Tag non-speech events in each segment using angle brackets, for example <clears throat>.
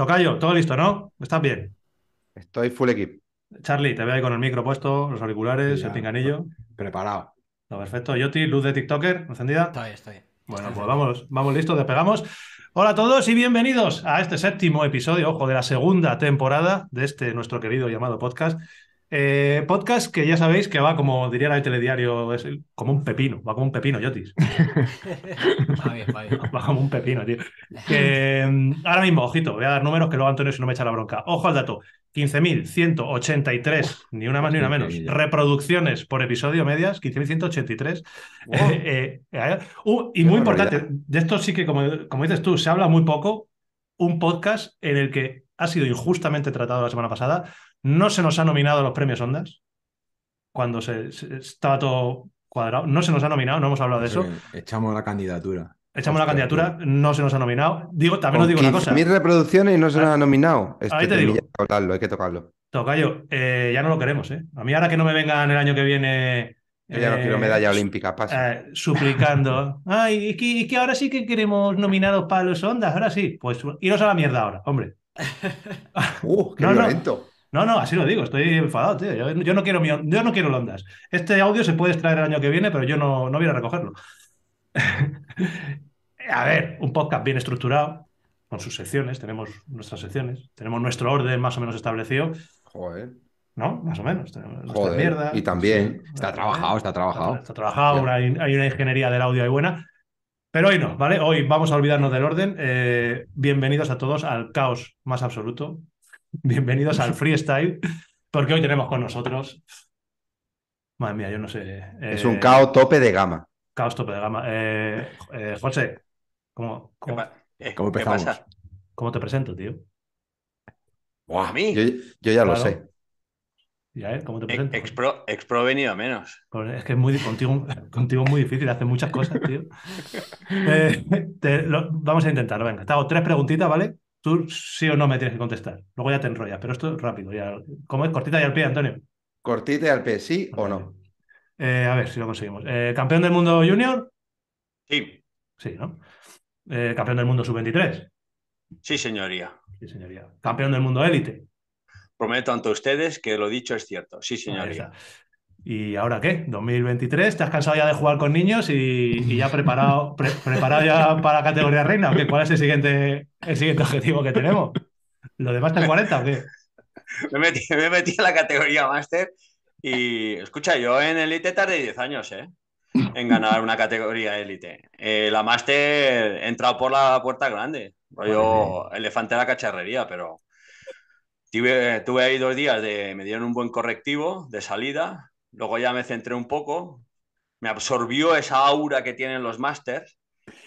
Tocayo, todo listo, ¿no? ¿Estás bien? Estoy full equip. Charlie, te veo ahí con el micro puesto, los auriculares, el pinganillo. Preparado. perfecto. Yoti, luz de TikToker, encendida. Estoy, estoy. Bueno, pues vamos, vamos listos, despegamos. Hola a todos y bienvenidos a este séptimo episodio, ojo, de la segunda temporada de este nuestro querido llamado podcast. Eh, podcast que ya sabéis que va, como diría la Telediario, es como un pepino, va como un pepino, Yotis. <laughs> <laughs> va como un pepino, tío. Mm, ahora mismo, ojito, voy a dar números que luego Antonio si no me echa la bronca. Ojo al dato, 15.183, ni una más ni una menos, reproducciones por episodio medias, 15.183. y eh, eh, uh, muy importante, de esto sí que, como dices tú, se habla muy poco, un podcast en el que ha sido injustamente tratado la semana pasada no se nos ha nominado a los premios Ondas, cuando se, estaba todo cuadrado. No se nos ha nominado, no hemos hablado de eso. Echamos la candidatura. Echamos la candidatura, no se nos ha nominado. Digo, también os digo una cosa. Mil reproducciones y no se nos ha ah, nominado. Ahí Hay que tocarlo, hay que tocarlo. Eh, ya no lo queremos, ¿eh? A mí ahora que no me vengan el año que viene yo ya no quiero eh, medalla olímpica, pasa. Eh, suplicando. <laughs> Ay, y que, ahora sí que queremos nominados para los Ondas, ahora sí. Pues iros a la mierda ahora, hombre. <laughs> ¡Uh, qué violento! No, no, así lo digo, estoy enfadado, tío. Yo, no quiero mi, yo no quiero Ondas. Este audio se puede extraer el año que viene, pero yo no, no voy a recogerlo. <laughs> a ver, un podcast bien estructurado, con sus secciones, tenemos nuestras secciones, tenemos nuestro orden más o menos establecido. Joder. ¿no? Más o menos. Joder, y también está trabajado, está trabajado. Está, trabajado, hay una ingeniería del audio ahí buena. Pero hoy no, ¿vale? Hoy vamos a olvidarnos del orden. Eh, bienvenidos a todos al caos más absoluto, Bienvenidos al freestyle, porque hoy tenemos con nosotros. Madre mía, yo no sé. es un eh, caos tope de gama. Caos tope de gama. Eh, eh, José, ¿cómo, cómo, cómo ¿Cómo te presento, tío? ¿A mí? Yo, ya lo sé. ¿Ya, ¿Cómo te presento? Expro, venido a menos. Pues es que es muy, contigo, contigo es muy difícil, hace muchas cosas, tío. <laughs> vamos a intentarlo, venga. Te tres preguntitas, ¿vale? Tú sí o no me tienes que contestar. Luego ya te enrollas, pero esto rápido. Ya... ¿Cómo es? Cortita y al pie, Antonio. Cortita y al pie, ¿sí o no? Eh, a ver si lo conseguimos. Eh, ¿Campeón del mundo junior? Sí. Sí, ¿no? Eh, ¿Campeón del mundo sub-23? Sí, señoría. Sí, señoría. ¿Campeón del mundo élite? Prometo ante ustedes que lo dicho es cierto. Sí, señoría. ¿Y ahora qué? 2023, ¿te has cansado ya de jugar con niños y, ya preparado, preparado ya para la categoría reina? qué? ¿Cuál es el siguiente, el siguiente objetivo que tenemos? ¿Lo demás está en 40 o qué? Me metí, en la categoría máster y escucha, yo en élite tardé 10 años ¿eh? en ganar una categoría élite. Eh, la máster he entrado por la puerta grande, yo elefante de la cacharrería, pero tuve, tuve ahí dos días de me dieron un buen correctivo de salida Luego ya me centré un poco, me absorbió esa aura que tienen los másters,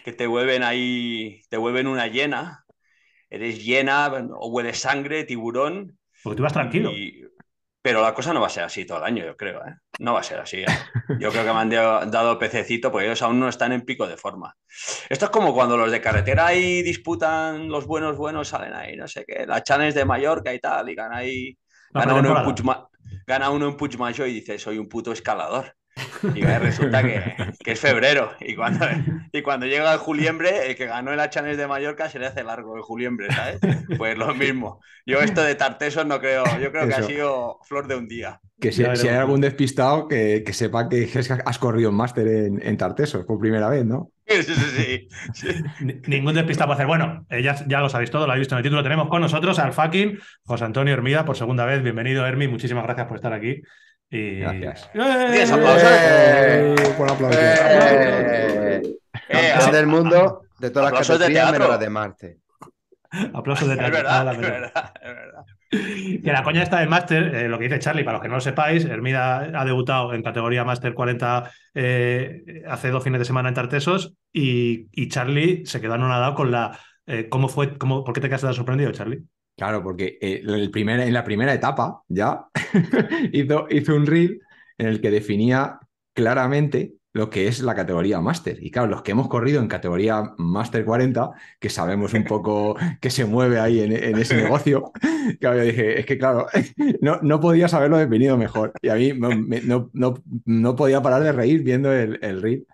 que te vuelven ahí, te vuelven una llena. Eres llena o hueles sangre, tiburón. Porque tú vas tranquilo. Pero la cosa no va a ser así todo el año, yo creo. ¿eh? No va a ser así. ¿eh? Yo creo que me han dado pececito porque ellos aún no están en pico de forma. Esto es como cuando los de carretera ahí disputan, los buenos buenos salen ahí, no sé qué, la Chanes de Mallorca y tal, y ganan ahí. Ganan un gana uno en Mayo y dice, soy un puto escalador. Y <laughs> resulta que, es febrero. Y cuando, y cuando llega el Juliembre, el que ganó el Challenge H&M de Mallorca se le hace largo el Juliembre, ¿sabes? Pues lo mismo. Yo esto de Tartesos no creo. Yo creo que ha sido flor de un día. Que si, hay algún despistado, que, sepa que has corrido un máster en, en Tartesos por primera vez, ¿no? Sí, sí, sí. Ningún despista va hacer. Bueno, eh, ya, ya, lo sabéis todo, lo habéis visto en el título. Tenemos con nosotros al fucking José Antonio Hermida por segunda vez. Bienvenido, Hermi. Muchísimas gracias por estar aquí. Y... Gracias. ¡Eh! aplausos. Eh, buen aplauso. Eh, del mundo, de todas las categorías, menos la de Marte. Aplausos de teatro. verdad, es verdad, es verdad. Que la coña está del máster, eh, lo que dice Charlie, para los que no lo sepáis, Hermida ha debutado en categoría máster 40 eh, hace dos fines de semana en Tartesos y, Charlie se quedó anonadado con la... Eh, ¿Cómo fue? Cómo, ¿Por qué te has sorprendido, Charlie? Claro, porque en la primera etapa ya <laughs> hizo, hizo un reel en el que definía claramente lo que es la categoría máster. Y claro, los que hemos corrido en categoría máster 40, que sabemos un poco que se mueve ahí en, ese negocio, <laughs> claro, dije, es que claro, <laughs> no, no podía haberlo definido mejor. Y a mí no, podía parar de reír viendo el, el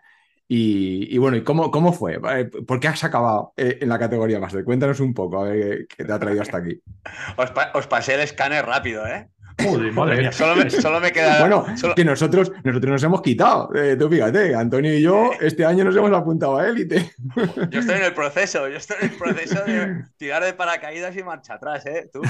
Y, bueno, ¿y cómo, cómo fue? Eh, ¿Por qué has acabado eh, en la categoría máster? Cuéntanos un poco, a ver qué te ha traído hasta aquí. Os, os pasé el escáner rápido, ¿eh? Solo me, queda. Bueno, que nosotros, nosotros nos hemos quitado. Eh, tú fíjate, Antonio y yo eh, este año nos hemos apuntado a élite. Yo estoy en el <laughs> proceso, yo estoy en el proceso de tirar de paracaídas y marcha atrás, ¿eh? ¿Tú?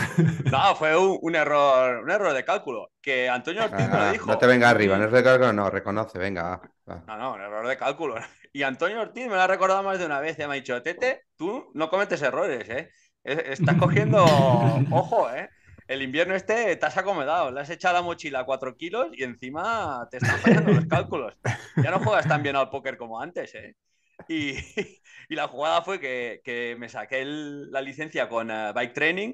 No, fue un, error, un error de cálculo. Que Antonio Ortiz me ah, dijo. No te venga arriba, no de cálculo, no, reconoce, venga. No, no, un error de cálculo. Y Antonio Ortiz me lo ha recordado más de una vez. Y eh, me ha dicho, Tete, tú no cometes errores, ¿eh? Estás cogiendo. <laughs> Ojo, ¿eh? el invierno este te has acomodado, le has echado la mochila 4 kilos y encima te están fallando los cálculos. Ya no juegas tan bien al póker como antes, ¿eh? Y, la jugada fue que, me saqué la licencia con eh, Bike Training,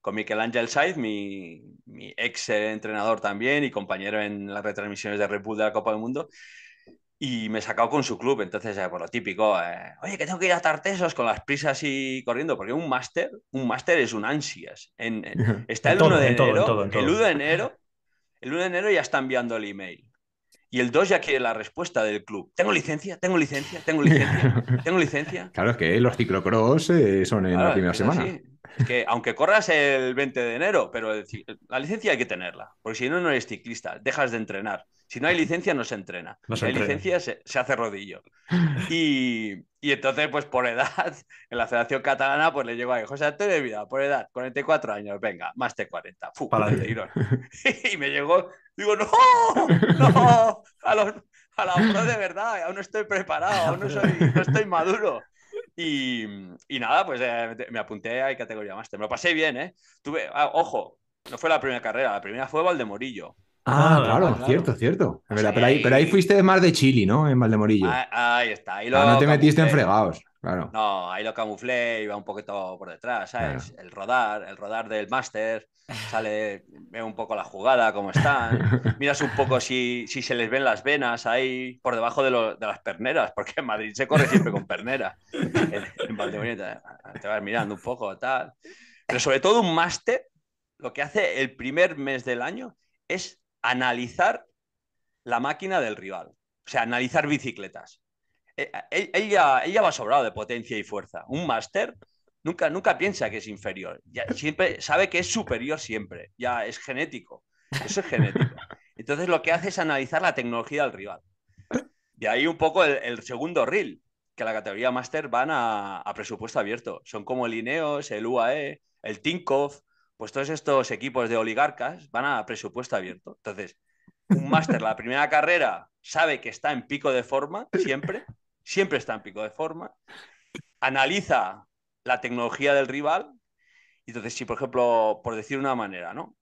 con Miguel Ángel Saiz, mi, mi, ex eh, entrenador también y compañero en las retransmisiones de Red Bull de la Copa del Mundo. Y me sacado con su club, entonces, por eh, lo típico, eh, oye, que tengo que ir a Tartesos con las prisas y corriendo, porque un máster, un máster es un ansias. Eh, <laughs> está el 1 de enero, el 1 de enero, el 1 de enero ya está enviando el email. Y el 2 ya quiere la respuesta del club. Tengo licencia, tengo licencia, tengo licencia, <laughs> tengo licencia. Claro, es que los ciclocross son en la primera semana. que aunque corras el 20 de enero, pero la licencia hay que tenerla, porque si no, no eres ciclista, dejas de entrenar. Si no hay licencia, no se entrena. No si entrena. hay licencia, se, hace rodillo. Y, y, entonces, pues por edad, en la Federación Catalana, pues le llegó a José Antonio de Vida, por edad, 44 años, venga, más de 40. Fu, Para <laughs> y me llegó, digo, no, no, a, los, a la hora de verdad, aún no estoy preparado, aún no, soy, no estoy maduro. Y, y, nada, pues eh, me apunté a categoría máster. Me lo pasé bien, ¿eh? Tuve, ah, ojo, no fue la primera carrera, la primera fue Morillo Ah, ah claro, cierto, cierto. Ah, pero, ahí, pero, ahí, fuiste más de Chili, ¿no? En Valdemorillo. Ah, ahí, está. no te metiste en fregados, claro. No, ahí lo camuflé, y va un poquito por detrás, ¿sabes? El rodar, el rodar del máster, sale, ve un poco la jugada, cómo están. <laughs> Miras un poco si, se les ven las venas ahí por debajo de, lo, de las perneras, porque en Madrid se corre siempre con pernera. En, Valdemorillo te vas mirando un poco, tal. Pero sobre todo un máster, lo que hace el primer mes del año es analizar la máquina del rival, o sea, analizar bicicletas. Eh, eh, ella, ella va sobrado de potencia y fuerza. Un máster nunca, nunca piensa que es inferior. Ya, siempre sabe que es superior siempre. Ya es genético. Eso es genético. Entonces lo que hace es analizar la tecnología del rival. De ahí un poco el, segundo reel, que la categoría máster van a, a, presupuesto abierto. Son como el INEOS, el UAE, el Tinkoff, pues todos estos equipos de oligarcas van a presupuesto abierto. Entonces, un máster, la primera carrera, sabe que está en pico de forma, siempre, siempre está en pico de forma, analiza la tecnología del rival. Y entonces, si por ejemplo, por decir una manera, ¿no?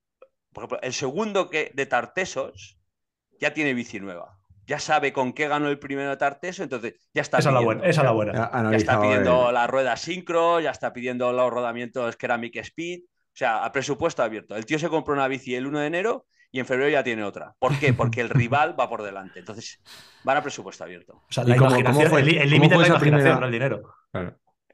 Por ejemplo, el segundo que, de Tartesos ya tiene bici nueva. Ya sabe con qué ganó el primero de Tarteso, entonces ya está esa es La buena, esa la buena. Ya, está pidiendo la rueda sincro, ya está pidiendo los rodamientos Ceramic Speed. O sea, a presupuesto abierto. El tío se compró una bici el 1 de enero y en febrero ya tiene otra. ¿Por qué? Porque el rival va por delante. Entonces, van a presupuesto abierto. O sea, fue, el límite de la imaginación, no el dinero.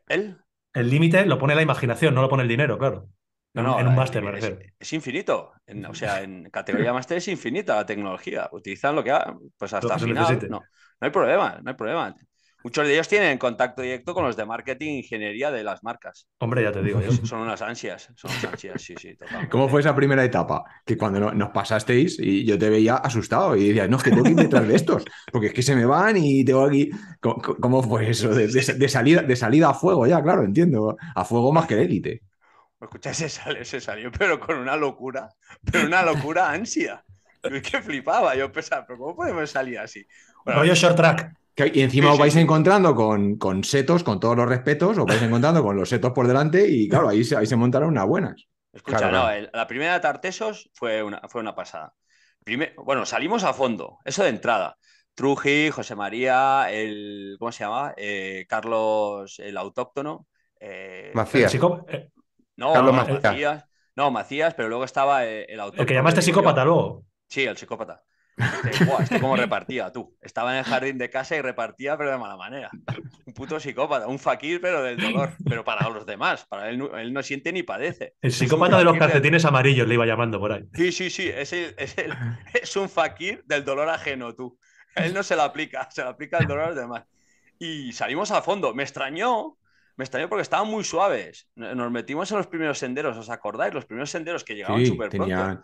¿El? El límite lo pone la imaginación, no lo pone el dinero, claro. en un eh, máster, me refiero. es, infinito. o sea, en categoría máster es infinita la tecnología. Utilizan lo que ha, pues hasta el final. no, hay problema, no hay problema. Muchos de ellos tienen contacto directo con los de marketing e ingeniería de las marcas. Hombre, ya te digo. Son unas ansias, son ansias, sí, sí, totalmente. ¿Cómo fue esa primera etapa? Que cuando nos pasasteis y yo te veía asustado y decías, no, es que tengo que ir detrás de estos, porque es que se me van y tengo aquí... ¿Cómo, fue eso? De, salida, de salida a fuego, ya, claro, entiendo. A fuego más que élite. Escucha, se, sale, se salió, pero con una locura, pero una locura ansia. Es que flipaba, yo pensaba, pero ¿cómo podemos salir así? Bueno, Rollo short track. Y encima os vais encontrando con, setos, con todos los respetos, os vais <laughs> encontrando con los setos por delante y claro, ahí se, ahí se montaron unas buenas. Escucha, la primera de Tartesos fue una, fue una pasada. bueno, salimos a fondo, eso de entrada. Truji, José María, el, ¿cómo se llama? Eh, Carlos, el autóctono. Eh, Macías. Eh, no, Macías. No, Macías, pero luego estaba el, el autóctono. El que llamaste psicópata luego. Sí, el psicópata como este <laughs> repartía, tú. Estaba en el jardín de casa y repartía, pero de mala manera. Un puto psicópata, un fakir, pero del dolor. Pero para los demás, para él, él no siente ni padece. El psicópata de los calcetines amarillos le iba llamando por ahí. Sí, sí, sí. Es, es, un fakir del dolor ajeno, tú. Él no se lo aplica, se lo aplica el dolor a los demás. Y salimos a fondo. Me extrañó me extrañó porque estaban muy suaves. Nos metimos en los primeros senderos, ¿os acordáis? Los primeros senderos que llegaban súper pronto.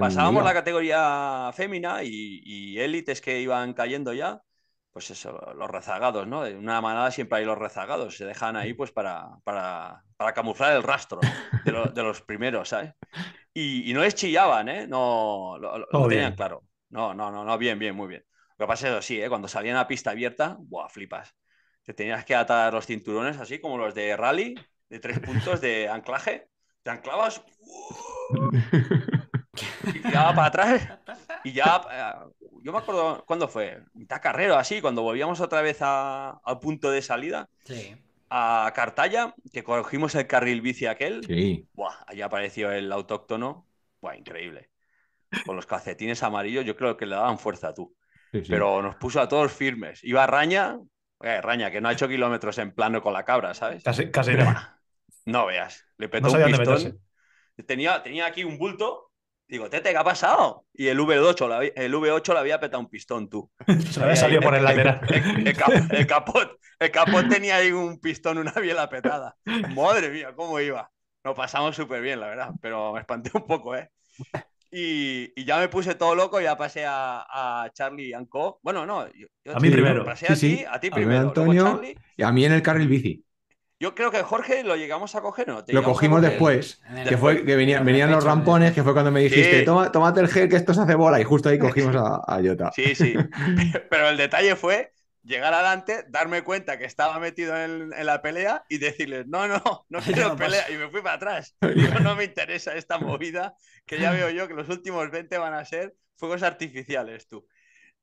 Pasábamos la categoría fémina y, élites que iban cayendo ya, pues eso, los rezagados, ¿no? En una manada siempre hay los rezagados, se dejan ahí pues para, para, camuflar el rastro de, los primeros, ¿sabes? Y, no les chillaban, ¿eh? No, lo, tenían claro. No, no, no, no, bien, bien, muy bien. Lo que pasa es que ¿eh? Cuando salían a pista abierta, ¡buah, flipas! Te tenías que atar los cinturones así como los de rally, de tres puntos de anclaje. Te anclabas, <laughs> y va para atrás y ya, eh, yo me acuerdo cuándo fue, mitad carrera así, cuando volvíamos otra vez al punto de salida, sí. a cartalla que cogimos el carril bici aquel, sí. Buah, allá apareció el autóctono, Buah, increíble, con los calcetines amarillos, yo creo que le daban fuerza a tú, pero nos puso a todos firmes, iba Raña, eh, Raña, que no ha hecho kilómetros en plano con la cabra, ¿sabes? Casi, casi no. veas, le petó un pistón. Tenía, tenía aquí un bulto Digo, Tete, ¿qué ha pasado? Y el V8 el V8 le había petado un pistón, tú. <laughs> Se había eh, salido por el lateral. El, capot, el, capot, tenía ahí un pistón, una biela petada. <laughs> Madre mía, cómo iba. Nos pasamos súper bien, la verdad, pero me espanté un poco, ¿eh? Y, ya me puse todo loco, ya pasé a, a Charlie Anco. Bueno, no, yo, a primero. Pasé a ti, primero. Antonio, y a mí en el carril bici. Yo creo que Jorge lo llegamos a coger, ¿no? Lo cogimos después, que venían, los rampones, que fue cuando me dijiste, tómate el gel que esto se hace bola, y justo ahí cogimos a, Sí, sí. <laughs> Pero el detalle fue llegar adelante, darme cuenta que estaba metido en, la pelea y decirles, no, no, no <laughs> quiero pues. pelea, y me fui para atrás. <laughs> no me interesa esta movida, que ya veo yo que los últimos 20 van a ser fuegos artificiales, tú.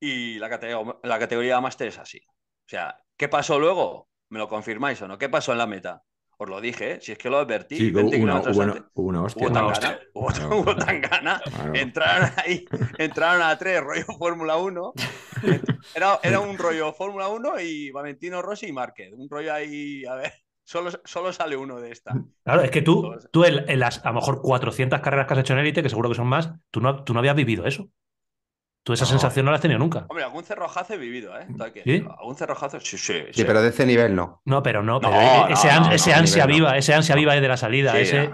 Y la, categoría, la categoría Master es así. O sea, ¿qué pasó luego? ¿Me lo confirmáis o no? ¿Qué pasó en la meta? Os lo dije, ¿eh? si es que lo advertí. una, hostia. Hubo tan gana, entraron ahí, entraron a tres, rollo Fórmula 1. Era, un rollo Fórmula 1 y Valentino Rossi y Márquez. Un rollo ahí, a ver, solo, solo sale uno de esta. Claro, es que tú, tú en, las a lo mejor 400 carreras que has hecho en élite, que seguro que son más, tú no, tú no habías vivido eso. Tú esa sensación no la has tenido nunca. Hombre, algún cerrojazo he vivido, ¿eh? ¿Sí? Algún cerrojazo, sí, sí, sí, pero de ese nivel no. No, pero no, ese, ansia viva, ese ansia viva es de la salida, ese,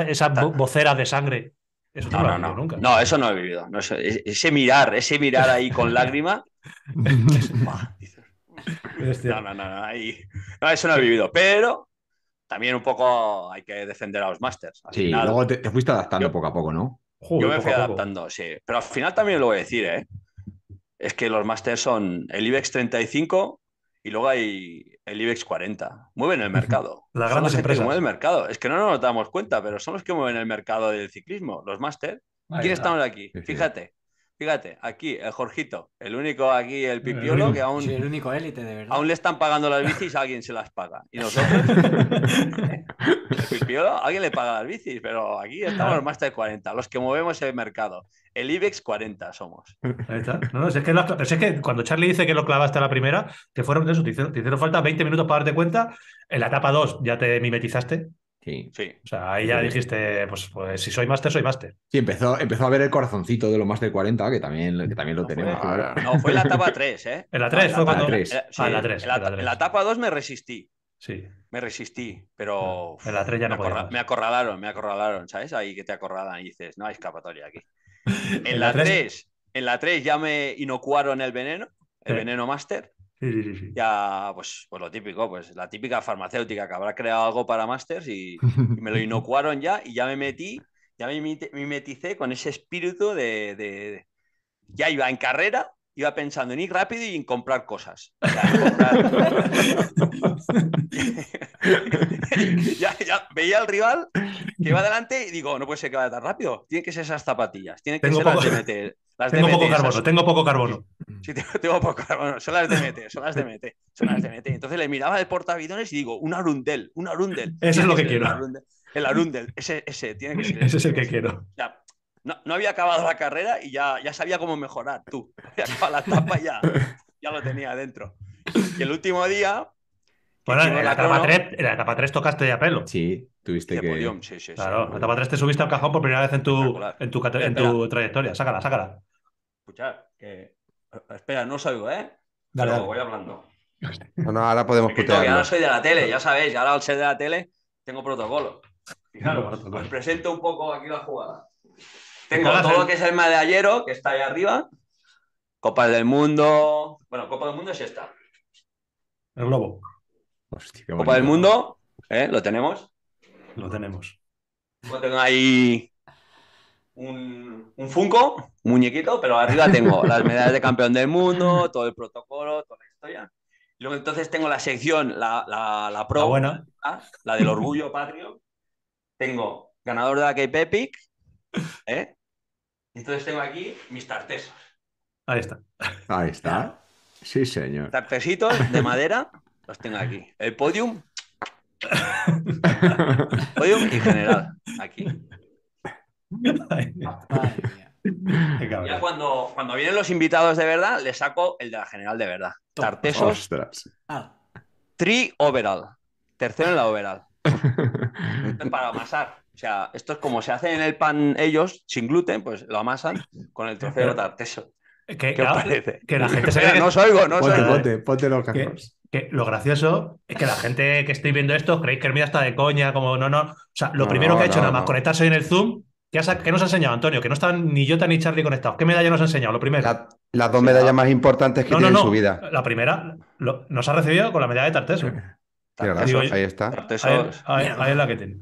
esas, voceras de sangre. Eso no, no, no. Nunca. no, eso no he vivido. E-, ese, mirar, ese mirar ahí con <laughs> lágrima. <laughs> no, no, no, no, eso no he vivido. Pero también un poco hay que defender a los masters. sí, luego te, fuiste adaptando poco a poco, ¿no? yo me fui adaptando, sí. Pero al final también lo voy a decir, ¿eh? Es que los másters son el IBEX 35 y luego hay el IBEX 40. Mueven el mercado. Las grandes empresas. mueven el mercado. Es que no nos damos cuenta, pero son los que mueven el mercado del ciclismo, los máster. ¿Quién estamos aquí? Fíjate. Fíjate, aquí, el eh, Jorgito, el único aquí, el pipiolo, que aún. el único élite, Aún le están pagando las bicis, alguien se las paga. Y <laughs> nosotros. el pipiolo, alguien le paga las bicis, pero aquí estamos más de 40, los que movemos el mercado. El IBEX 40 somos. está. No, es que, es que cuando Charlie dice que lo clavaste a la primera, te fueron te hicieron, te hicieron falta 20 minutos para darte cuenta. En la etapa 2 ya te mimetizaste, Sí. sí. O sea, ahí ya dijiste, pues, pues si soy máster, soy máster. Sí, empezó, a ver el corazoncito de los máster 40, que también, lo tenemos ahora. No, fue en la etapa 3, ¿eh? En la 3, fue cuando. En la 3. En la etapa 2 me resistí. Sí. Me resistí, pero. Ah, en la 3 ya no me, me acorralaron, me acorralaron, ¿sabes? Ahí que te acorralan y dices, no hay escapatoria aquí. <laughs> En, la 3, en la 3 ya me inocuaron el veneno, el veneno máster. Ya, pues, pues lo típico, pues la típica farmacéutica que habrá creado algo para másters y, me lo <laughs> inocuaron ya y ya me metí, ya me metí con ese espíritu de, Ya iba en carrera, iba pensando en ir rápido y en comprar cosas. <laughs> Ya, veía al rival que iba adelante y digo, no puede ser que vaya tan rápido, tiene que ser esas zapatillas, tiene que ser las de meter tengo poco carbono, tengo poco carbono. Sí, tengo, poco carbono. Son las DMT, son las DMT, son las DMT. Entonces le miraba de portavidones y digo, un Arundel, un Arundel. Eso es lo que, quiero. El Arundel, ese, ese, tiene que ser. Ese es el que quiero. no, no, había acabado la carrera y ya, ya sabía cómo mejorar, tú. <laughs> la tapa ya, ya lo tenía adentro. Y el último día, bueno, en la, etapa 3, en la, etapa 3, tocaste ya pelo. Sí, tuviste que. claro, en la etapa 3 te subiste al cajón por primera vez en tu, en tu, en tu trayectoria. Sácala, sácala escuchar. que... Eh, espera, no os ¿eh? Dale, voy hablando. No, ahora podemos escuchar. Ya soy de la tele, ya sabéis, ahora al ser de la tele tengo protocolo. Fijaros, os presento un poco aquí la jugada. Tengo todo lo que es el medallero, que está ahí arriba. Copa del Mundo. Bueno, Copa del Mundo es esta. El globo. Copa del Mundo, ¿eh? Lo tenemos. Lo tenemos. Tengo ahí un, un Funko, un muñequito, pero arriba tengo <laughs> las medallas de campeón del mundo, todo el protocolo, toda la historia. luego entonces tengo la sección, la, la, la pro, la, del orgullo <laughs> patrio. Tengo ganador de la Cape Epic. ¿eh? Entonces tengo aquí mis tartesos. Ahí está. Ahí está. Sí, señor. Tartesitos de <laughs> madera, los tengo aquí. El podium. podium y general, aquí ya cuando, cuando vienen los invitados de verdad, le saco el de la general de verdad. Tartesos. Ostras. Ah. Tri overall. Tercero en la overall. Para amasar. O sea, esto es como se hace en el pan ellos, sin gluten, pues lo amasan con el tercero tarteso. ¿Qué, ¿Qué parece? Que la gente se... No os oigo, no os oigo. Ponte, los Que lo gracioso es que la gente que estoy viendo esto creéis que mío está de coña, como no, no. O sea, lo primero que ha he hecho nada más conectarse en el Zoom ¿Qué, nos ha enseñado, Antonio? Que no están ni Jota ni Charlie conectados. ¿Qué medalla nos ha enseñado? Lo primero. las dos medallas más importantes que tiene en su vida. La primera nos ha recibido con la medalla de Tarteso. ahí está. Tarteso. Ahí, es la que tiene.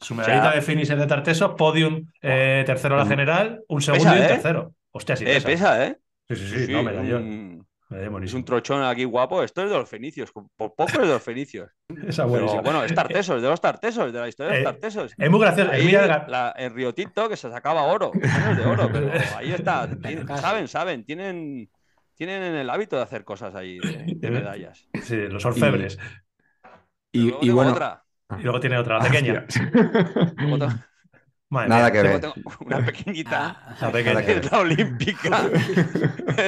Su medallita de finisher de Tarteso, podium, eh, tercero la mm. general, un segundo y un ¿eh? tercero. Hostia, sí. Eh, pesa. Eh, pesa, ¿eh? Sí, sí, sí. sí, no, medallón. Mm. Eh, es un trochón aquí guapo. Esto es de los fenicios. Por poco es de los fenicios. <laughs> Esa bueno, es Tartesos, de los Tartesos, de la historia de los eh, Tartesos. es muy gracioso. Ahí, el riotito que se sacaba oro. de oro, pero <laughs> ahí está. saben, saben. Tienen, tienen el hábito de hacer cosas ahí de, eh, medallas. Sí, los orfebres. Y, y, bueno. Otra. Y luego tiene otra, la ah, pequeña. otra. <laughs> Ah, nada que ver. una <laughs> pequeñita, <laughs> la olímpica.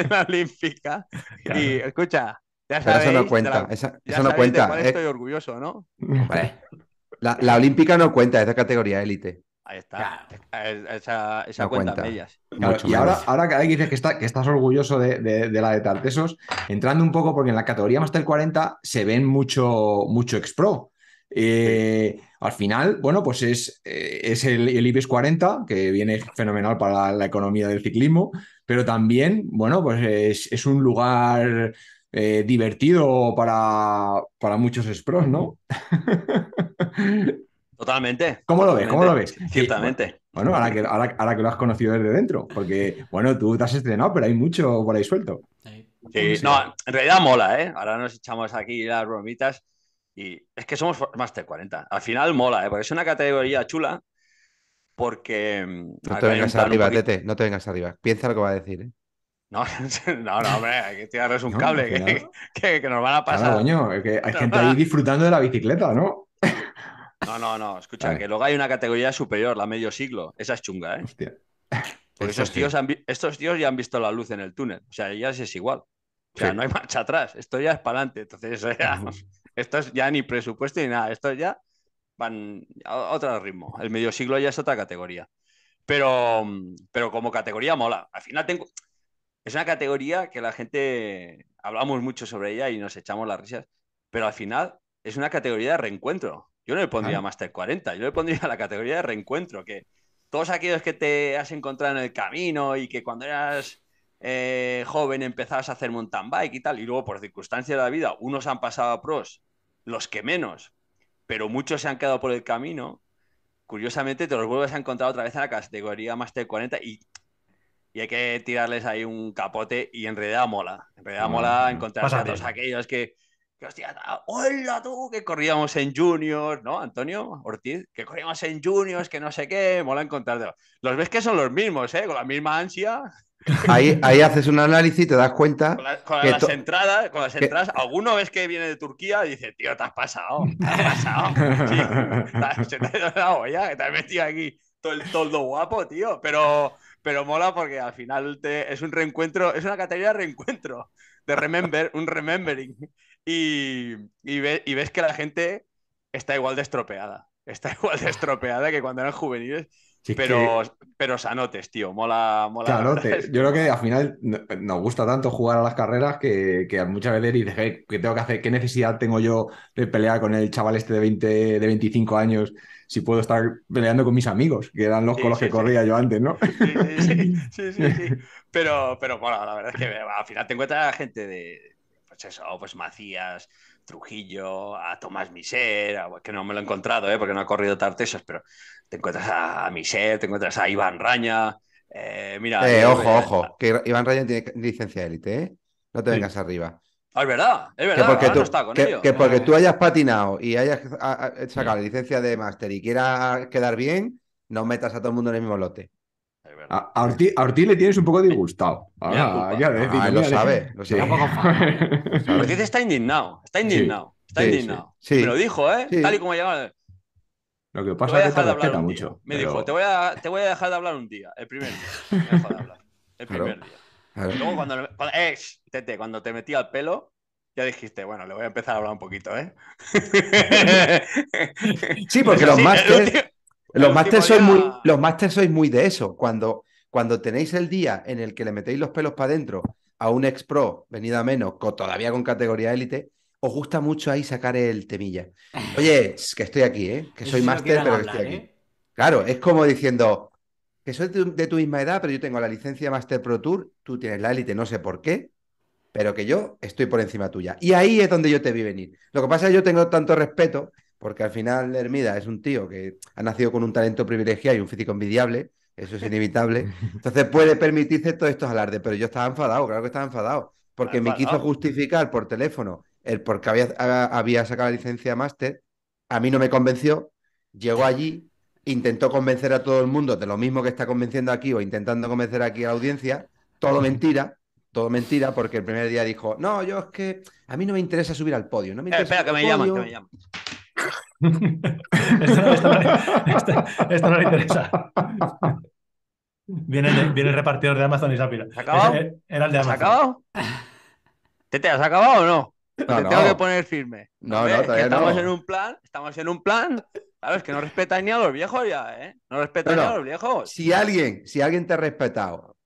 la olímpica. Y escucha, ya sabéis, eso no cuenta. esa, eso no cuenta. Eh. Estoy orgulloso, ¿no? La, la, olímpica no cuenta, es de categoría élite. Ahí está. Esa, esa cuenta, y ahora, ahora que dices que, que estás orgulloso de, de, la de Tartesos, entrando un poco, porque en la categoría Master 40 se ven mucho, mucho ex-pro. Eh, al final, bueno, pues es, eh, es el, el, IBEX 40, que viene fenomenal para la, economía del ciclismo, pero también, bueno, pues es, un lugar eh, divertido para, para muchos pros, ¿no? <laughs> Totalmente. ¿Cómo lo ves? ¿Cómo lo ves? Ciertamente. Bueno, ahora que, ahora, que lo has conocido desde dentro, porque, bueno, tú te has estrenado, pero hay mucho por ahí suelto. Sí, no, en realidad mola, ¿eh? Ahora nos echamos aquí las bromitas y es que somos Master 40. Al final mola, ¿eh? porque es una categoría chula. Porque. Mm, no te vengas arriba, Tete, no te vengas arriba. Piensa lo que va a decir. ¿eh? No, <laughs> no, no, hombre, hay que tirarles un cable <laughs> que, que, nos van a pasar. Claro, coño, que hay gente ahí <laughs> disfrutando de la bicicleta, ¿no? No, no, no, escucha, que luego hay una categoría superior, la medio siglo. Esa es chunga, ¿eh? Hostia. Porque tíos, estos tíos ya han visto la luz en el túnel. O sea, ya es igual. O sea, no hay marcha atrás, esto ya es para adelante. Entonces, <laughs> esto es ya ni presupuesto ni nada, esto ya van a otro ritmo. El medio siglo ya es otra categoría. Pero, pero como categoría mola. Al final tengo... Es una categoría que la gente hablamos mucho sobre ella y nos echamos las risas, pero al final es una categoría de reencuentro. Yo no le pondría más Master 40, yo le pondría la categoría de reencuentro, que todos aquellos que te has encontrado en el camino y que cuando eras eh, joven empezabas a hacer mountain bike y tal, y luego por circunstancias de la vida, unos han pasado a pros, los que menos, pero muchos se han quedado por el camino, curiosamente te los vuelves a encontrar otra vez en la categoría Master 40 y, y hay que tirarles ahí un capote y en realidad mola, en encontrarse a todos aquellos que que hostia, hola tú, que corríamos en juniors, ¿no? Antonio Ortiz, que corríamos en juniors, que no sé qué, mola encontrar Los ves que son los mismos, ¿eh? Con la misma ansia. Ahí, ahí haces un análisis y te das cuenta. Con, las entradas, alguno ves que viene de Turquía y dice, tío, te has pasado, te has pasado. <laughs> se te ha ya, que te has metido aquí todo el toldo guapo, tío. Pero, pero mola porque al final te, es un reencuentro, es una categoría de reencuentro de remember, un remembering y, y, ves que la gente está igual de estropeada. <laughs> Está igual de estropeada que cuando eran juveniles. pero, pero sanotes, tío, mola. mola claro, <laughs> yo creo que al final nos gusta tanto jugar a las carreras que, muchas veces dices, eh, ¿qué tengo que hacer? ¿Qué necesidad tengo yo de pelear con el chaval este de 20, de 25 años si puedo estar peleando con mis amigos, que eran los con los que corría yo antes, ¿no? Sí, sí, sí, <laughs> Pero, pero bueno, la verdad es que al final te encuentras gente de pues Macías, Trujillo, a Tomás Miser, que no me lo he encontrado, ¿eh? porque no ha corrido Tartesas, pero te encuentras a, Miser, te encuentras a Iván Raña. Eh, mira, eh, ojo, ojo, que Iván Raña tiene licencia élite, ¿eh? No te vengas arriba. Ah, es verdad, es verdad. Que porque, tú, porque tú hayas patinado y hayas ah, ah, sacado la licencia de máster y quieras quedar bien, no metas a todo el mundo en el mismo lote. A, Ortiz, le tienes un poco disgustado. ya, ah, lo sabe. Lo sabe. <laughs> está indignado, está indignado, está indignado. Sí, Me lo dijo, ¿eh? Tal y como llegaba. Lo que pasa es que te respeta mucho. Me dijo, te voy, a, dejar de hablar un día, el primer día. El primer día. Luego cuando, eh, cuando, te metí al pelo, ya dijiste, bueno, le voy a empezar a hablar un poquito, ¿eh? sí, porque los más másteres. Los másteres sois, muy, los muy de eso. Cuando, cuando tenéis el día en el que le metéis los pelos para adentro a un ex pro, venido a menos, todavía con categoría élite, os gusta mucho ahí sacar el temilla. <sighs> Oye, que estoy aquí, ¿eh? que soy máster, pero que estoy aquí. ¿eh? Claro, es como diciendo que soy de tu, misma edad, pero yo tengo la licencia Master Pro Tour, tú tienes la élite, no sé por qué, pero que yo estoy por encima tuya. Y ahí es donde yo te vi venir. Lo que pasa es que yo tengo tanto respeto porque al final Hermida es un tío que ha nacido con un talento privilegiado y un físico envidiable, eso es <laughs> inevitable. Entonces puede permitirse todos estos alardes, pero yo estaba enfadado, claro que estaba enfadado, porque me quiso justificar por teléfono el por qué había, sacado la licencia máster, a mí no me convenció, llegó allí, intentó convencer a todo el mundo de lo mismo que está convenciendo aquí o intentando convencer aquí a la audiencia, todo mentira, todo mentira, porque el primer día dijo, no, yo es que a mí no me interesa subir al podio, no me eh, interesa. espera, que me, llaman, que me llaman esto, no, le interesa. Viene, viene el repartidor de Amazon y Sapiro. ¿Se acabado? era el de Amazon. ¿Se acabado? ¿Te, has acabado o no? te tengo que poner firme. No, no, estamos en un plan, estamos en un plan. Claro, es que no respetáis ni a los viejos ya, ¿eh? No respetáis ni a los viejos. Si alguien, si alguien te ha respetado,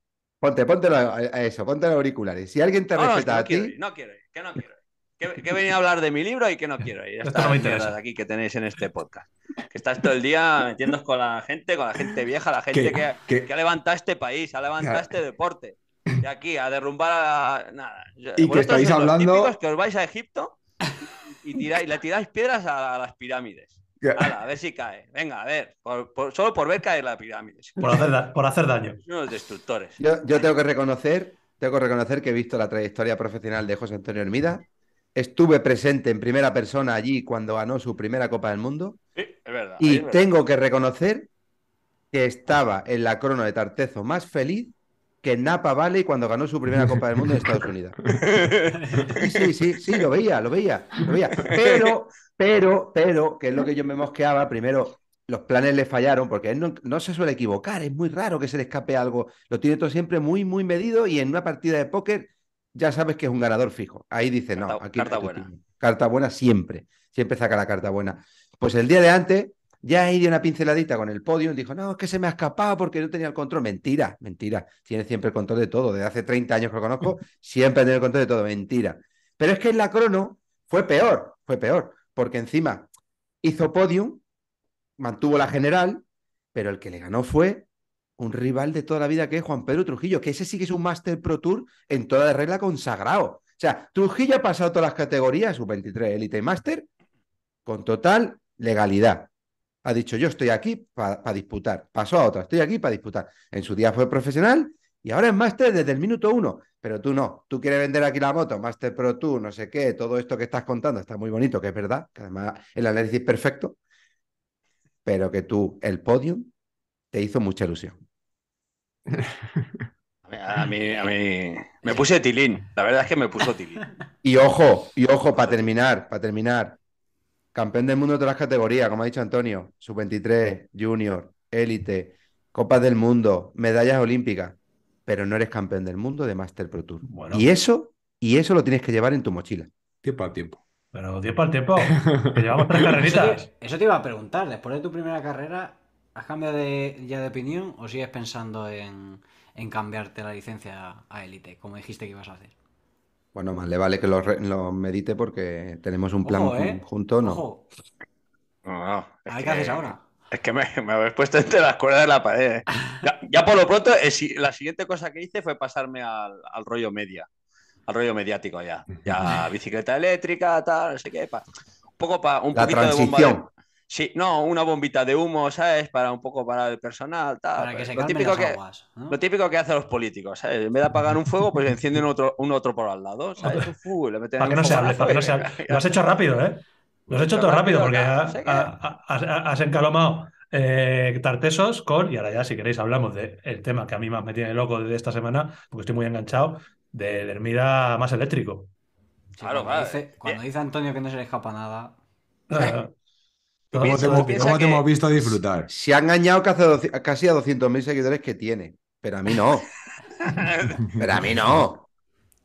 ponte, ponte a eso, ponte los auriculares. Si alguien te ha respetado a ti. no quiero, que no quiero que, he venido a hablar de mi libro y que no quiero. ir está, no aquí que tenéis en este podcast. Que estás todo el día metiéndoos con la gente, con la gente vieja, la gente que, que, ha levantado este país, ha levantado este deporte. de aquí, a derrumbar a... Nada. Y que estáis hablando... que os vais a Egipto y, tiráis, le tiráis piedras a, las pirámides. a ver si cae. Venga, a ver. solo por ver caer la pirámide. Por hacer, daño. Los destructores. Yo, yo, tengo que reconocer. Tengo que reconocer que he visto la trayectoria profesional de José Antonio Hermida estuve presente en primera persona allí cuando ganó su primera Copa del Mundo. Sí, es verdad. Y tengo que reconocer que estaba en la crono de Tartezo más feliz que Napa Valley cuando ganó su primera Copa del Mundo en Estados Unidos. <laughs> Sí, sí, sí, sí, lo veía, lo veía, lo veía. Pero, pero, pero, que es lo que yo me mosqueaba, primero, los planes le fallaron porque él no, no se suele equivocar, es muy raro que se le escape algo, lo tiene todo siempre muy, muy medido y en una partida de póker ya sabes que es un ganador fijo. Ahí dice, no, aquí. Carta buena. carta buena siempre. Siempre saca la carta buena. Pues el día de antes, ya ahí dio una pinceladita con el podio. Dijo, no, es que se me ha escapado porque no tenía el control. Mentira, mentira. Tiene siempre el control de todo. Desde hace 30 años que lo conozco, <laughs> siempre tiene el control de todo. Mentira. Pero es que en la crono fue peor, fue peor. Porque encima hizo podium, mantuvo la general, pero el que le ganó fue un rival de toda la vida que es Juan Pedro Trujillo, que ese sí que es un Master Pro Tour en toda regla consagrado. O sea, Trujillo ha pasado todas las categorías, sub-23, élite y máster, con total legalidad. Ha dicho, yo estoy aquí para disputar. Pasó a otra, estoy aquí para disputar. En su día fue profesional y ahora es máster desde el minuto uno. Pero tú no, tú quieres vender aquí la moto, master pro Tour, no sé qué, todo esto que estás contando está muy bonito, que es verdad, que además el análisis perfecto, pero que tú, el podium, te hizo mucha ilusión. A mí, mí, <laughs> me puse tilín, la verdad es que me puso tilín. <laughs> Y ojo, y ojo, para terminar, para terminar. Campeón del mundo de todas las categorías, como ha dicho Antonio, sub-23, junior, élite, copas del mundo, medallas olímpicas, pero no eres campeón del mundo de Master Pro Tour. Y eso, y eso lo tienes que llevar en tu mochila. Tiempo al tiempo. Pero tiempo al tiempo, que llevamos <laughs> eso te iba a preguntar, después de tu primera carrera, ¿Has cambiado ya de opinión o sigues pensando en, cambiarte la licencia a Elite, como dijiste que ibas a hacer? Bueno, más le vale que lo, medite porque tenemos un plan ¿eh? junto, ¿no? No, qué haces ahora. Es que me, habéis puesto entre las cuerdas de la pared. ¿eh? Ya, por lo pronto, eh, la siguiente cosa que hice fue pasarme al, rollo media, al rollo mediático ya. Ya bicicleta eléctrica, tal, no sé qué. un poco para un La transición. Sí, no, una bombita de humo, ¿sabes? Para un poco para el personal, tal. Para pues, que se lo, típico que, lo típico que hacen los políticos, ¿sabes? En vez de apagar un fuego, pues encienden otro, un otro por al lado, ¿sabes? para que no se hable, para que no se Lo has hecho rápido, ¿eh? Lo has hecho todo rápido, porque has encalomado eh, tartesos con, y ahora ya si queréis hablamos del tema que a mí más me tiene loco de esta semana, porque estoy muy enganchado, del Hermida más eléctrico. claro, claro. Dice, eh, cuando eh. dice Antonio que no se le escapa nada... ¿Cómo, te, hemos visto disfrutar? Se ha engañado casi a 200.000 seguidores que tiene, pero a mí no. <laughs> pero a mí no.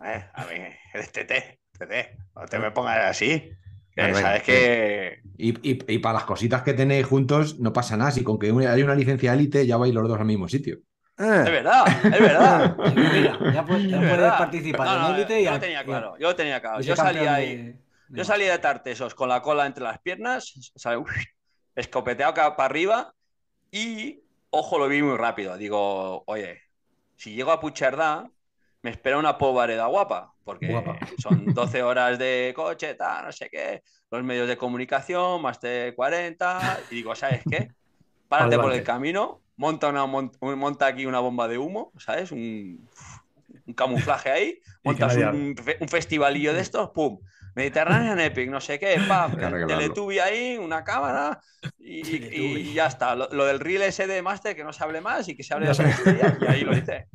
Eh, a mí, eres tete, tete. No te me pongas así. sabes que... Y, y, para las cositas que tenéis juntos no pasa nada. Si con que hay una licencia élite ya vais los dos al mismo sitio. Ah. Es verdad, es verdad. <laughs> Mira, ya, puedes, participar en élite. yo, yo tenía claro, yo tenía claro. Yo salía ahí. Yo salí de Tartesos con la cola entre las piernas, sale, acá para arriba y, ojo, lo vi muy rápido. Digo, oye, si llego a Pucherdá, me espera una pobareda guapa, porque son 12 horas de coche, tal, no sé qué, los medios de comunicación, más de 40, y digo, ¿sabes qué? Párate por el camino, monta, una, monta aquí una bomba de humo, ¿sabes? Un, camuflaje ahí, montas un, un, festivalillo de estos, ¡pum! Mediterranean Epic, no sé qué, pam, tuve ahí, una cámara y, ya está. Lo, del reel ese de Master, que no se hable más y que se hable de y ahí lo dice.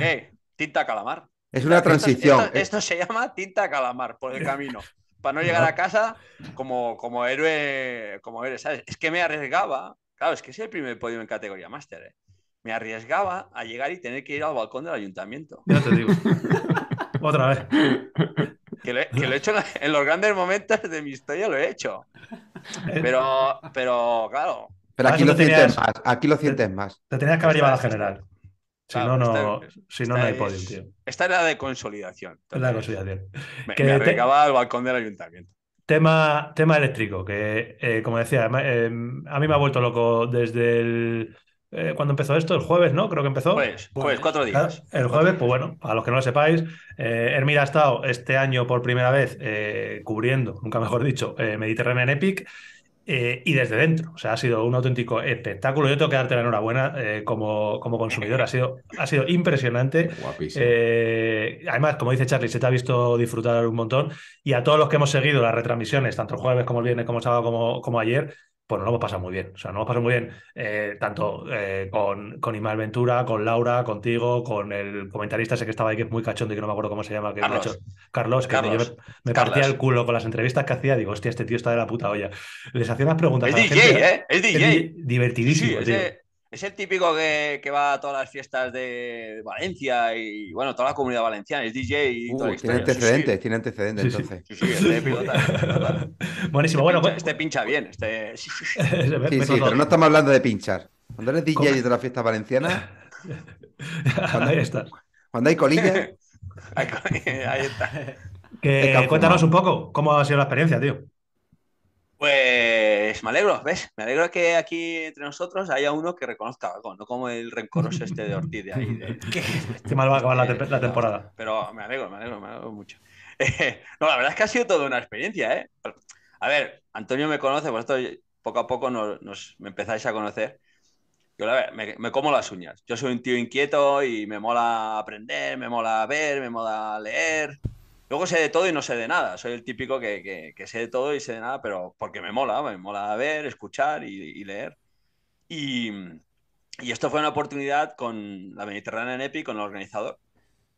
Eh, tinta calamar. Es una transición. Eh. Esto, se llama tinta calamar por el camino. Para no llegar a casa como, como héroe, como héroe, ¿sabes? Es que me arriesgaba. Claro, es que es el primer podio en categoría Master eh. Me arriesgaba a llegar y tener que ir al balcón del ayuntamiento. Ya te digo. Otra vez. Que lo, he, hecho en los grandes momentos <laughs> de mi historia, lo he hecho. Eh, pero, pero claro. Pero ah, aquí lo, sientes más. Aquí lo sientes más. Te tenías que haber llevado a general. Si no, no, si hay podium, tío. Esta era de consolidación. Es la consolidación. Me, que me balcón del ayuntamiento. Tema, tema eléctrico, que eh, como decía, eh, a mí me ha vuelto loco desde el eh, ¿Cuándo empezó esto, el jueves, ¿no? Creo que empezó. Jueves, pues jueves cuatro días. El jueves, pues bueno, para los que no lo sepáis, eh, Hermida ha estado este año por primera vez eh, cubriendo, nunca mejor dicho, eh, Mediterráneo en Epic. y desde dentro, o sea, ha sido un auténtico espectáculo. Yo tengo que darte la enhorabuena como, como consumidor, ha sido, ha sido impresionante. Guapísimo. además, como dice Charlie, se te ha visto disfrutar un montón. Y a todos los que hemos seguido las retransmisiones, tanto el jueves como el viernes, como el sábado, como, como ayer, bueno, pues no lo hemos pasado muy bien. O sea, nos hemos pasado muy bien eh, tanto eh, con, con Ventura, con Laura, contigo, con el comentarista ese que estaba ahí, que es muy cachondo y que no me acuerdo cómo se llama, que Carlos, hecho, Carlos que me, partía el culo con las entrevistas que hacía. Digo, hostia, este tío está de la puta olla. Les hacía unas preguntas. Es DJ, ¿eh? Es DJ. divertidísimo, es el típico que, va a todas las fiestas de Valencia y, bueno, toda la comunidad valenciana, es DJ y uh, Tiene antecedentes, tiene antecedentes, entonces. Sí, sí, <laughs> Buenísimo, este bueno. pues... Este pincha bien, este... sí, sí, <laughs> pero no estamos hablando de pinchar. Cuando eres DJ de las fiestas valencianas... <laughs> cuando, hay, cuando hay colillas... Ahí está. Que, cuéntanos un poco, ¿cómo ha sido la experiencia, tío? Pues pues me alegro, ¿ves? Me alegro que aquí entre nosotros haya uno que reconozca no como el rencoroso este de Ortiz de ahí. <laughs> este mal va a acabar la, eh, temporada. Pero me alegro, me alegro, me alegro mucho. <laughs> no, la verdad es que ha sido toda una experiencia, ¿eh? A ver, Antonio me conoce, vosotros poco a poco nos, me empezáis a conocer. Yo me, como las uñas. Yo soy un tío inquieto y me mola aprender, me mola ver, me mola leer, Luego sé de todo y no sé de nada. Soy el típico que, que, sé de todo y sé de nada, pero porque me mola, me mola ver, escuchar y, leer. Y, y, esto fue una oportunidad con la Mediterránea en EPI, con el organizador,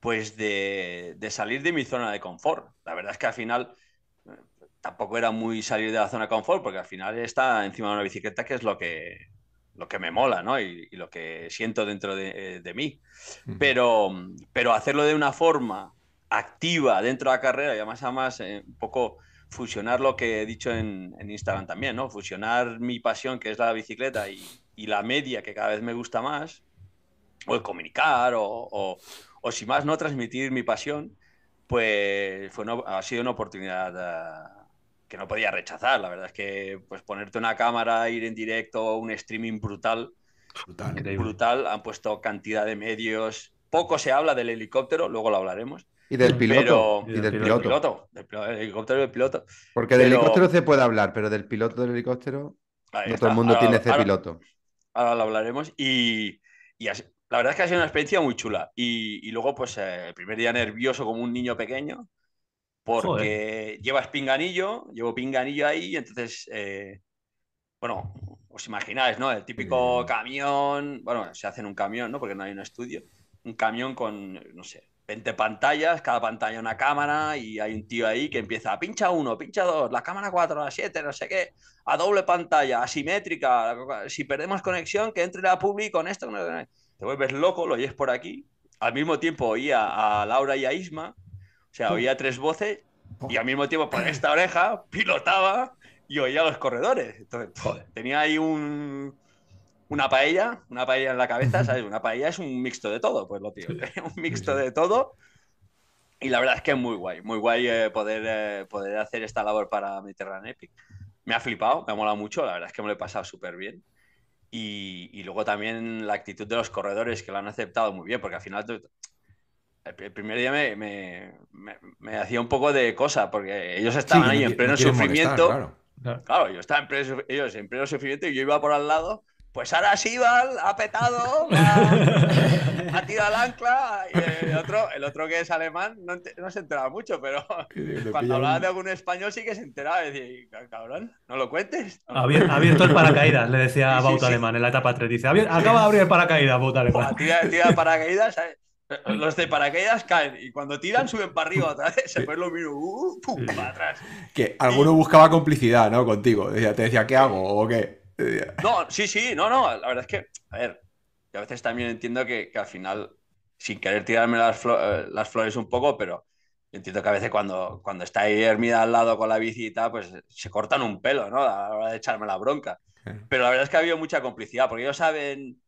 pues de, de, salir de mi zona de confort. La verdad es que al final eh, tampoco era muy salir de la zona de confort, porque al final está encima de una bicicleta, que es lo que, lo que me mola, ¿no? Y, lo que siento dentro de, eh, de mí. Pero, pero hacerlo de una forma activa dentro de la carrera y además, además eh, un poco fusionar lo que he dicho en, Instagram también, ¿no? Fusionar mi pasión, que es la bicicleta, y, la media, que cada vez me gusta más, o el comunicar, o, o, si más no, transmitir mi pasión, pues fue ha sido una oportunidad eh, que no podía rechazar. La verdad es que pues ponerte una cámara, ir en directo, un streaming brutal, brutal, brutal. han puesto cantidad de medios. Poco se habla del helicóptero, luego lo hablaremos y del piloto. y del, piloto. Del, helicóptero del piloto. Porque del helicóptero se puede hablar, pero del piloto del helicóptero no todo el mundo tiene ese piloto. Ahora lo hablaremos y, la verdad es que ha sido una experiencia muy chula. Y, luego, pues, eh, el primer día nervioso como un niño pequeño, porque llevas pinganillo, llevo pinganillo ahí, y entonces, eh, bueno, os imagináis, ¿no? El típico camión, bueno, se hace en un camión, ¿no? Porque no hay un estudio. Un camión con, no sé, 20 pantallas, cada pantalla una cámara y hay un tío ahí que empieza a pincha uno, pincha dos, la cámara cuatro, la siete, no sé qué, a doble pantalla, asimétrica, si perdemos conexión, que entre la publi con esto. Te vuelves loco, lo oyes por aquí. Al mismo tiempo oía a Laura y a Isma, o sea, oía tres voces oh. y al mismo tiempo por esta oreja pilotaba y oía los corredores. Entonces, tenía ahí un una paella, una paella en la cabeza, ¿sabes? Una paella es un mixto de todo, pues lo tío, <laughs> un mixto de todo. Y la verdad es que es muy guay, muy guay eh, poder, eh, poder hacer esta labor para Mediterranean Epic. Me ha flipado, me ha molado mucho, la verdad es que me lo he pasado súper bien. Y, luego también la actitud de los corredores que lo han aceptado muy bien, porque al final el primer día me, me, hacía un poco de cosa, porque ellos estaban ahí en pleno sufrimiento. claro. yo estaba ellos en pleno sufrimiento y yo iba por al lado pues ahora Sival ha petado, <laughs> ha, tirado al ancla. Y el, otro, el otro que es alemán no, se enteraba mucho, pero <laughs> cuando hablaba de algún español sí que se enteraba. Decía, cabrón, no lo cuentes. Ha abierto el paracaídas, le decía a Bauta Alemán en la etapa 3. Dice, acaba de abrir el paracaídas, Bauta Alemán. tira, el <laughs> paracaídas, ¿sabes? Eh, los de paracaídas caen y cuando tiran suben para arriba otra vez, se lo mismo, uh, pum, para atrás. Que alguno buscaba complicidad, ¿no? Contigo. Te decía, ¿qué hago? ¿O qué? No, sí, sí, no, no. La verdad es que, a ver, a veces también entiendo que, al final, sin querer tirarme eh, las, flores un poco, pero entiendo que a veces cuando, cuando está ahí Hermida al lado con la bici y tal, pues eh, se cortan un pelo, ¿no? A la hora de echarme la bronca. Pero la verdad es que ha habido mucha complicidad, porque ellos saben,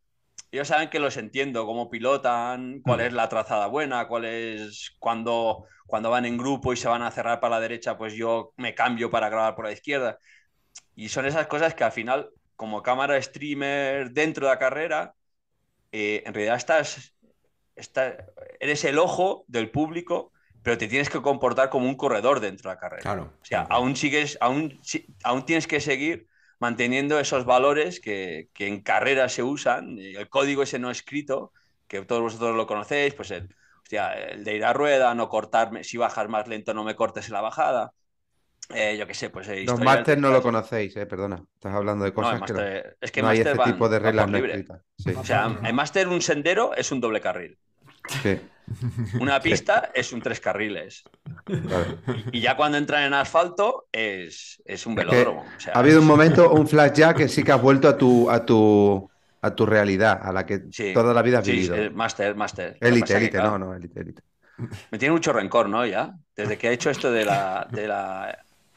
ellos saben que los entiendo, cómo pilotan, cuál mm. es la trazada buena, cuál es cuando, cuando van en grupo y se van a cerrar para la derecha, pues yo me cambio para grabar por la izquierda. Y son esas cosas que al final como cámara streamer dentro de la carrera, eh, en realidad estás, estás, eres el ojo del público, pero te tienes que comportar como un corredor dentro de la carrera. o sea, aún, sigues, aún, aún tienes que seguir manteniendo esos valores que, que, en carrera se usan, el código ese no escrito, que todos vosotros lo conocéis, pues el, el de ir a rueda, no cortarme, si bajas más lento no me cortes en la bajada. Eh, yo qué sé, pues. Eh, los máster no lo conocéis, eh, perdona. Estás hablando de cosas que, no, hay este tipo de reglas no O sea, en máster, un sendero es un doble carril. Sí. Una pista es un tres carriles. Y ya cuando entran en asfalto es, un velódromo. ha habido un momento, un flash ya que sí que has vuelto a tu, a tu, a tu realidad, a la que toda la vida has vivido. Sí, máster, máster. Élite, no, no, el Me tiene mucho rencor, ¿no? Ya, desde que ha hecho esto de la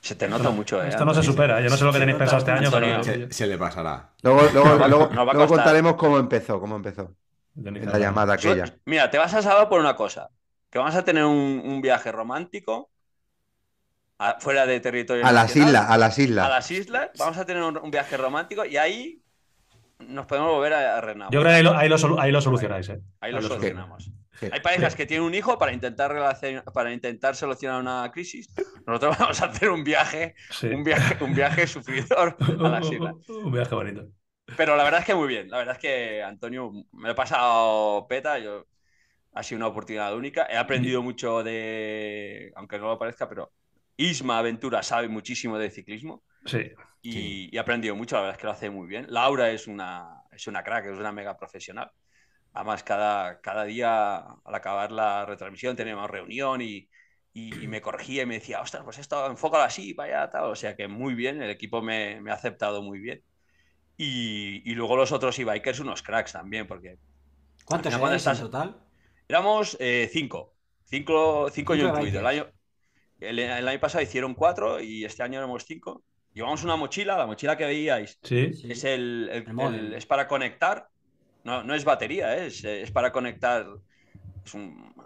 se te nota mucho, Esto no ¿eh, se supera, yo no sé lo que tenéis pensado este año, pero. Se, le pasará. Luego, luego, contaremos cómo empezó, cómo empezó. la llamada aquella. Mira, te vas a salvar por una cosa: que vamos a tener un, viaje romántico fuera de territorio. A las islas, a las islas. A las islas, vamos a tener un, viaje romántico y ahí nos podemos volver a, a Yo creo que ahí lo, solucionáis, Ahí, lo solucionamos. Hay parejas que tienen un hijo para intentar, para intentar solucionar una crisis. Nosotros <laughs> vamos a hacer un viaje, un viaje, un viaje sufridor <laughs> a las islas. Un viaje bonito. Pero la verdad es que muy bien. La verdad es que, Antonio, me lo he pasado peta. Yo... Ha sido una oportunidad única. He aprendido mucho de, aunque no lo parezca, pero Isma Aventura sabe muchísimo de ciclismo. Sí. Y, sí. ha aprendido mucho. La verdad es que lo hace muy bien. Laura es una, es una crack, es una mega profesional. Además, cada, cada día al acabar la retransmisión teníamos reunión y, me corregía y me decía, ostras, pues esto enfócalo así, vaya, tal. O sea que muy bien, el equipo me, ha aceptado muy bien. Y, luego los otros e-bikers, unos cracks también, porque. ¿Cuántos cuántos en total? Éramos eh, cinco. Cinco, cinco, incluido. El año, el, año pasado hicieron cuatro y este año éramos cinco. Llevamos una mochila, la mochila que veíais. Es es para conectar no, es batería, ¿eh? es, para conectar.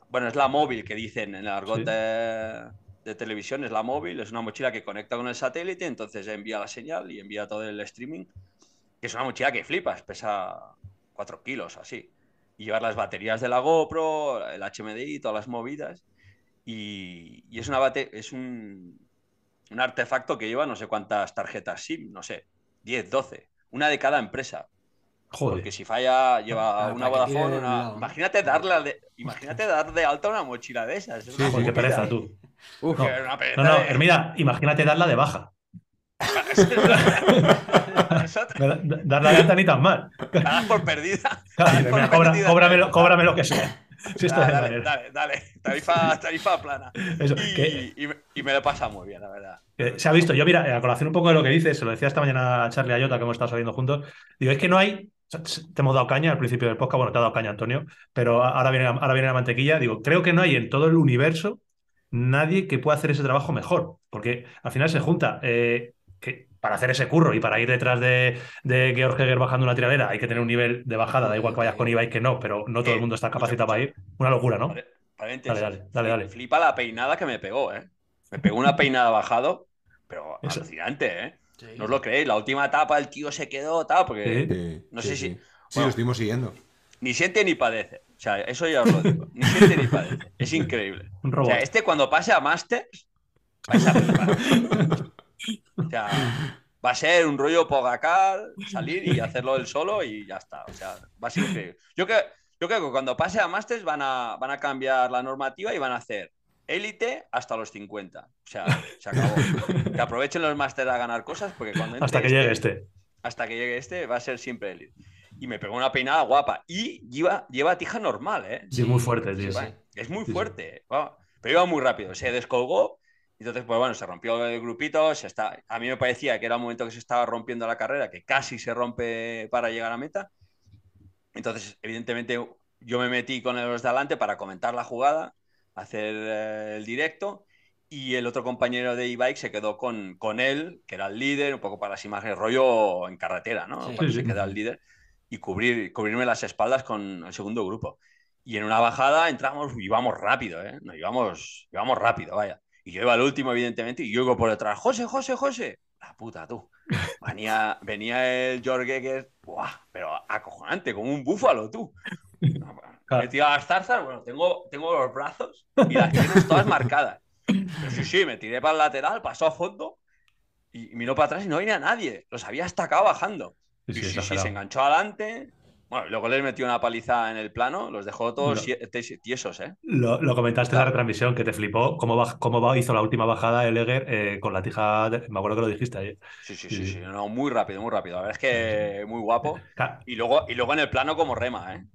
bueno, es la móvil que dicen en el argot de, televisión, es la móvil, es una mochila que conecta con el satélite, entonces envía la señal y envía todo el streaming. Que es una mochila que flipas, pesa 4 kilos así. Y llevar las baterías de la GoPro, el HMDI, todas las movidas. Y, es, una es un, un artefacto que lleva no sé cuántas tarjetas SIM, no sé, 10, 12, una de cada empresa. Porque si falla, lleva ah, una Vodafone, una... Imagínate darle Imagínate dar de alta una mochila de esas. sí, porque pereza ¿eh? tú. Uf, no. no, no, Hermida, imagínate darla de baja. <laughs> darla de alta ni tan mal. por perdida. cóbrame lo que sea. dale, dale, dale, dale, Tarifa, tarifa plana. y, me lo pasa muy bien, la verdad. Eh, se ha visto. Yo, mira, a colación un poco de lo que dices, se lo decía esta mañana a Charlie Ayota, que hemos estado saliendo juntos. Digo, es que no hay te hemos dado caña al principio del podcast, bueno, te ha dado caña Antonio, pero ahora viene, ahora viene la mantequilla. Digo, creo que no hay en todo el universo nadie que pueda hacer ese trabajo mejor, porque al final se junta eh, que para hacer ese curro y para ir detrás de, de Georg Heger bajando una tiradera hay que tener un nivel de bajada, da igual que vayas con Ibai que no, pero no todo el eh, mundo está capacitado para ir. Una locura, ¿no? Dale, dale, dale, dale. Flipa la peinada que me pegó, ¿eh? Me pegó una peinada bajado, pero alucinante, ¿eh? No os lo creéis, la última etapa el tío se quedó, tal, porque no sé si. Sí, lo estuvimos siguiendo. Ni siente ni padece. O sea, eso ya os lo digo. Ni siente ni padece. <laughs> Es increíble. este cuando pase a Masters, O sea, va a ser un rollo pogacal salir y hacerlo él solo y ya está. O sea, va a ser increíble. Yo creo, yo creo que cuando pase a Masters van a, van a cambiar la normativa y van a hacer élite hasta los 50. O sea, se acabó. <laughs> que aprovechen los másteres a ganar cosas porque cuando Hasta que llegue este, este. Hasta que llegue este va a ser siempre élite. Y me pegó una peinada guapa. Y lleva, lleva tija normal, ¿eh? Sí, muy fuerte, tío. Es muy fuerte. ¿eh? Pero iba muy rápido. Se descolgó. Entonces, pues bueno, se rompió el grupito. Se está... A mí me parecía que era un momento que se estaba rompiendo la carrera, que casi se rompe para llegar a meta. Entonces, evidentemente, yo me metí con los de adelante para comentar la jugada hacer eh, el directo y el otro compañero de e-bike se quedó con, con él, que era el líder, un poco para las imágenes, rollo en carretera, ¿no? se queda el líder y cubrir, cubrirme las espaldas con el segundo grupo. Y en una bajada entramos, y íbamos rápido, ¿eh? Nos íbamos, íbamos rápido, vaya. Y yo iba al último, evidentemente, y yo iba por detrás, José, José, José. La puta, tú. Venía, venía el Jorge, que ¡buah! pero acojonante, como un búfalo, tú. No, <laughs> Claro. Metido a ah, las zarzas, bueno, tengo, tengo los brazos y las piernas todas marcadas. sí, sí, me tiré para el lateral, pasó a fondo y, miró para atrás y no venía nadie. Los había acá bajando. Sí, sí, sí, se enganchó adelante. Bueno, luego les metió una paliza en el plano, los dejó todos tiesos, ¿eh? Lo, comentaste en la retransmisión, que te flipó cómo, cómo hizo la última bajada el Eger eh, con la tija, me acuerdo que lo dijiste ayer. Sí, sí, sí, sí, no, muy rápido, muy rápido. La verdad es que muy guapo. Y, luego, y luego en el plano como rema, ¿eh?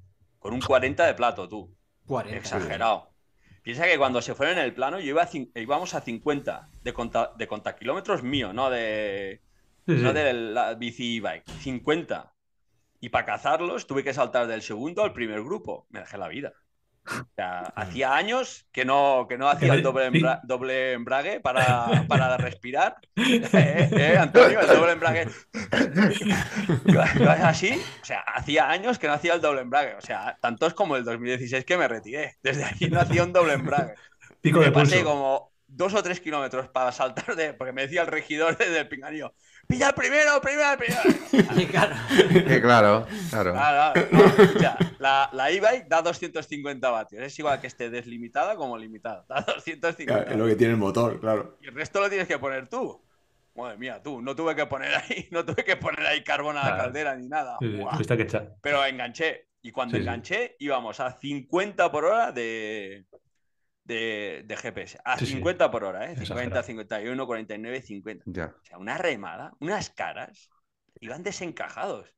Con un 40 de plato, tú. Exagerado. Piensa que cuando se fueron en el plano, yo iba íbamos a 50 de, conta de contakilómetros mío, no de. No de la bici bike. 50. Y para cazarlos tuve que saltar del segundo al primer grupo. Me dejé la vida. Ah. hacía años que no, que no hacía el doble, embrague para, <laughs> respirar. Eh, eh, eh, Antonio? El doble embrague. así? O sea, hacía años que no hacía el doble embrague. O sea, tanto es como el 2016 que me retiré. Desde aquí no hacía un doble embrague. Pico pasé como dos o tres kilómetros para saltar de. Porque me decía el regidor del pinganillo, pilla primero, primero, primero. Así, <laughs> claro. claro, claro. la, la e-bike da 250 vatios. Es igual que esté deslimitada como limitada. Da 250. es lo que tiene el motor, claro. Y el resto lo tienes que poner tú. Madre mía, tú, no tuve que poner ahí, <laughs> no tuve que poner ahí carbón a la caldera ni nada. que Pero enganché. Y cuando enganché íbamos a 50 por hora de, de, GPS. A 50 por hora, ¿eh? 50, 51, 49, 50. O sea, una remada, unas caras. Iban desencajados.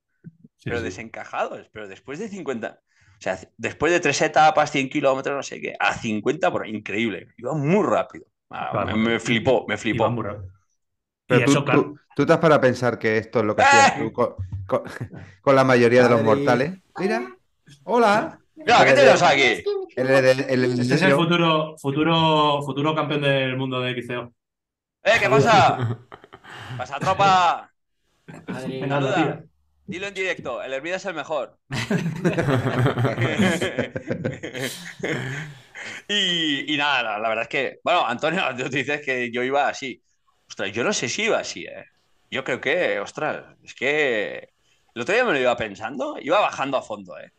pero desencajados. Pero después de 50. O sea, después de tres etapas, 100 kilómetros, no sé qué, a 50 por hora. Increíble. Iba muy rápido. Ah, me, flipó, me flipó. tú, estás para pensar que esto es lo que <laughs> hacías tú con, la mayoría de los mortales. Mira, hola. No, ¿qué tenemos aquí? este es el futuro, futuro, futuro campeón del mundo de XCO. ¡Eh, qué pasa! <laughs> ¡Pasa tropa! duda. Dilo en directo, el Hermida es el mejor. <laughs> y, nada, la, la, verdad es que, bueno, Antonio, <laughs> tú dices que yo iba así. Ostras, yo no sé si iba así, ¿eh? Yo creo que, ostras, es que el otro día me lo iba pensando, iba bajando a fondo, ¿eh?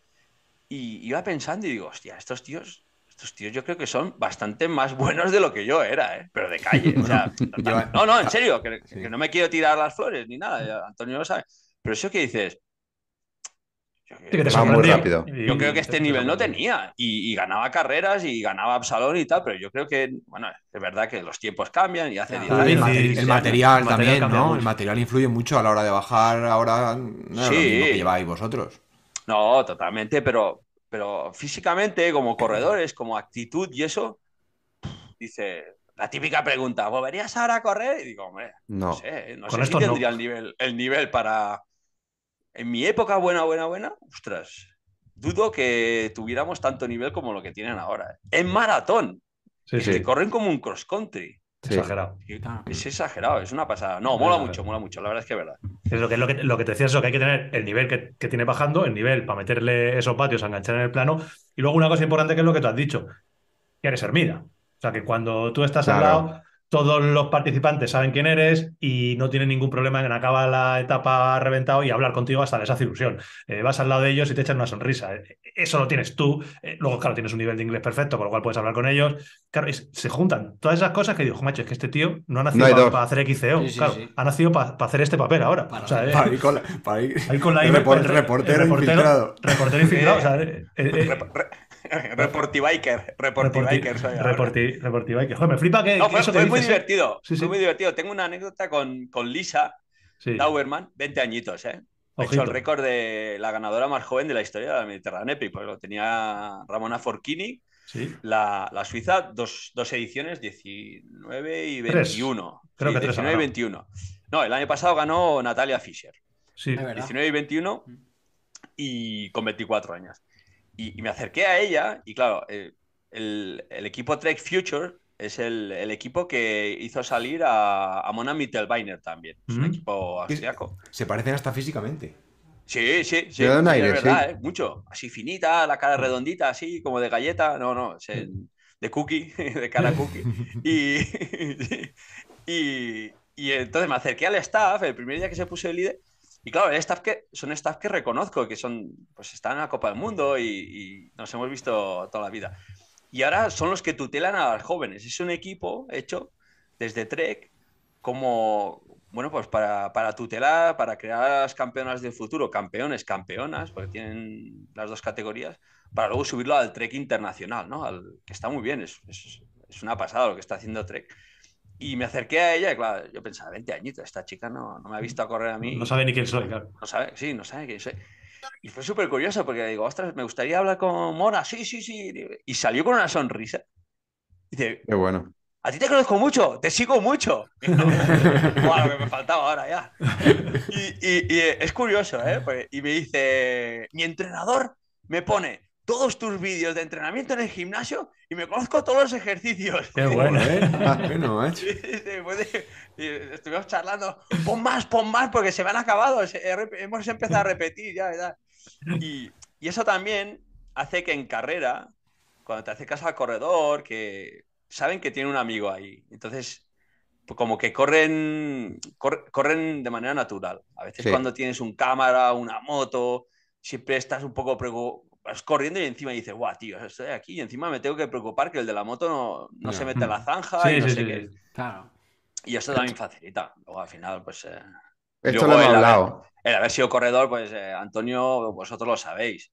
Y iba pensando y digo, hostia, estos tíos, estos tíos yo creo que son bastante más buenos de lo que yo era, ¿eh? pero de calle. <laughs> no, no, en <laughs> serio, que, no me quiero tirar las flores ni nada, Antonio lo sabe. Pero eso que dices... Yo, rápido. yo creo que este nivel no tenía y, ganaba carreras y ganaba Absalón y tal, pero yo creo que, bueno, es verdad que los tiempos cambian y hace el, material, también, ¿no? El material influye mucho a la hora de bajar ahora no sí. lo que lleváis vosotros. No, totalmente, pero, pero físicamente, como corredores, como actitud y eso, dice, la típica pregunta, ¿volverías ahora a correr? Y digo, hombre, no, sé, no sé si tendría el, nivel, el nivel para... En mi época buena, buena, buena, ostras, dudo que tuviéramos tanto nivel como lo que tienen ahora. En maratón, corren como un cross country. Exagerado. Es exagerado, es una pasada. No, mola mucho, mola mucho, la verdad es que es verdad. Es lo que, lo que, que te decía eso, que hay que tener el nivel que, tiene bajando, el nivel para meterle esos patios, a enganchar en el plano. Y luego una cosa importante que es lo que tú has dicho, que ser hermida. O sea, que cuando tú estás al lado, todos los participantes saben quién eres y no tienen ningún problema en acaba la etapa reventado y hablar contigo hasta les hace ilusión. Eh, vas al lado de ellos y te echan una sonrisa. Eh, eso lo tienes tú. Eh, luego, claro, tienes un nivel de inglés perfecto, con lo cual puedes hablar con ellos. Claro, se juntan todas esas cosas que digo, macho, es que este tío no ha nacido para, hacer XCO. claro, ha nacido para, hacer este papel ahora. Para, ir con la, con la el, reportero, infiltrado. Reportero <laughs> <laughs> reportiviker Biker. Reporti soy. Joder, me flipa que. No, fue, muy divertido. Tengo una anécdota con, Lisa sí. 20 añitos, ¿eh? hecho el récord de la ganadora más joven de la historia de la Mediterránea Epic, pues lo tenía Ramona Forchini, La, Suiza, dos, ediciones, 19 y 21. Creo que 19 y 21. No, el año pasado ganó Natalia Fischer. 19 y 21 mm. y con 24 años. Y, me acerqué a ella y claro, eh, el, equipo Trek Future es el, equipo que hizo salir a, a Mona Mittelbiner también. Es un equipo austriaco. Se parecen hasta físicamente. Sí, sí, sí. verdad, ¿eh? Mucho. Así finita, la cara redondita, así, como de galleta. No, no, de cookie, <laughs> de cara cookie. Y, <laughs> y, y, entonces me acerqué al staff el primer día que se puso el líder y claro, que, son staff que reconozco, que son, pues están a Copa del Mundo y, nos hemos visto toda la vida. Y ahora son los que tutelan a los jóvenes. Es un equipo hecho desde Trek como, bueno, pues para, para, tutelar, para crear las campeonas del futuro, campeones, campeonas, porque tienen las dos categorías, para luego subirlo al Trek internacional, ¿no? Al, que está muy bien, es, es, una pasada lo que está haciendo Trek. Y me acerqué a ella y claro, yo pensaba, 20 añitos, esta chica no, no me ha visto correr a mí. No sabe ni quién soy, claro. No sabe, sí, no sabe quién soy. Y fue súper curioso porque digo, ostras, me gustaría hablar con Mona, sí, sí, sí. Y salió con una sonrisa. dice, Qué bueno. A ti te conozco mucho, te sigo mucho. bueno, que me faltaba ahora ya. Y, es curioso, ¿eh? Pues, y me dice, mi entrenador me pone, todos tus vídeos de entrenamiento en el gimnasio y me conozco todos los ejercicios. Qué bueno, ¿eh? <laughs> Ah, bueno, ¿eh? estuvimos charlando, pon más, pon más, porque se me han acabado, hemos empezado a repetir ya, ¿verdad? Y, eso también hace que en carrera, cuando te acercas al corredor, que saben que tiene un amigo ahí, entonces pues como que corren, corren de manera natural. A veces cuando tienes un cámara, una moto, siempre estás un poco preocupado corriendo y encima dice guau, tío, estoy aquí y encima me tengo que preocupar que el de la moto no, se mete a la mm. zanja y no eso también facilita. Luego al final, pues. Eh, Esto lo hemos el, hablado. El, haber sido corredor, pues eh, Antonio, vosotros lo sabéis.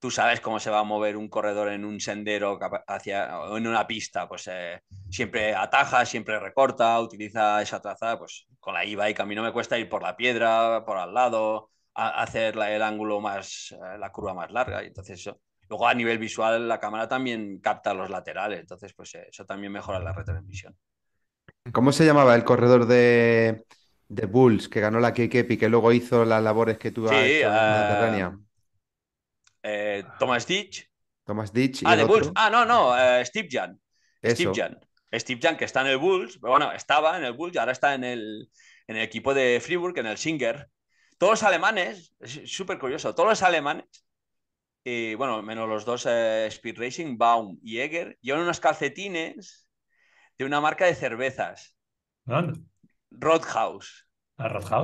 Tú sabes cómo se va a mover un corredor en un sendero hacia, en una pista, pues eh, siempre ataja, siempre recorta, utiliza esa traza, pues con la IVA y camino me cuesta ir por la piedra, por al lado, hacer el ángulo más, eh, la curva más larga. Y entonces Luego a nivel visual la cámara también capta los laterales, entonces pues eh, eso también mejora la retransmisión. ¿Cómo se llamaba el corredor de, de Bulls que ganó la KKP y que luego hizo las labores que tú has hecho en eh, Thomas Ditch. Thomas Ditch. ah, de Bulls. Ah, no, no, Steve Jan. Steve Jan. Steve Jan, que está en el Bulls, pero bueno, estaba en el Bulls y ahora está en el, en el equipo de Freiburg, en el Singer. Todos los alemanes, es súper curioso, todos los alemanes, bueno, menos los dos eh, Speed Racing, Baum y Eger, llevan unos calcetines de una marca de cervezas. ¿Dónde? La Rodhouse,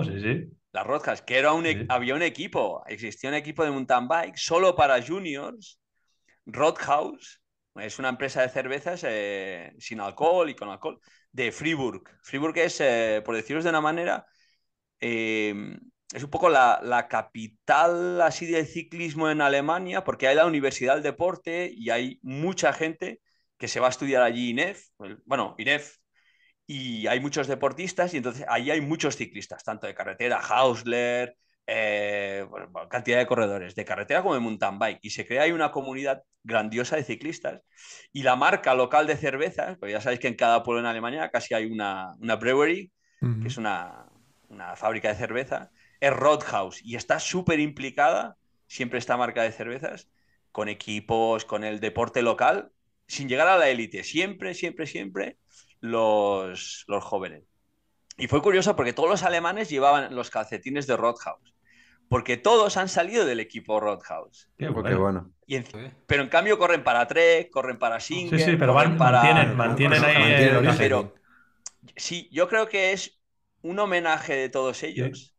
sí, sí. La que era un, e- había un equipo, existía un equipo de mountain bike solo para juniors. Rodhouse es una empresa de cervezas eh, sin alcohol y con alcohol de Friburg. Friburg es, eh, por deciros de una manera, eh, es un poco la, la, capital así del ciclismo en Alemania, porque hay la Universidad del Deporte y hay mucha gente que se va a estudiar allí INEF, bueno, INEF, y hay muchos deportistas y entonces ahí hay muchos ciclistas, tanto de carretera, Hausler, eh, cantidad de corredores, de carretera como de mountain bike, y se crea ahí una comunidad grandiosa de ciclistas y la marca local de cerveza, pues ya sabéis que en cada pueblo en Alemania casi hay una, una brewery, que es una, una fábrica de cerveza, es Roadhouse y está súper implicada, siempre esta marca de cervezas, con equipos, con el deporte local, sin llegar a la élite, siempre, siempre, siempre los, jóvenes. Y fue curioso porque todos los alemanes llevaban los calcetines de Roadhouse porque todos han salido del equipo Roadhouse. bueno. Pero en cambio corren para tres corren para cinco pero mantienen, ahí. pero, sí, yo creo que es un homenaje de todos ellos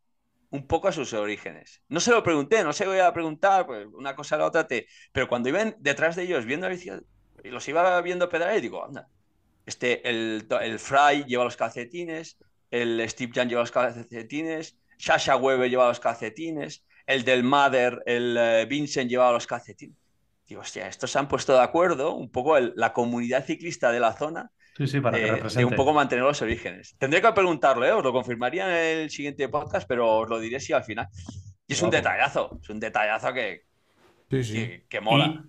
un poco a sus orígenes. No se lo pregunté, no se lo iba a preguntar, pues, una cosa a la otra, te... pero cuando iban detrás de ellos viendo y los iba viendo y digo, anda, este, el, el Fry lleva los calcetines, el Steve Jan lleva los calcetines, Sasha Weber lleva los calcetines, el del Mother, el eh, Vincent lleva los calcetines. Digo, hostia, estos se han puesto de acuerdo, un poco la comunidad ciclista de la zona Sí, sí, para eh, un poco mantener los orígenes. Tendré que preguntarlo, ¿eh? os lo confirmaría en el siguiente podcast, pero os lo diré si al final. Y es un detallazo, es un detallazo que, sí, sí. que, mola.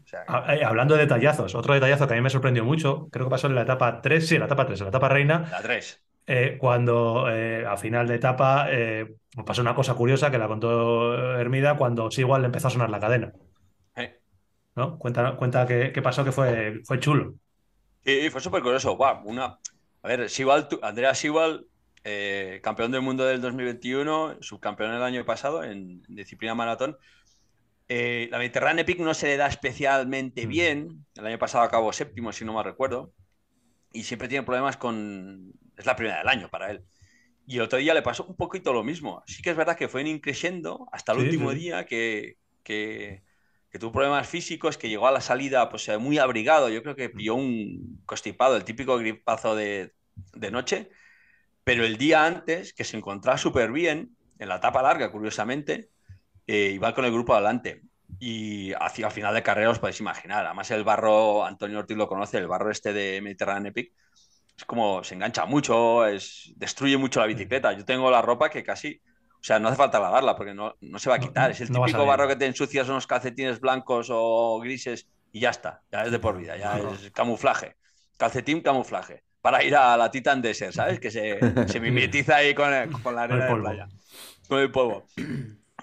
Eh, hablando de detallazos, otro detallazo que a mí me sorprendió mucho, creo que pasó en la etapa 3, sí, en la etapa 3, en la etapa reina. La 3. cuando al a final de etapa pasó una cosa curiosa que la contó Hermida cuando sí igual le empezó a sonar la cadena. ¿No? Cuenta, cuenta qué pasó que fue, fue chulo. Y, fue súper curioso. una... A ver, Andrea Sibal, eh, campeón del mundo del 2021, subcampeón el año pasado en, disciplina maratón. Eh, la Mediterránea Epic no se le da especialmente mm. bien. El año pasado acabó séptimo, si no mal recuerdo. Y siempre tiene problemas con. Es la primera del año para él. Y el otro día le pasó un poquito lo mismo. Sí que es verdad que fue en increciendo hasta el último día que, que que tuvo problemas físicos, que llegó a la salida pues, eh, muy abrigado. Yo creo que mm. pilló un constipado, el típico gripazo de, de noche. Pero el día antes, que se encontraba súper bien, en la etapa larga, curiosamente, eh, iba con el grupo adelante. Y hacia el final de carrera os podéis imaginar. Además, el barro, Antonio Ortiz lo conoce, el barro este de Mediterráneo Epic, es como se engancha mucho, es, destruye mucho la bicicleta. Yo tengo la ropa que casi o sea, no hace falta lavarla porque no, se va a quitar. Es el típico barro que te ensucias unos calcetines blancos o grises y ya está. Ya es de por vida, ya es camuflaje. Calcetín, camuflaje. Para ir a la Titan Desert, ¿sabes? Que se, mimetiza ahí con, la arena de playa. el polvo.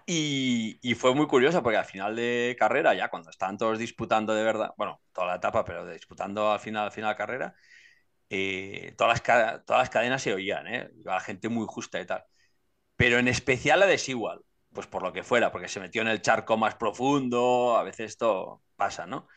Y, fue muy curioso porque al final de carrera, ya cuando estaban todos disputando de verdad, bueno, toda la etapa, pero disputando al final, al final de carrera, eh, todas, las, todas las cadenas se oían, ¿eh? la gente muy justa y tal pero en especial a Desigual, pues por lo que fuera, porque se metió en el charco más profundo, a veces esto pasa, ¿no?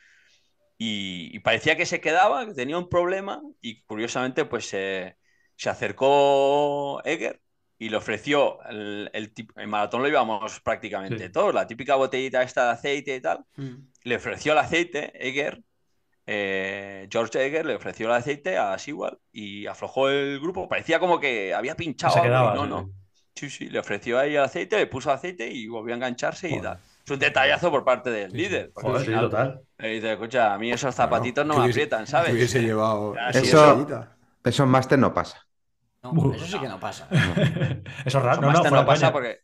Y, parecía que se quedaba, que tenía un problema y curiosamente pues se eh, se acercó Egger y le ofreció el, el, maratón lo íbamos prácticamente todos, la típica botellita esta de aceite y tal, mm. le ofreció el aceite Egger eh, George Egger le ofreció el aceite a Desigual y aflojó el grupo. Parecía como que había pinchado. no, no. Sí, sí, le ofreció ahí el aceite, le puso aceite y volvió a engancharse y tal. Es un detallazo por parte del líder. total. Y dice, escucha, a mí esos zapatitos no me aprietan, ¿sabes? llevado... Eso, eso, en Master no pasa. No, eso sí que no pasa. <laughs> eso es raro. No, no, pasa porque...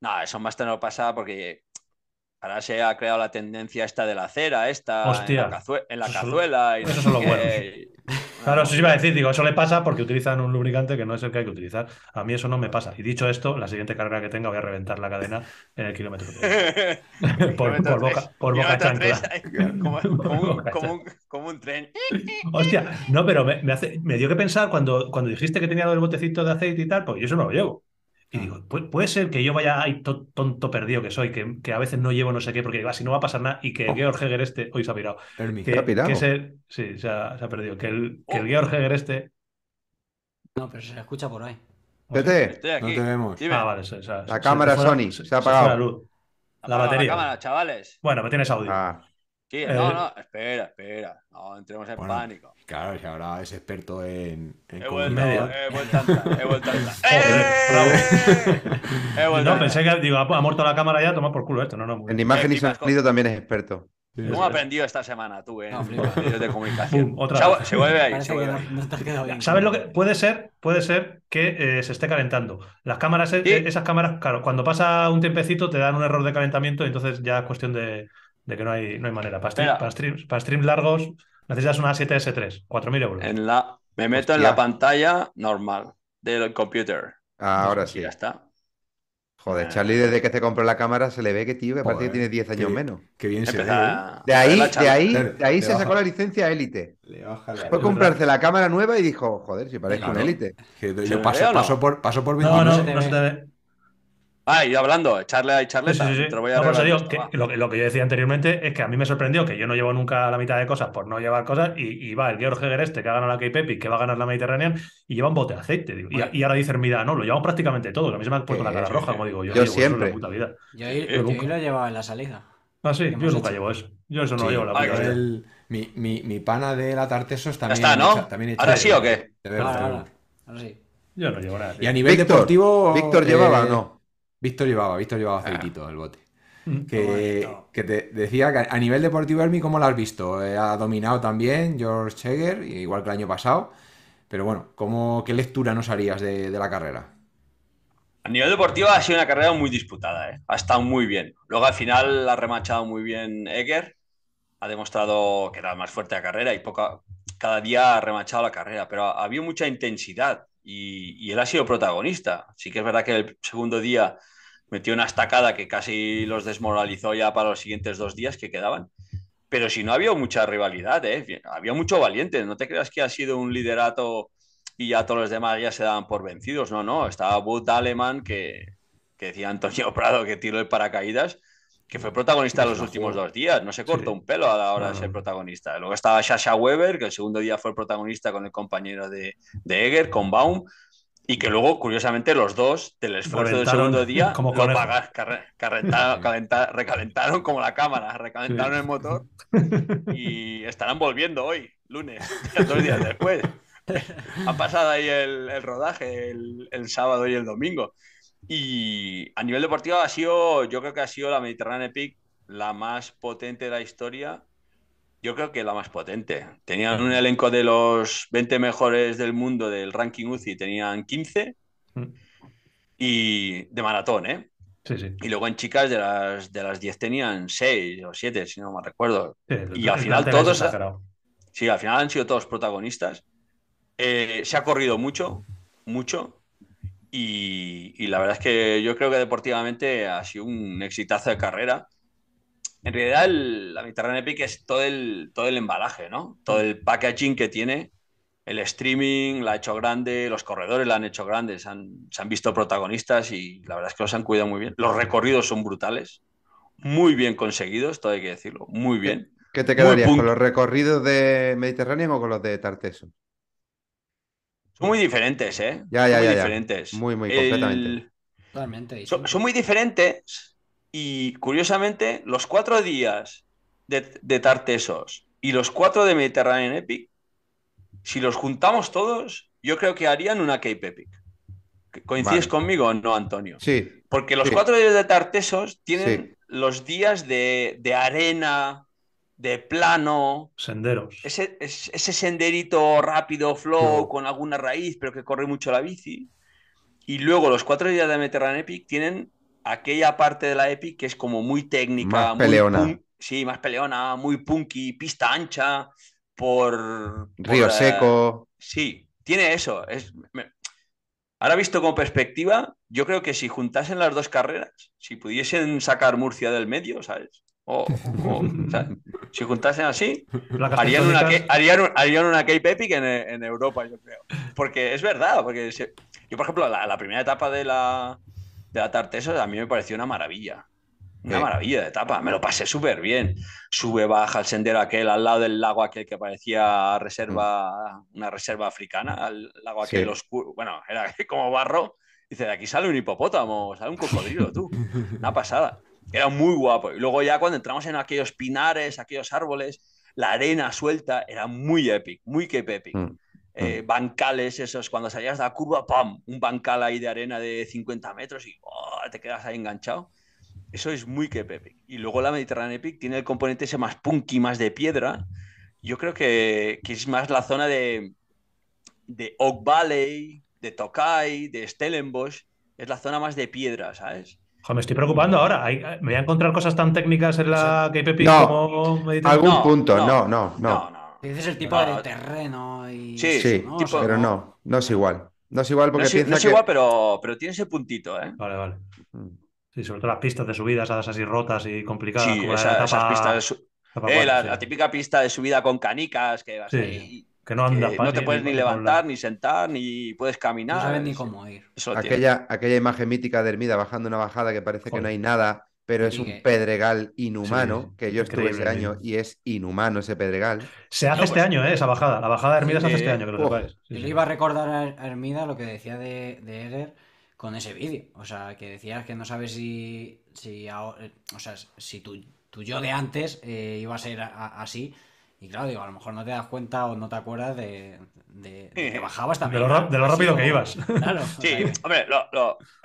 No, eso en Master no pasa porque ahora se ha creado la tendencia esta de la cera, esta en la, cazuela en la cazuela. Son, los no Claro, eso sí iba a decir, digo, eso le pasa porque utilizan un lubricante que no es el que hay que utilizar. A mí eso no me pasa. Y dicho esto, la siguiente carrera que tenga voy a reventar la cadena en el kilómetro. <laughs> por, por, boca, por boca Como, un, tren. Hostia, no, pero me, hace, me dio que pensar cuando, cuando dijiste que tenía el botecito de aceite y tal, porque yo eso no lo llevo. Y ah. digo, puede ser que yo vaya, ay, tonto perdido que soy, que, que a veces no llevo no sé qué, porque así ah, no va a pasar nada, y que el oh. Georg Heger este, hoy se ha pirado. Que, ¿Se ha pirado? sí, se ha, perdido. Que el, que el Georg Heger este. No, pero se escucha por ahí. ¿Vete? no te vemos. Ah, vale, la cámara Sony se, ha apagado. la, batería. La cámara, chavales. Bueno, me tienes audio. Ah. Sí, eh, no, no, espera, espera. No, entremos en pánico. Claro, si ahora es experto en. en he, vuelto, he vuelto a entrar, he vuelto a entrar. <laughs> ¡Eh! no, pensé que digo, ha, muerto la cámara ya, toma por culo esto. No, no. En imagen y sonido también es experto. ¿Cómo ha aprendido esta semana tú, eh? No, de comunicación. otra se, vuelve ahí. Se vuelve. ¿Sabes lo que puede ser? Puede ser que eh, se esté calentando. Las cámaras, esas cámaras, claro, cuando pasa un tiempecito te dan un error de calentamiento, entonces ya es cuestión de, que no hay, no hay manera. Para, streams, para streams largos necesitas una 7S3, 4.000 euros. En la, me meto en la pantalla normal del computer. Ah, ahora sí. Ya está. Joder, ah, Charlie, desde que te compró la cámara se le ve que, tío, que parece que tiene 10 años menos. Qué bien se ve. ¿eh? De ahí, de ahí, ahí se sacó la licencia élite. Fue comprarse la cámara nueva y dijo, joder, si parece un élite. Yo paso, por, paso por Ah, y hablando, echarle y charleta. lo, a que lo, que yo decía anteriormente es que a mí me sorprendió que yo no llevo nunca la mitad de cosas por no llevar cosas y, va el George Heger este que ha ganado la K-Pepi, que va a ganar la Mediterránea y lleva un bote de aceite. Y, ahora dice Hermida, no, lo llevamos prácticamente todo. A mí se me ha puesto la cara roja, como digo yo. Yo siempre. puta vida. Yo, siempre eh, lo llevaba en la salida. Ah, sí, yo nunca llevo eso. Yo eso no lo llevo la ah, mi, mi, mi, pana de la Tartesos está, ¿no? también ¿Ahora sí o qué? ahora, sí. Yo no llevo nada. ¿Y a nivel deportivo? ¿Víctor eh, llevaba o no? Víctor llevaba, Víctor llevaba aceitito el bote. Mm. Que, te decía que a nivel deportivo, Hermi, ¿cómo lo has visto? Eh, ha dominado también George Eger, igual que el año pasado. Pero bueno, ¿qué lectura nos harías de, la carrera? A nivel deportivo ha sido una carrera muy disputada, ¿eh? ha estado muy bien. Luego al final ha remachado muy bien Eger, ha demostrado que era más fuerte la carrera y cada día ha remachado la carrera, pero había mucha intensidad y, él ha sido protagonista. Sí que es verdad que el segundo día metió una estacada que casi los desmoralizó ya para los siguientes dos días que quedaban. Pero si no había mucha rivalidad, ¿eh? había mucho valiente. No te creas que ha sido un liderato y ya todos los demás ya se daban por vencidos. No, no, estaba Bud Aleman que, que decía Antonio <laughs> Prado que tiró el paracaídas que fue protagonista los pues últimos dos días, no se cortó un pelo a la hora de ser protagonista. Luego estaba Sasha Weber, que el segundo día fue protagonista con el compañero de, de Eger, con Baum, y que luego, curiosamente, los dos del esfuerzo del segundo día <laughs> como recalentaron como la cámara, recalentaron el motor <laughs> y estarán volviendo hoy, lunes, <laughs> dos días después. Ha pasado ahí el, rodaje el sábado y el domingo. Y a nivel deportivo ha sido, yo creo que ha sido la Mediterránea Epic la más potente de la historia. Yo creo que la más potente. Tenían un mm. elenco de los 20 mejores del mundo del ranking UCI, tenían 15 mm. y de maratón, ¿eh? Sí, sí. Y luego en chicas de las, de las 10 tenían 6 o 7, si no me recuerdo. y al final todos... Sí, al final han sido todos protagonistas. Eh, se ha corrido mucho, mucho. Y, la verdad es que yo creo que deportivamente ha sido un exitazo de carrera. En realidad, la Mediterránea Epic es todo el, todo el embalaje, ¿no? Todo mm. el packaging que tiene. El streaming la ha hecho grande, los corredores la han hecho grandes, se han visto protagonistas y la verdad es que los han cuidado muy bien. Los recorridos son brutales, muy bien conseguidos, todo hay que decirlo, muy bien. ¿Qué te quedaría, ¿Con los recorridos de Mediterráneo o con los de Tarteso? Son muy diferentes, ¿eh? muy diferentes. Muy, muy, completamente. Totalmente. Son, muy diferentes y curiosamente, los cuatro días de, Tartessos Tartesos y los cuatro de Mediterráneo Epic, si los juntamos todos, yo creo que harían una Cape Epic. ¿Coincides conmigo o no, Antonio? Sí. Porque los cuatro días de Tartesos tienen los días de, de arena, de plano. Senderos. Ese, ese senderito rápido, flow, con alguna raíz, pero que corre mucho la bici. Y luego los cuatro días de Mediterráneo Epic tienen aquella parte de la Epic que es como muy técnica. Más peleona. sí, más peleona, muy punky, pista ancha, por... Río seco. sí, tiene eso. Es, ahora visto con perspectiva, yo creo que si juntasen las dos carreras, si pudiesen sacar Murcia del medio, ¿sabes? O, si juntasen así, harían una, harían, harían una Cape Epic en, Europa, yo creo. Porque es verdad, porque yo, por ejemplo, la, primera etapa de la, de la Tartesa a mí me pareció una maravilla. Una maravilla de etapa, me lo pasé súper bien. Sube, baja el sendero aquel al lado del lago aquel que parecía reserva, mm. una reserva africana, el lago aquel oscuro, bueno, era <laughs> como barro. Dice, de aquí sale un hipopótamo, sale un cocodrilo, tú. <laughs> Una pasada. Era muy guapo. Y luego ya cuando entramos en aquellos pinares, aquellos árboles, la arena suelta, era muy epic, muy que mm, eh, mm. bancales esos, cuando salías de la curva, ¡pam! Un bancal ahí de arena de 50 metros y te quedas ahí enganchado. Eso es muy que Y luego la Mediterránea Epic tiene el componente ese más punky, más de piedra. Yo creo que, es más la zona de, de Oak Valley, de Tokai, de Stellenbosch. Es la zona más de piedra, ¿sabes? me estoy preocupando ahora. Eh, ¿Me voy a encontrar cosas tan técnicas en la KPP no, como meditación? Algún punto, no, no, no. no Dices el tipo de terreno y. Sí, sí pero no, no es igual. No es igual porque sí, No es igual, pero, pero tiene ese puntito, ¿eh? Vale, vale. Mm. Sí, sobre todo las pistas de subida, esas así rotas y complicadas. Sí, como esas pistas de subida. Eh, la, típica pista de subida con canicas que vas ahí no te puedes ni, levantar, ni sentar, ni puedes caminar. No sabes ni cómo ir. aquella, aquella, imagen mítica de Hermida bajando una bajada que parece que no hay nada, pero es un pedregal inhumano, que yo estuve ese año y es inhumano ese pedregal. Se hace este pues, año, ¿eh? esa bajada. La bajada de Hermida se hace este año, que es. le iba a recordar a Hermida lo que decía de, de con ese vídeo. O sea, que decía que no sabes si, si, eh, o sea, si tu, yo de antes eh, iba a ser así y claro, a lo mejor no te das cuenta o no te acuerdas de, que bajabas también. De lo, rápido que ibas. Sí, hombre,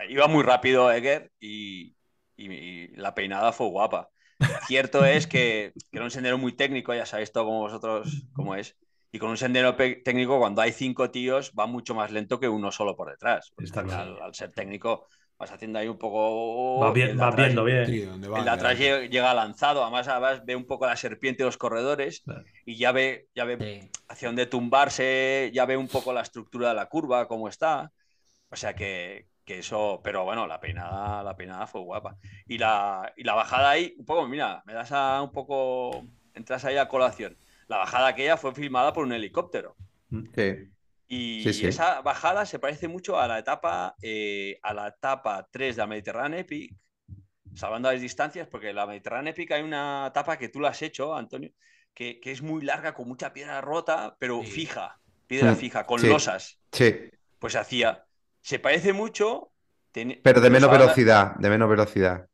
iba muy rápido Eger y, y, la peinada fue guapa. Cierto es que, que, era un sendero muy técnico, ya sabéis todo como vosotros cómo es. Y con un sendero técnico, cuando hay cinco tíos, va mucho más lento que uno solo por detrás. al, ser técnico, vas haciendo ahí un poco. vas viendo bien. el atrás llega, lanzado, además, además, ve un poco la serpiente de los corredores y ya ve, ya ve hacia dónde tumbarse, ya ve un poco la estructura de la curva, cómo está. O sea que, que eso, pero bueno, la peinada, la fue guapa. Y la, la bajada ahí, un poco, mira, me das un poco, entras ahí a colación. La bajada aquella fue filmada por un helicóptero. Mm. Sí. Y esa bajada se parece mucho a la etapa, eh, a la etapa 3 de la Mediterránea Epic, salvando las distancias, porque la Mediterránea Epic hay una etapa que tú la has hecho, Antonio, que, es muy larga, con mucha piedra rota, pero fija, piedra mm, fija, con losas. Sí. Pues hacía. Se parece mucho. pero de menos velocidad, de menos velocidad.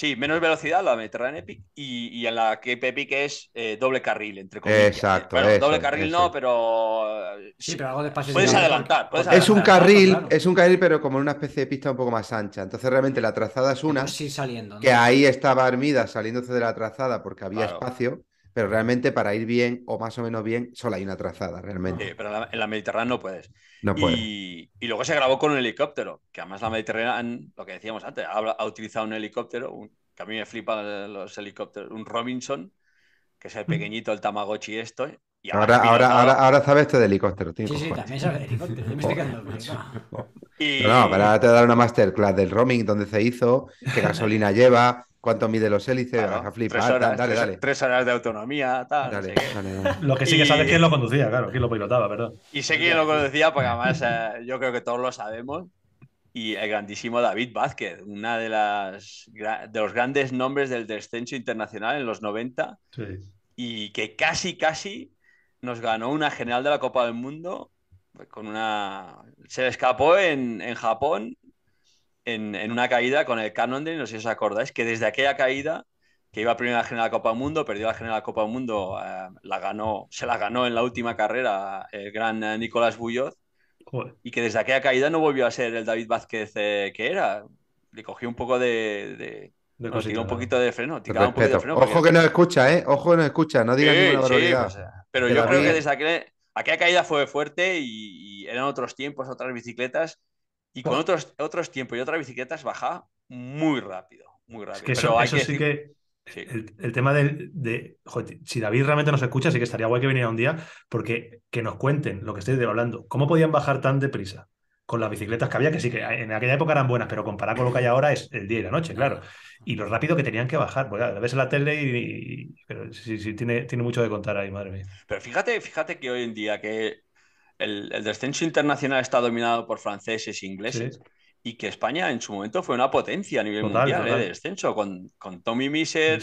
Sí, menos velocidad la en Epic y, en la Cape Epic es eh, doble carril, entre comillas. Exacto. doble carril no, pero. Eh, sí, algo Puedes, adelantar, es un carril, es un carril, pero como en una especie de pista un poco más ancha. Entonces realmente la trazada es una. Sí, saliendo. Que ahí estaba Armida saliéndose de la trazada porque había espacio pero realmente para ir bien o más o menos bien, solo hay una trazada realmente. pero en la, Mediterránea no puedes. No Y, luego se grabó con un helicóptero, que además la Mediterránea, lo que decíamos antes, ha, utilizado un helicóptero, que a mí me flipan los helicópteros, un Robinson, que es el mm. pequeñito, el Tamagotchi esto. Y ahora, ahora, ahora, ahora, sabes esto de helicóptero, Sí, sí, también sabes de helicóptero. <laughs> No, para te dar una masterclass del roaming, donde se hizo, qué gasolina <laughs> lleva, ¿Cuánto mide los hélices, claro, Tres, horas, horas, de autonomía, tal. lo que sí que sabes es quién lo conducía, claro, quién lo pilotaba, perdón. Y sé quién lo conducía, porque además eh, yo creo que todos lo sabemos. Y el grandísimo David Vázquez, Uno de de los grandes nombres del descenso internacional en los 90. Y que casi, casi nos ganó una general de la Copa del Mundo pues, con una. Se le escapó en, en Japón en, una caída con el Cannondale, no sé si os acordáis, que desde aquella caída que iba primero a la general Copa Mundo, perdió la general Copa Mundo, eh, la ganó, se la ganó en la última carrera el gran eh, Nicolás Bulloz. Y que desde aquella caída no volvió a ser el David Vázquez eh, que era. Le cogió un poco de. de, un poquito de freno. un poquito de freno Ojo que no escucha, ¿eh? Ojo que no escucha, no diga ninguna barbaridad. pero, yo creo que desde aquella caída fue fuerte y, y, eran otros tiempos, otras bicicletas. Y con otros, tiempos y otras bicicletas baja muy rápido, muy rápido. eso, sí que... El, tema de, si David realmente nos escucha, sí que estaría guay que viniera un día, porque que nos cuenten lo que estoy hablando. ¿Cómo podían bajar tan deprisa? Con las bicicletas que había, que sí, que en aquella época eran buenas, pero comparado con lo que hay ahora es el día y la noche, claro. Y lo rápido que tenían que bajar, porque la ves en la tele y, pero sí, sí, tiene, tiene mucho de contar ahí, madre mía. Pero fíjate, fíjate que hoy en día que el, descenso internacional está dominado por franceses e ingleses. Y que España en su momento fue una potencia a nivel mundial ¿eh? de descenso, con, con Tommy Miser.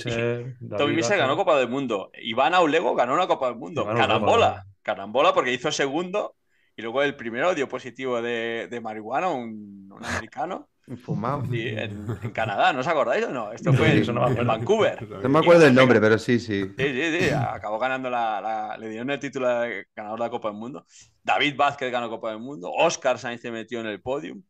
Tommy Miser ganó Copa del Mundo. Iván Aulego ganó una Copa del Mundo. carambola. Carambola porque hizo segundo y luego el primero dio positivo de, de marihuana, un americano en, Canadá, ¿no os acordáis o no? Esto fue en Vancouver. No me acuerdo del nombre, pero sí, sí. Sí, sí, sí. Acabó ganando la, Le dieron el título de ganador de la Copa del Mundo. David Vázquez ganó Copa del Mundo. Oscar Sainz se metió en el podium.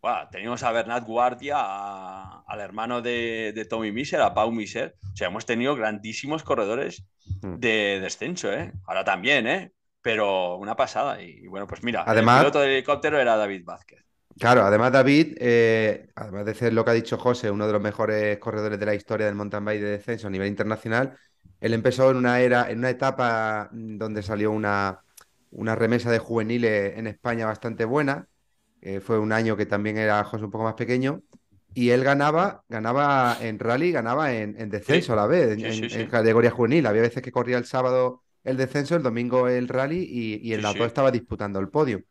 Bueno, teníamos a Bernard Guardia, al hermano de, Tommy Miser, a Pau Miser. O sea, hemos tenido grandísimos corredores mm. de descenso, ¿eh? Ahora también, ¿eh? Pero una pasada. Y, bueno, pues mira, Además... el piloto del helicóptero era David Vázquez. Claro, además David, eh, además de ser lo que ha dicho José, uno de los mejores corredores de la historia del mountain bike de descenso a nivel internacional, él empezó en una era, en una etapa mm, donde salió una, una remesa de juveniles en España bastante buena. fue un año que también era José un poco más pequeño. Y él ganaba, ganaba en rally, ganaba en, descenso a la vez, en, categoría juvenil. Había veces que corría el sábado el descenso, el domingo el rally y, el en estaba disputando el podio.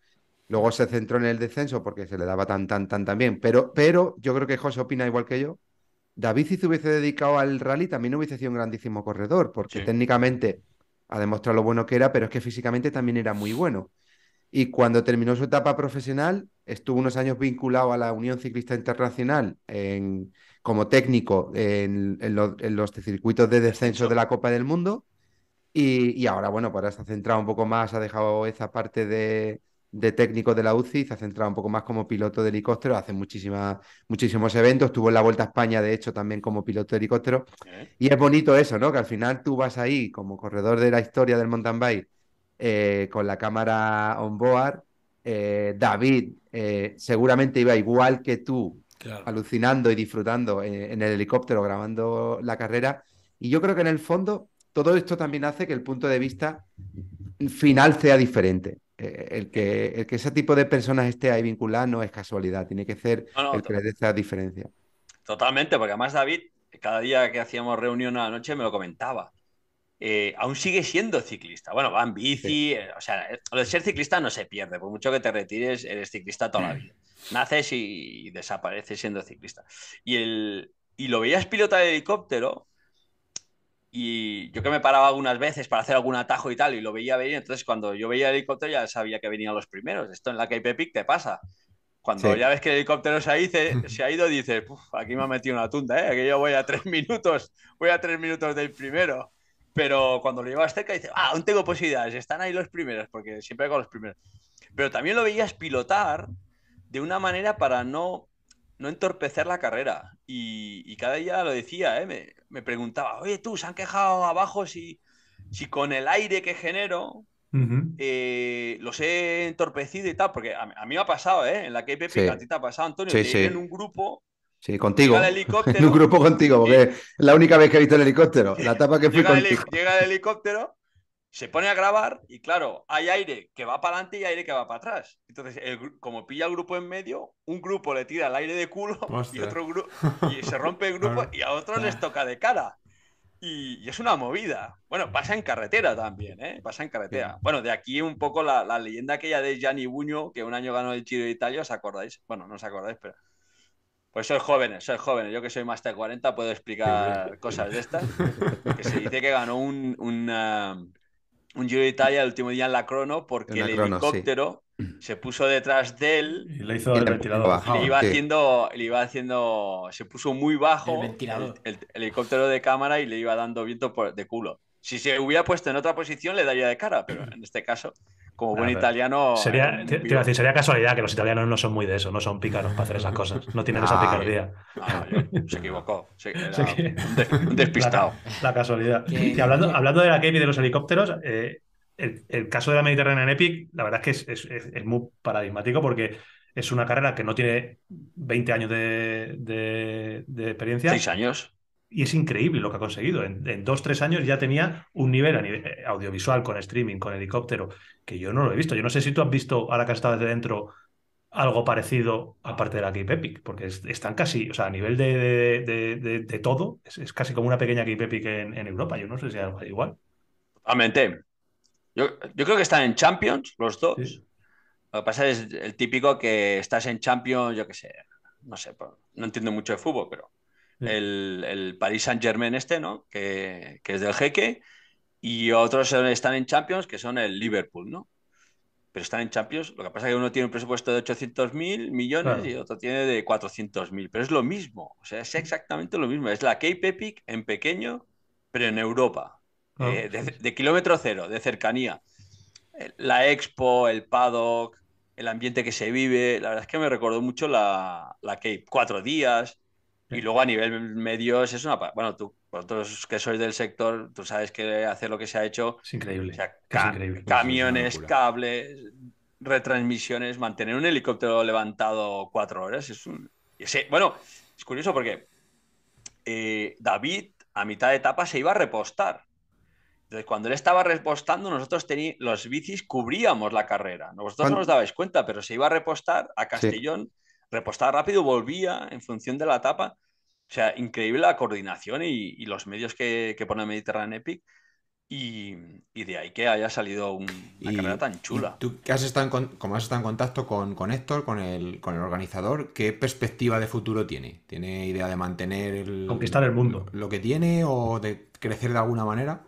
Luego se centró en el descenso porque se le daba tan, tan, tan, tan bien. Pero, pero yo creo que José opina igual que yo. David, si se hubiese dedicado al rally, también hubiese sido un grandísimo corredor, porque técnicamente ha demostrado lo bueno que era, pero es que físicamente también era muy bueno. Y cuando terminó su etapa profesional, estuvo unos años vinculado a la Unión Ciclista Internacional como técnico en, los circuitos de descenso de la Copa del Mundo. Y, ahora, bueno, pues ahora se ha centrado un poco más, ha dejado esa parte de, de técnico de la UCI, se ha centrado un poco más como piloto de helicóptero, hace muchísimas, muchísimos eventos, estuvo en la Vuelta a España, de hecho, también como piloto de helicóptero. Y es bonito eso, ¿no? Que al final tú vas ahí como corredor de la historia del mountain bike eh, con la cámara on board. Eh, David eh, seguramente iba igual que tú, alucinando y disfrutando en el helicóptero grabando la carrera. Y yo creo que en el fondo todo esto también hace que el punto de vista final sea diferente. Eh, el, que, ese tipo de personas esté ahí vinculado no es casualidad, tiene que ser el que le diferencia. Totalmente, porque además David, cada día que hacíamos reunión a la noche me lo comentaba. Eh, aún sigue siendo ciclista. Bueno, va en bici, eh, o sea, el ser ciclista no se pierde, por mucho que te retires, eres ciclista toda la vida. Naces y, desapareces siendo ciclista. Y, el, y lo veías piloto de helicóptero y yo que me paraba algunas veces para hacer algún atajo y tal, y lo veía venir. Entonces, cuando yo veía el helicóptero, ya sabía que venían los primeros. Esto en la KP te pasa. Cuando ya ves que el helicóptero se ha, ido, <laughs> se ha dices, aquí me ha metido una tunda, ¿eh? que yo voy a tres minutos, voy a tres minutos del primero. Pero cuando lo llevas cerca, dices, ah, aún tengo posibilidades, están ahí los primeros, porque siempre con los primeros. Pero también lo veías pilotar de una manera para no, entorpecer la carrera. Y, cada día lo decía, ¿eh? me preguntaba, oye, tú, se han quejado abajo si, si con el aire que genero eh, los he entorpecido y tal, porque a, mí me ha pasado, ¿eh? En la KPP, a ti te ha pasado, Antonio, sí, sí. en un grupo. Sí, contigo. en <laughs> un grupo contigo, porque es la única vez que he visto el helicóptero. La etapa que fui contigo. llega el helicóptero se pone a grabar y claro, hay aire que va para adelante y aire que va para atrás. Entonces, como pilla el grupo en medio, un grupo le tira el aire de culo y otro grupo <laughs> y se rompe el grupo y a otros les toca de cara. Y, es una movida. Bueno, pasa en carretera también, ¿eh? Pasa en carretera. Bueno, de aquí un poco la, leyenda leyenda aquella de Gianni Buño, que un año ganó el Giro de Italia, ¿os acordáis? Bueno, no os acordáis, pero... Pues soy jóvenes, soy jóvenes. Yo que soy más de 40 puedo explicar cosas de estas. <laughs> Que se dice que ganó un, um, un Giro de Italia el último día en la crono porque el helicóptero se puso detrás de él y le iba haciendo le iba haciendo se puso muy bajo el, helicóptero de cámara y le iba dando viento de culo si se hubiera puesto en otra posición le daría de cara pero en este caso como buen italiano. Sería, eh, sería casualidad que los italianos no son muy de eso, no son pícaros para hacer esas cosas. No tienen esa picardía. se equivocó. <laughs> despistado. La, casualidad. Y hablando, hablando de la game y de los helicópteros, eh, el, caso de la Mediterránea en Epic, la verdad es que es, muy paradigmático porque es una carrera que no tiene 20 años de, de experiencia. 6 años y es increíble lo que ha conseguido. En, dos, tres años ya tenía un nivel, eh, audiovisual con streaming, con helicóptero, que yo no lo he visto. Yo no sé si tú has visto, ahora que has estado desde dentro, algo parecido aparte de la Cape Epic, porque están casi, o sea, a nivel de, todo, es, casi como una pequeña Cape Epic en, Europa. Yo no sé si es algo igual. Totalmente. Yo, yo, creo que están en Champions los dos. Lo que pasa es el típico que estás en Champions, yo qué sé, no sé, no entiendo mucho de fútbol, pero Mm. el, el Paris Saint-Germain este, ¿no? Que, es del jeque, y otros están en Champions, que son el Liverpool, ¿no? Pero están en Champions, lo que pasa es que uno tiene un presupuesto de mil millones y otro tiene de 400.000, pero es lo mismo, o sea, es exactamente lo mismo, es la Cape Epic en pequeño, pero en Europa, ah, eh, de, kilómetro cero, de cercanía. Eh, la expo, el paddock, el ambiente que se vive, la verdad es que me recordó mucho la, la Cape. Cuatro días, y luego a nivel medio es una... Bueno, tú, vosotros que sois del sector, tú sabes que hacer lo que se ha hecho... Es increíble. Camiones, cables, retransmisiones, mantener un helicóptero levantado cuatro horas. Es un... Bueno, es curioso porque eh, David a mitad de etapa se iba a repostar. Entonces, cuando él estaba repostando, nosotros los bicis cubríamos la carrera. Vosotros no os dabais cuenta, pero se iba a repostar a Castellón repostaba rápido, volvía en función de la etapa. O sea, increíble la coordinación y, los medios que, pone Mediterranean Epic. Y, de ahí que haya salido una carrera tan chula. Tú has estado como has estado en contacto con, con Héctor, con el, con el organizador, ¿qué perspectiva de futuro tiene? ¿Tiene idea de mantener conquistar el mundo? Lo, que tiene o de crecer de alguna manera?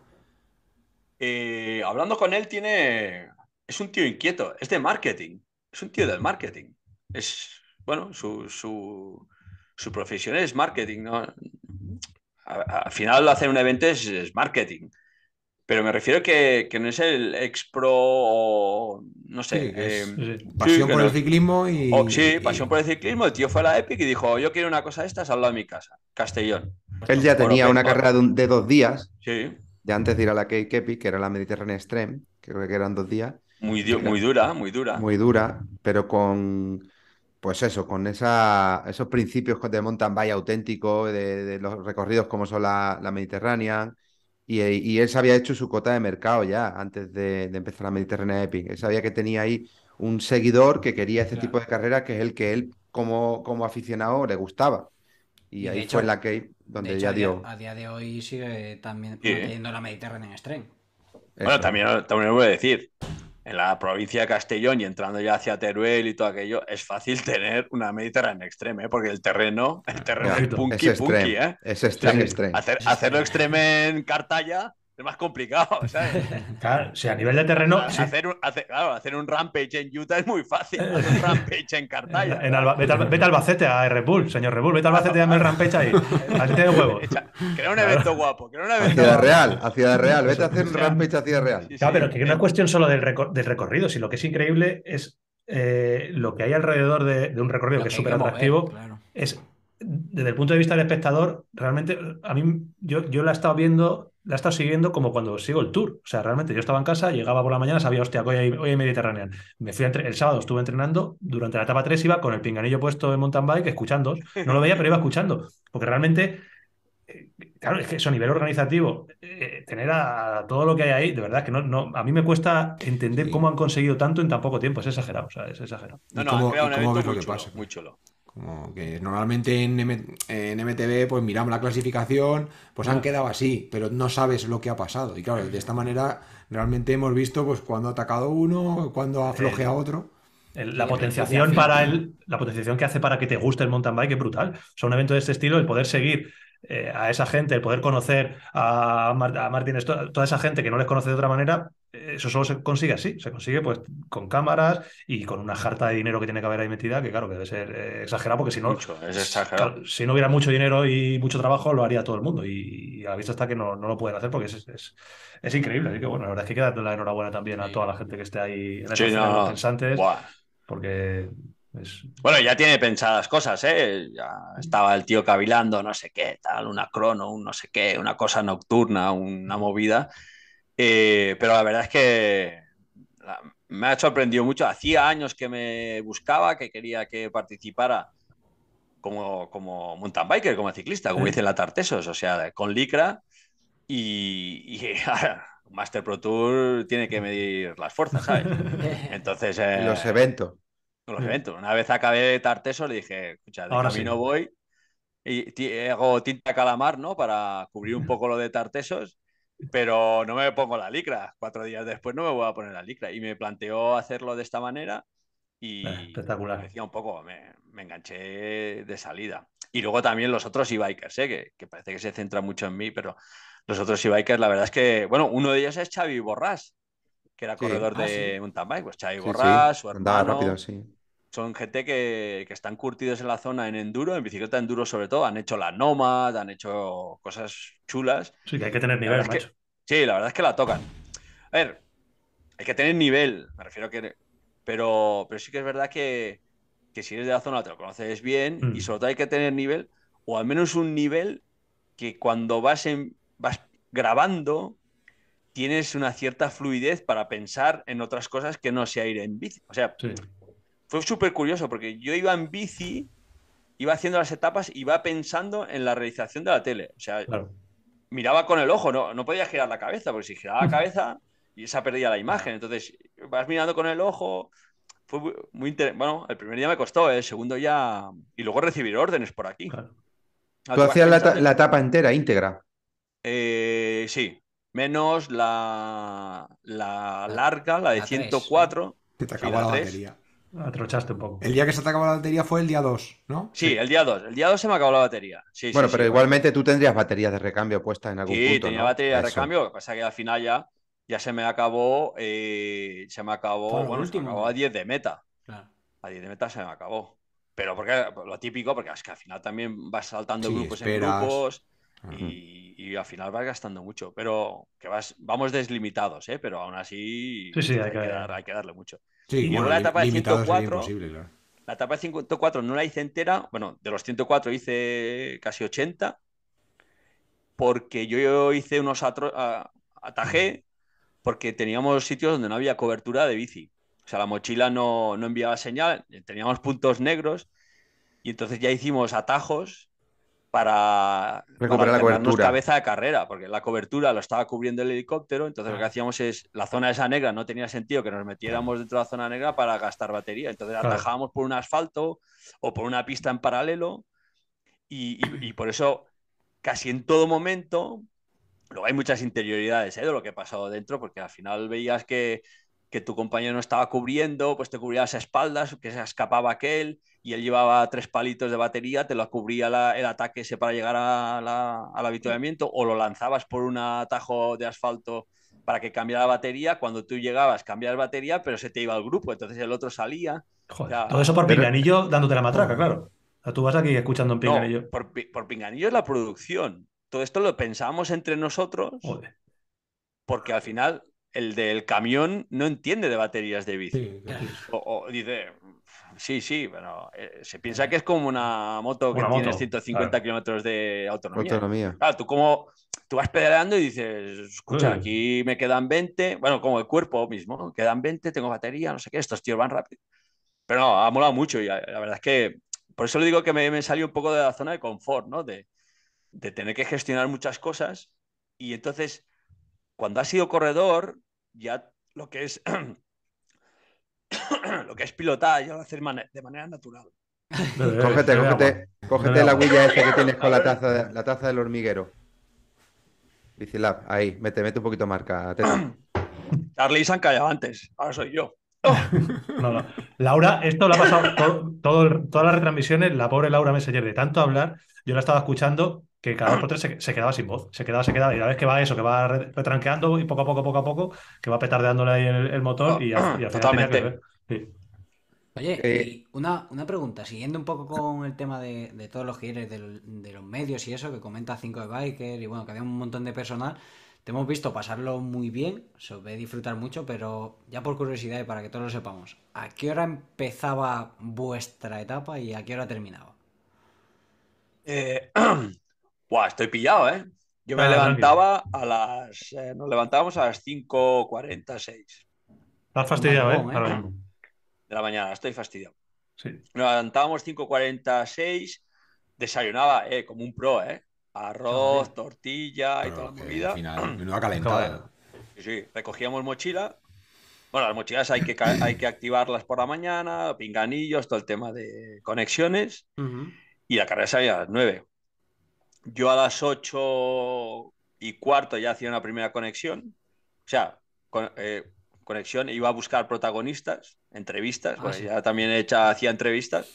Eh, hablando con él, tiene. Es un tío inquieto, es de marketing. Es un tío del marketing. Es, bueno, su, su, profesión es marketing, ¿no? al final hacer un evento es, marketing. Pero me refiero que, que no es el expro o no sé. Em, pasión por el ciclismo y. sí, pasión por el ciclismo. El tío fue a la Epic y dijo: Yo quiero una cosa de estas al mi casa, Castellón. Él ya tenía pues, una carrera de, dos días. Sí. Ya antes de ir a la Cake Epic, que era la Mediterránea Extreme, creo que eran dos días. Muy, muy dura, muy dura. Muy dura, pero con pues eso, con esa, esos principios de mountain bike auténtico, de, los recorridos como son la, Mediterránea, eh, y, él se había hecho su cota de mercado ya antes de, empezar la Mediterránea Epic. Él sabía que tenía ahí un seguidor que quería este tipo de carrera, que es el que él como, aficionado le gustaba. Y, ahí fue en la que donde ya dio. A día, de hoy sigue también sí. la Mediterránea en Stream. Bueno, también, también lo voy a decir en la provincia de Castellón y entrando ya hacia Teruel y todo aquello, es fácil <laughs> tener una Mediterránea extreme, ¿eh? porque el terreno, el ah, terreno es punky, punky, ¿eh? Es extreme, hacerlo extreme en Cartaya es más complicado, <laughs> ¿sabes? <laughs> Claro, o a nivel de terreno. hacer, un, hacer, rampage en Utah es muy fácil. <laughs> Hacer un rampage en Cartaya. vete, al, Albacete a r Bull, señor Red Bull. Vete al Albacete y dame el rampage ahí. Así te huevo. Crea un evento guapo. Crea un evento hacia Real, hacia Real. Vete a hacer un rampage hacia Real. claro, pero que no es cuestión solo del, recorrido, sino lo que es increíble es eh, lo que hay alrededor de, un recorrido que, es súper atractivo. claro. Es desde el punto de vista del espectador, realmente a mí, yo, yo la he estado viendo, la he estado siguiendo como cuando sigo el tour. O sea, realmente yo estaba en casa, llegaba por la mañana, sabía, hostia, hoy hay, hoy hay Mediterránea. Me fui el sábado, estuve entrenando, durante la etapa 3 iba con el pinganillo puesto en mountain bike, escuchando. No lo veía, pero iba escuchando. Porque realmente, eh, claro, es que eso a nivel organizativo, eh, tener a, todo lo que hay ahí, de verdad que no, no a mí me cuesta entender cómo han conseguido tanto en tan poco tiempo. Es exagerado, o sea, es exagerado. No, no, muy chulo que normalmente en, MTV pues miramos la clasificación, pues han ah. quedado así, pero no sabes lo que ha pasado. Y claro, de esta manera realmente hemos visto pues cuando ha atacado uno, cuando afloje a otro. la, potenciación para el, la potenciación que hace para que te guste el mountain bike es brutal. son un evento de este estilo, el poder seguir eh, a esa gente, el poder conocer a, Martínez, Martín, toda esa gente que no les conoce de otra manera, eso solo se consigue así, se consigue pues con cámaras y con una jarta de dinero que tiene que haber ahí metida, que claro, que debe ser eh, exagerado, porque si no, si no hubiera mucho dinero y mucho trabajo, lo haría todo el mundo. Y, a la vista está que no, no, lo pueden hacer porque es, es, increíble. Así que bueno, la verdad es que queda la enhorabuena también a toda la gente que esté ahí en sí, pensantes. Porque es... Bueno, ya tiene pensadas cosas, ¿eh? estaba el tío cavilando, no sé qué, tal, una crono, un no sé qué, una cosa nocturna, una movida. Eh, pero la verdad es que me ha sorprendido mucho. Hacía años que me buscaba, que quería que participara como, como mountain biker, como ciclista, como dice dicen la Tartesos, o sea, con Licra. Y, <laughs> Master Pro Tour tiene que medir las fuerzas, ¿sabes? <laughs> Entonces. Eh, los eventos. Los eventos. Una vez acabé Tartesos, le dije, escucha, ahora camino voy. Y hago tinta calamar, ¿no? Para cubrir un poco lo de Tartesos pero no me pongo la licra. Cuatro días después no me voy a poner la licra. Y me planteó hacerlo de esta manera y ah, Espectacular. Me decía un poco, me, enganché de salida. Y luego también los otros e-bikers, ¿eh? que, parece que se centra mucho en mí, pero los otros e-bikers, la verdad es que, bueno, uno de ellos es Xavi Borrás, que era corredor ah, de un mountain bike. Pues Xavi su hermano son gente que, están curtidos en la zona en enduro, en bicicleta enduro sobre todo, han hecho la Nomad, han hecho cosas chulas. Sí, que hay que tener nivel, macho. sí, la verdad es que la tocan. A ver, hay que tener nivel, me refiero a que... Pero, pero sí que es verdad que, si eres de la zona te lo conoces bien y mm. sobre todo hay que tener nivel, o al menos un nivel que cuando vas, vas grabando tienes una cierta fluidez para pensar en otras cosas que no sea ir en bici. O sea, fue súper curioso porque yo iba en bici, iba haciendo las etapas, y iba pensando en la realización de la tele. O sea, miraba con el ojo, no, no podía girar la cabeza, porque si giraba la <laughs> cabeza, y esa perdía la imagen. Entonces, vas mirando con el ojo. Fue muy, interesante. Bueno, el primer día me costó, ¿eh? el segundo ya. Y luego recibir órdenes por aquí. ¿Tú hacías la, etapa entera, íntegra? Eh, sí, menos la, larga, la de 104. Te, te acabó la, batería atrochaste un poco. El día que se te acabó la batería fue el día 2, ¿no? Sí, el día 2. El día 2 se me acabó la batería. bueno, pero igualmente tú tendrías batería de recambio puesta en algún punto. Sí, tenía batería de recambio, lo que pasa es que al final ya, ya se me acabó. Eh, se me acabó. bueno, último. a 10 de meta. A 10 de meta se me acabó. Pero porque lo típico, porque que al final también vas saltando grupos en grupos. Y, al final vas gastando mucho, pero que vas, vamos deslimitados ¿eh? pero aún así hay, que darle mucho la etapa de 104. La no la hice entera. Bueno, de los 104 hice casi 80. Porque yo hice unos atajé porque teníamos sitios donde no había cobertura de bici. O sea, la mochila no, no enviaba señal, teníamos puntos negros y entonces ya hicimos atajos para recuperar la cabeza de carrera, porque la cobertura lo estaba cubriendo el helicóptero, entonces lo que ah. hacíamos es, la zona esa negra no tenía sentido que nos metiéramos dentro de la zona negra para gastar batería, entonces claro. por un asfalto o por una pista en paralelo y, por eso casi en todo momento, luego hay muchas interioridades ¿eh? de lo que ha pasado dentro, porque al final veías que, que tu compañero no estaba cubriendo, pues te cubrías a espaldas, que se escapaba aquel, y él llevaba tres palitos de batería, te lo cubría el ataque ese para llegar al avituallamiento, o lo lanzabas por un atajo de asfalto para que cambiara la batería, cuando tú llegabas cambiabas batería, pero se te iba al grupo, entonces el otro salía. todo eso por pinganillo dándote la matraca, claro. tú vas aquí escuchando un pinganillo. por, pinganillo es la producción. Todo esto lo pensamos entre nosotros, porque al final el del camión no entiende de baterías de bici. o dice, sí, sí, bueno, eh, se piensa que es como una moto que tiene 150 kilómetros de autonomía. autonomía. Claro, tú como tú vas pedaleando y dices, escucha, aquí me quedan 20, bueno, como el cuerpo mismo, quedan 20, tengo batería, no sé qué, estos tíos van rápido. Pero no, ha molado mucho y eh, la, verdad es que por eso le digo que me, me salió un poco de la zona de confort, ¿no? De, tener que gestionar muchas cosas y entonces cuando has sido corredor, ya lo que es <clears throat> <coughs> lo que es pilotar, yo hacer de manera natural. <laughs> cógete, cógete, la huella esa que tienes con la taza, la taza del hormiguero. Bicilab, ahí, mete, mete un poquito marca. <coughs> Charlie se han callado antes, ahora soy yo. <laughs> Laura, esto lo ha pasado todo, todas las retransmisiones, la pobre Laura Messenger, de tanto hablar, yo la estaba escuchando que cada dos por tres se, quedaba sin voz, se quedaba, se quedaba, y la vez que va eso, que va retranqueando y poco a poco, poco a poco, que va petardeándole ahí el, motor y, a, Totalmente. sí. Oye, eh, una, una, pregunta, siguiendo un poco con el tema de, todos los giros de, los medios y eso, que comenta 5 de Biker y bueno, que había un montón de personal, te hemos visto pasarlo muy bien, se ve disfrutar mucho, pero ya por curiosidad y para que todos lo sepamos, ¿a qué hora empezaba vuestra etapa y a qué hora terminaba? Eh, <clears throat> Buah, estoy pillado, ¿eh? Yo me ah, levantaba a las. Eh, nos levantábamos a las 5.46. Estás fastidiado, ¿eh? ¿eh? De la mañana, estoy fastidiado. Sí. Nos levantábamos 5.46, desayunaba, eh, como un pro, ¿eh? Arroz, tortilla y toda la comida <clears throat> menuda Sí, sí, recogíamos mochila. Bueno, las mochilas hay que, hay que activarlas por la mañana, pinganillos, todo el tema de conexiones. Y la carrera salía a las 9 yo a las 8 y cuarto ya hacía una primera conexión. O sea, con, eh, conexión, iba a buscar protagonistas, entrevistas, ah, ya también hecha, hacía entrevistas.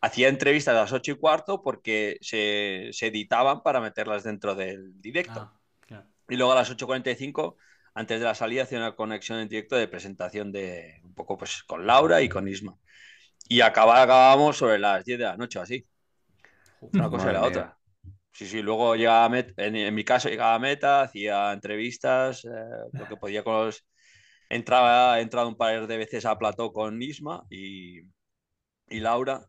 Hacía entrevistas a las 8 y cuarto porque se, se editaban para meterlas dentro del directo. Ah, y luego a las 8.45, antes de la salida, hacía una conexión en directo de presentación de un poco pues con Laura y con Isma. Y acabábamos sobre las 10 de la noche, así. Una cosa la otra. Sí, sí, luego llegaba en, mi caso llegaba a meta, hacía entrevistas, lo eh, que podía con los... Entraba, entrado un par de veces a plató con Nisma y, Laura.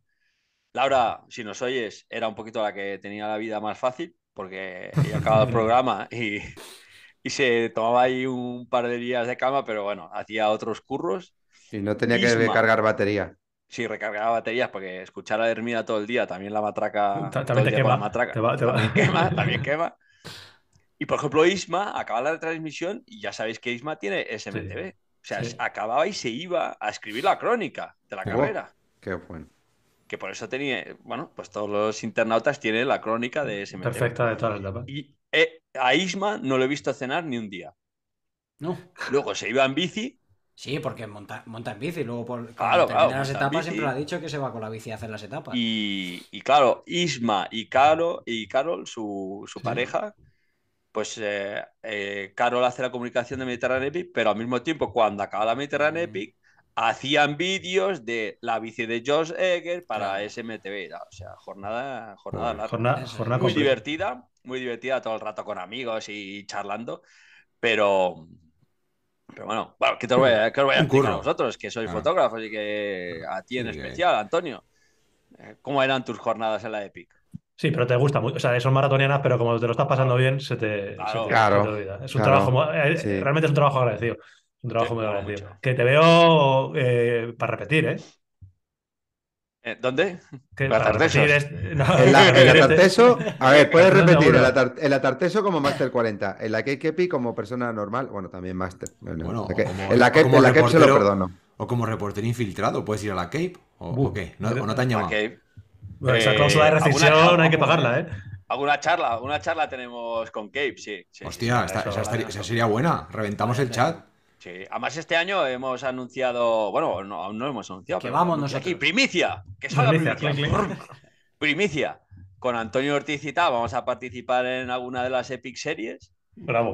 Laura, si nos oyes, era un poquito la que tenía la vida más fácil, porque había <laughs> acababa el programa y, se tomaba ahí un par de días de cama, pero bueno, hacía otros curros. Y no tenía que cargar batería. Sí, recargaba baterías porque escuchar a Hermida todo el día, también la matraca. También quema. También Y por ejemplo, Isma acaba la transmisión y ya sabéis que Isma tiene SMTV. O sea, acababa y se iba a escribir la crónica de la carrera. Qué bueno. Que por eso tenía, bueno, pues todos los internautas tienen la crónica de SMTV. Perfecta de todas las Y eh, a Isma no lo he visto cenar ni un día. No. Luego se iba en bici Sí, porque monta, en bici, luego por claro, las etapas siempre lo ha dicho que se va con la bici a hacer las etapas. Y, claro, Isma y Carol, y Carol su, pareja, pues eh, eh, Carol hace la comunicación de Mediterráneo Epic, pero al mismo tiempo cuando acaba la Mediterráneo mm. Epic, hacían vídeos de la bici de Josh Egger para SMTV. O sea, jornada, jornada, jornada, muy divertida, muy divertida todo el rato con amigos y charlando, pero pero bueno, que te os voy a a vosotros? Que sois fotógrafo, ah. fotógrafos y que a ti en especial, Antonio. Eh, ¿Cómo eran tus jornadas en la Epic? Sí, pero te gusta mucho. O sea, son maratonianas, pero como te lo estás pasando bien, se te, claro, Es un trabajo, eh, realmente es un trabajo agradecido. Un trabajo muy agradecido. Que te veo eh, para repetir, ¿eh? Eh, ¿Dónde? El Atarteso. Este, <laughs> <laughs> a ver, puedes repetir. El, Atarteso como Master 40. El Akekepi como persona normal. Bueno, también Master. Bueno, la como, el se lo O como reportero infiltrado. Puedes ir a la Cape. ¿O, qué? No, te han llamado? esa eh, cláusula de recepción hay que pagarla, ¿eh? Alguna charla, una charla tenemos con Cape, sí. Hostia, esa, sería buena. Reventamos el chat además este año hemos anunciado, bueno, no, aún no hemos anunciado. Que vamos Aquí, primicia, que salga primicia. Primicia. Con Antonio Ortiz y tal, vamos a participar en alguna de las Epic Series.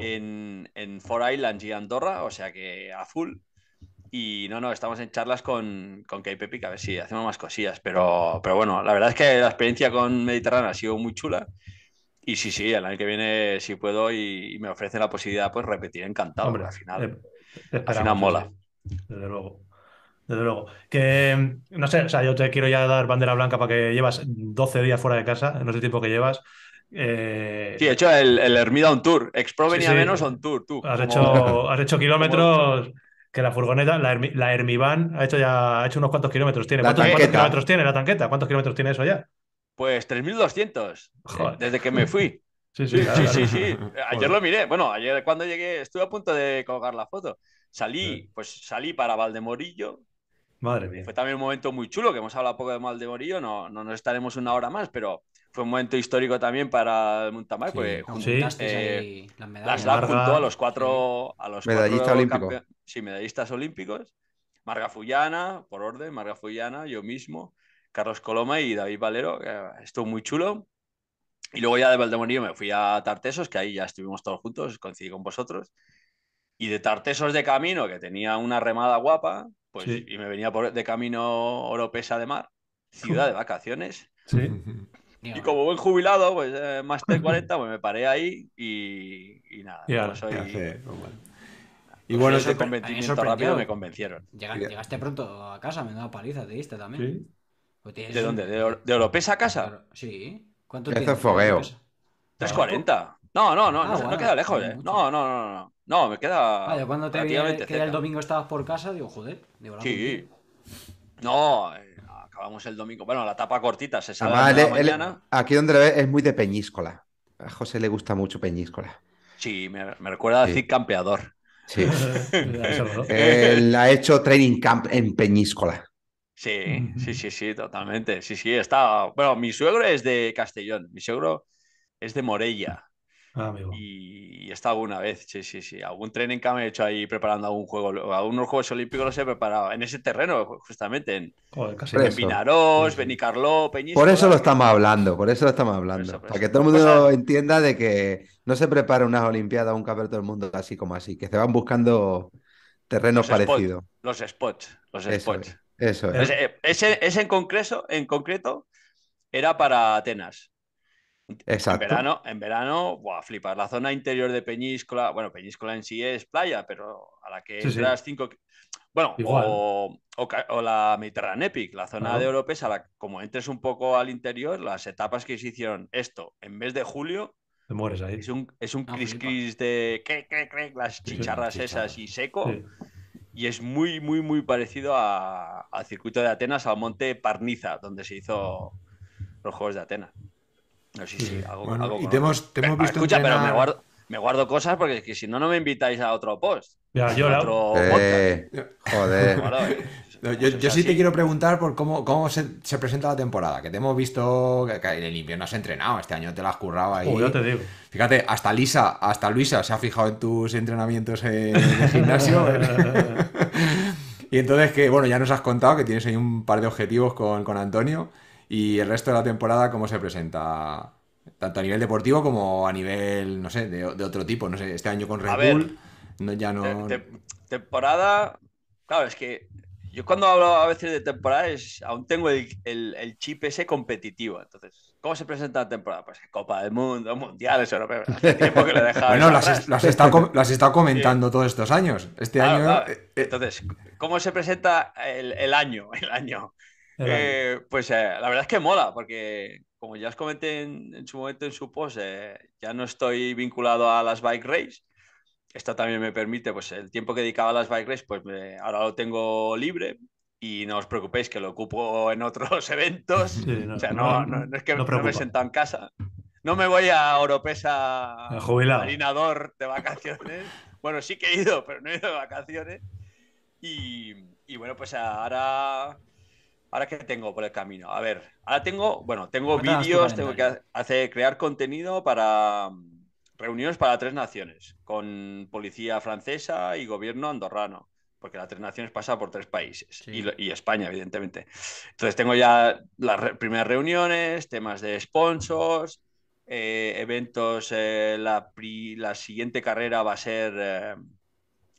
En, Four Islands y Andorra, o sea que a full. Y no, no, estamos en charlas con, con Kay a ver si hacemos más cosillas. Pero, pero bueno, la verdad es que la experiencia con Mediterráneo ha sido muy chula. Y sí, sí, el año que viene, si puedo y, me ofrece la posibilidad, pues repetir encantado. al final. Eh, es una mola. Desde luego. Desde luego. Que, no sé, o sea, yo te quiero ya dar bandera blanca para que llevas 12 días fuera de casa, no sé tiempo que llevas. Eh, sí, he hecho el, el Hermida on Tour. Expro venía menos on Tour, tú. Has, hecho, <laughs> has hecho kilómetros que la furgoneta, la, Hermi, ha hecho ya ha hecho unos cuantos kilómetros. Tiene. ¿Cuántos, kilómetros tiene la tanqueta? ¿Cuántos kilómetros tiene eso ya? Pues 3.200. Desde que me fui. Sí, sí, sí, sí, Ayer lo miré. Bueno, ayer cuando llegué estuve a punto de colgar la foto. Salí, pues salí para Valdemorillo. Madre mía. Fue también un momento muy chulo, que hemos hablado poco de Valdemorillo, no, no nos estaremos una hora más, pero fue un momento histórico también para el Muntamar, porque eh, las medallas. Las junto a los cuatro, a los medallistas olímpicos. Sí, medallistas olímpicos. Marga Fullana, por orden, Marga Fullana, yo mismo, Carlos Coloma y David Valero. estuvo muy chulo. Y luego ya de Valdemorillo me fui a Tartesos, que ahí ya estuvimos todos juntos, coincidí con vosotros. Y de Tartesos de camino, que tenía una remada guapa, pues y me venía por, de camino Oropesa de Mar, ciudad de <laughs> vacaciones. Sí. <laughs> Y como buen jubilado, pues eh, más de 40, pues me paré ahí y, y nada. Ya, ahora pues Y bueno, ese convencimiento rápido me convencieron. Llegaste, pronto a casa, me daba paliza, te diste también. ¿Sí? Pues ¿De dónde? ¿De, ¿De Oropesa a casa? Sí. ¿Cuánto tiempo? fogueo. 3.40. No, no, no, ah, no, queda lejos, eh. No, no, no, no. No, me queda. cuando te vi que el domingo estabas por casa, digo, joder. sí. No, eh, acabamos el domingo. Bueno, la tapa cortita se sabe. aquí donde lo ves es muy de peñíscola. A José le gusta mucho peñíscola. Sí, me, recuerda decir Campeador. Sí. <laughs> <laughs> Él ha hecho training camp en Peñíscola. Sí, sí, sí, sí, totalmente. Sí, sí, está. Bueno, mi suegro es de Castellón, mi suegro es de Morella. Ah, amigo. Y, está alguna vez, sí, sí, sí. Algún tren camp he hecho ahí preparando algún juego. Algunos Juegos Olímpicos los he preparado en ese terreno, justamente. En, Joder, en Benicarló, Peñíscola. Por eso lo estamos hablando, por eso lo estamos hablando. Para que todo el mundo pues, ah, entienda de que no se prepara unas Olimpiadas un todo del mundo así como así, que se van buscando terrenos parecidos. los spots, los spots. Eso es. ese, en, concreto, en concreto era para Atenas. Exacto. En verano, en verano buah, flipas. La zona interior de Peñíscola, bueno, Peñíscola en sí es playa, pero a la que sí, entras cinco. Bueno, o, la Mediterránea la zona de Europa, es a la, como entres un poco al interior, las etapas que se hicieron esto en vez de julio. Es un, ah, cris cris de las chicharras esas y seco y es muy, muy, muy parecido al circuito de Atenas, al monte Parniza, donde se hizo los Juegos de Atenas. sí, sí, algo, con... y hemos, Escucha, pero me guardo, me guardo, cosas porque si no, no me invitáis a otro post. Ya, otro eh, Joder. ¿eh? yo, pues, sí te quiero preguntar por cómo, cómo se, presenta la temporada, que te hemos visto que, en el invierno has entrenado, este año te las has currado ahí. te digo. Fíjate, hasta Lisa, hasta Luisa se ha fijado en tus entrenamientos en, eh, el gimnasio. <laughs> y entonces que, bueno, ya nos has contado que tienes ahí un par de objetivos con, Antonio y el resto de la temporada, ¿cómo se presenta? Tanto a nivel deportivo como a nivel, no sé, de, otro tipo. No sé, este año con Red Bull, ya no... temporada... Claro, es que yo cuando hablo a veces de temporadas aún tengo el, chip ese competitivo. Entonces, ¿cómo se presenta la temporada? Pues Copa del Mundo, Mundiales, Europeos. <laughs> tiempo que lo he bueno, lo has, estado, comentando todos estos años. Este año... Eh, eh, Entonces, ¿cómo se presenta el, año? El año. Eh, pues la verdad es que mola, porque como ya os comenté en, su momento en su post, ya no estoy vinculado a las bike races esto también me permite, pues el tiempo que dedicaba a las bike pues ahora lo tengo libre y no os preocupéis que lo ocupo en otros <laughs> eventos. o sea, no, no, es que no me sento en casa. No me voy a Oropesa marinador de vacaciones. bueno, sí que he ido, pero no he ido de vacaciones. Y, y bueno, pues ahora ahora qué tengo por el camino. A ver, ahora tengo, bueno, tengo vídeos, tengo que hacer crear contenido para reuniones para tres naciones, con policía francesa y gobierno andorrano, porque la tres naciones pasa por tres países y, España, evidentemente. Entonces tengo ya las primeras reuniones, temas de sponsors, eh, eventos, eh, la, siguiente carrera va a ser eh,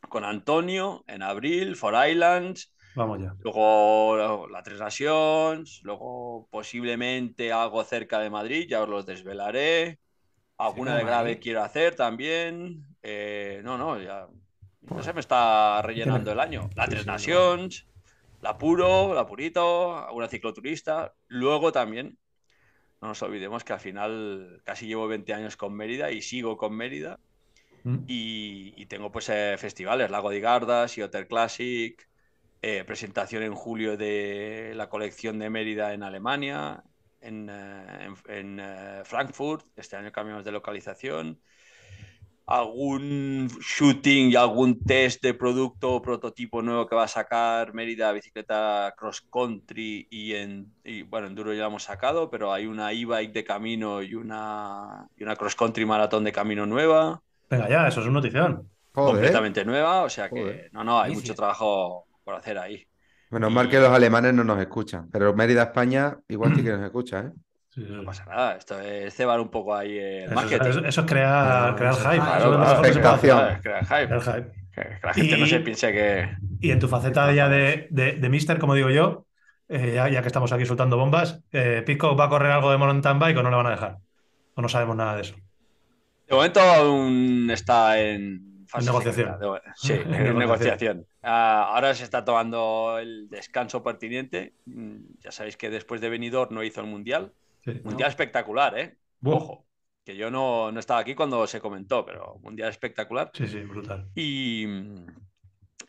con Antonio en abril, For Islands. Vamos ya. Luego, luego la Tres Naciones, luego posiblemente algo cerca de Madrid, ya os los desvelaré. Alguna de grave quiero hacer también. Eh, no, no, ya. No se me está rellenando el año. La Tres Naciones... la Puro, la Purito, alguna cicloturista. Luego también, no nos olvidemos que al final casi llevo 20 años con Mérida y sigo con Mérida. Mm. Y, y, tengo pues eh, festivales, Lago de Gardas, Otter Classic, eh, presentación en julio de la colección de Mérida en Alemania, eh, en, en, eh, Frankfurt, este año cambiamos de localización, algún shooting y algún test de producto o prototipo nuevo que va a sacar Mérida Bicicleta Cross Country y en y, bueno, enduro ya lo hemos sacado, pero hay una e-bike de camino y una una Cross Country maratón de camino nueva. Venga ya, eso es una notición. Completamente nueva, o sea que no, no, hay mucho trabajo por hacer ahí. Bueno, mal que los alemanes no nos escuchan, pero Mérida, España, igual sí que mm. nos escucha, ¿eh? No pasa nada, esto es cebar un poco ahí el eso, marketing. Eso, es crear, crear hype. Crear, hype. Que, la gente no se piense que. Y en tu faceta ya de, de, de mister, como digo yo, eh, ya, que estamos aquí soltando bombas, eh, ¿Pico va a correr algo de mountain bike o no le van a dejar. O no sabemos nada de eso. De momento aún está en. negociación. sí, en, negociación. <laughs> Ah, ahora se está tomando el descanso pertinente. Mm, ya sabéis que después de Benidorm no hizo el Mundial. mundial espectacular, ¿eh? Ojo, que yo no, no, estaba aquí cuando se comentó, pero Mundial espectacular. Sí, sí, brutal. Y,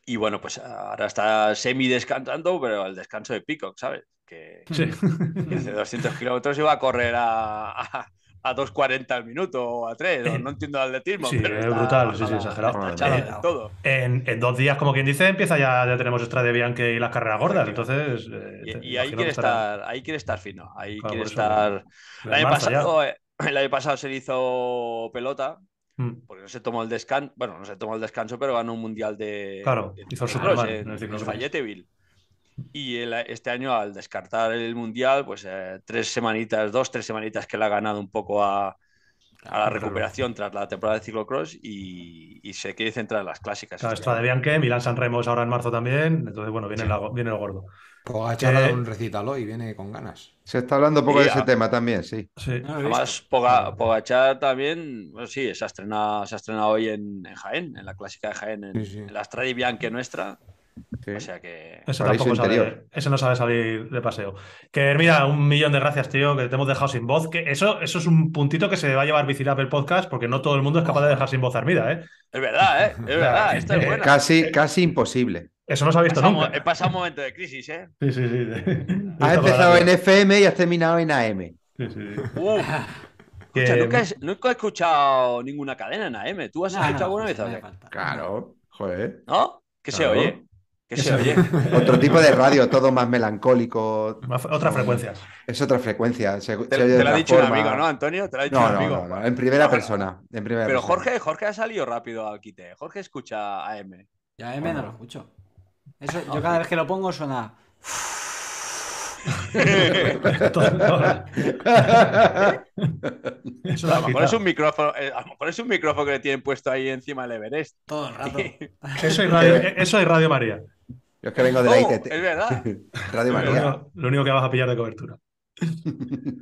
y bueno, pues ahora está semi descansando, pero el descanso de Peacock, ¿sabes? Que, 200 kilómetros iba a correr a a 2.40 al minuto o a 3. no entiendo el atletismo. Sí, pero es brutal, sí, sí, exagerado. En, dos días, como quien dice, empieza ya, ya tenemos extra de Bianque y las carreras gordas. Entonces. Eh, y, ahí quiere estar, ahí quiere estar fino. Ahí quiere estar. Eh, <laughs> el año, pasado, pasado se le hizo pelota, mm. porque no se tomó el descanso, bueno, no se tomó el descanso, pero ganó un mundial de. Claro, hizo el Superman. En, en, en y este año, al descartar el Mundial, pues eh, tres semanitas, dos, tres semanitas que le ha ganado un poco a, la recuperación tras la temporada de ciclocross y, se quiere centrar en las clásicas. Claro, Estrada de Bianque, Milán San Remos ahora en marzo también, entonces bueno, viene, viene el gordo. Pogachar eh, un recital hoy, viene con ganas. Se está hablando poco de ese ah. tema también, sí. Además, Pogachar también, bueno, sí, se ha estrenado, se ha estrenado hoy en, Jaén, en la clásica de Jaén, en, la Strade Bianque nuestra, o sea que. Eso no sabe salir de paseo. Que mira, un millón de gracias, tío, que te hemos dejado sin voz. Que eso, eso es un puntito que se va a llevar Bicilap el podcast, porque no todo el mundo es capaz de dejar sin voz a ¿eh? Es verdad, ¿eh? <laughs> Es verdad, esto es eh, Casi, casi imposible. Eso no se ha visto nunca. He pasado un momento de crisis, ¿eh? Sí, sí, sí. <laughs> Has empezado en FM y has terminado en AM. Sí, sí. <laughs> nunca, he, escuchado ninguna cadena en AM. ¿Tú has escuchado alguna vez? claro, joder. ¿No? ¿Qué se oye? se <laughs> Otro tipo de radio, todo más melancólico. Otras eh, frecuencias. Es otra frecuencia. te, lo ha dicho un amigo, ¿no, Antonio? Te ha dicho no, amigo. en primera persona. En primera pero Jorge, ha salido rápido al quite. Jorge escucha a AM. Ya M no lo escucho. yo cada vez que lo pongo suena. <laughs> a, lo mejor es un micrófono, eh, es un micrófono que le tienen puesto ahí encima del Everest. Todo el rato. <laughs> Eso es eh, eso es radio María. Yo es que vengo de la oh, ITT. Es verdad. <laughs> Radio María. lo único que vas a pillar de cobertura. <laughs>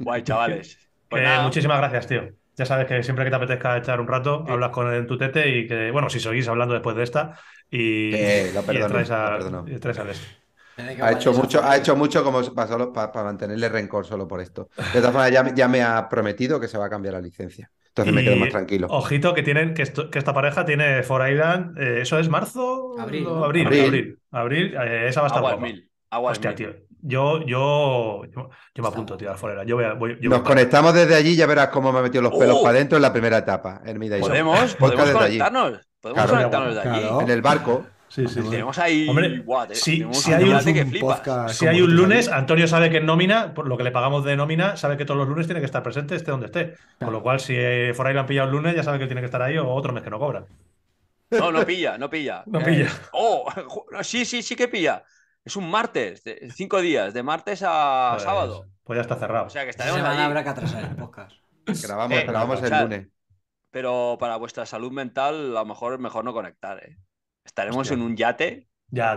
Guay, chavales. Pues muchísimas gracias, tío. Ya sabes que siempre que te apetezca echar un rato, hablas con él en tu tete y que, bueno, si seguís hablando después de esta, y, eh, lo a, lo Ha hecho, mucho, ha hecho mucho como para, mantenerle rencor solo por esto. De todas formas, ya me ha prometido que se va a cambiar la licencia. Entonces me quedo más tranquilo. Ojito que tienen que, que esta pareja tiene For Island. Eh, ¿Eso es marzo? Abril. abril, abril. Abril. Eh, esa va a estar Aguas mil. Aguas mil. Yo, yo, yo, me apunto, tío, al Forera. Yo voy, Nos conectamos desde allí y ya verás cómo me metió metido los pelos oh. para adentro en la primera etapa. En mi ¿Podemos, podemos conectarnos. Podemos conectarnos de allí. En el barco. Sí, sí. Tenemos ahí. si, hay un, podcast, este si, hay un, lunes, Antonio sabe que en nómina, por lo que le pagamos de nómina, sabe que todos los lunes tiene que estar presente, esté donde esté. Con lo cual, si eh, por ahí lo han pillado el lunes, ya sabe que tiene que estar ahí o otro mes que no cobran. No, no pilla, no pilla. <laughs> No pilla. Eh, oh, <laughs> sí, sí, sí que pilla. Es un martes, cinco días, de martes a pues, sábado. Pues ya está cerrado. O sea que estaremos van Habrá que atrasar el podcast. <laughs> Grabamos, eh, grabamos el lunes. Pero para vuestra salud mental, a lo mejor mejor no conectar, ¿eh? Estaremos en un yate. Ya,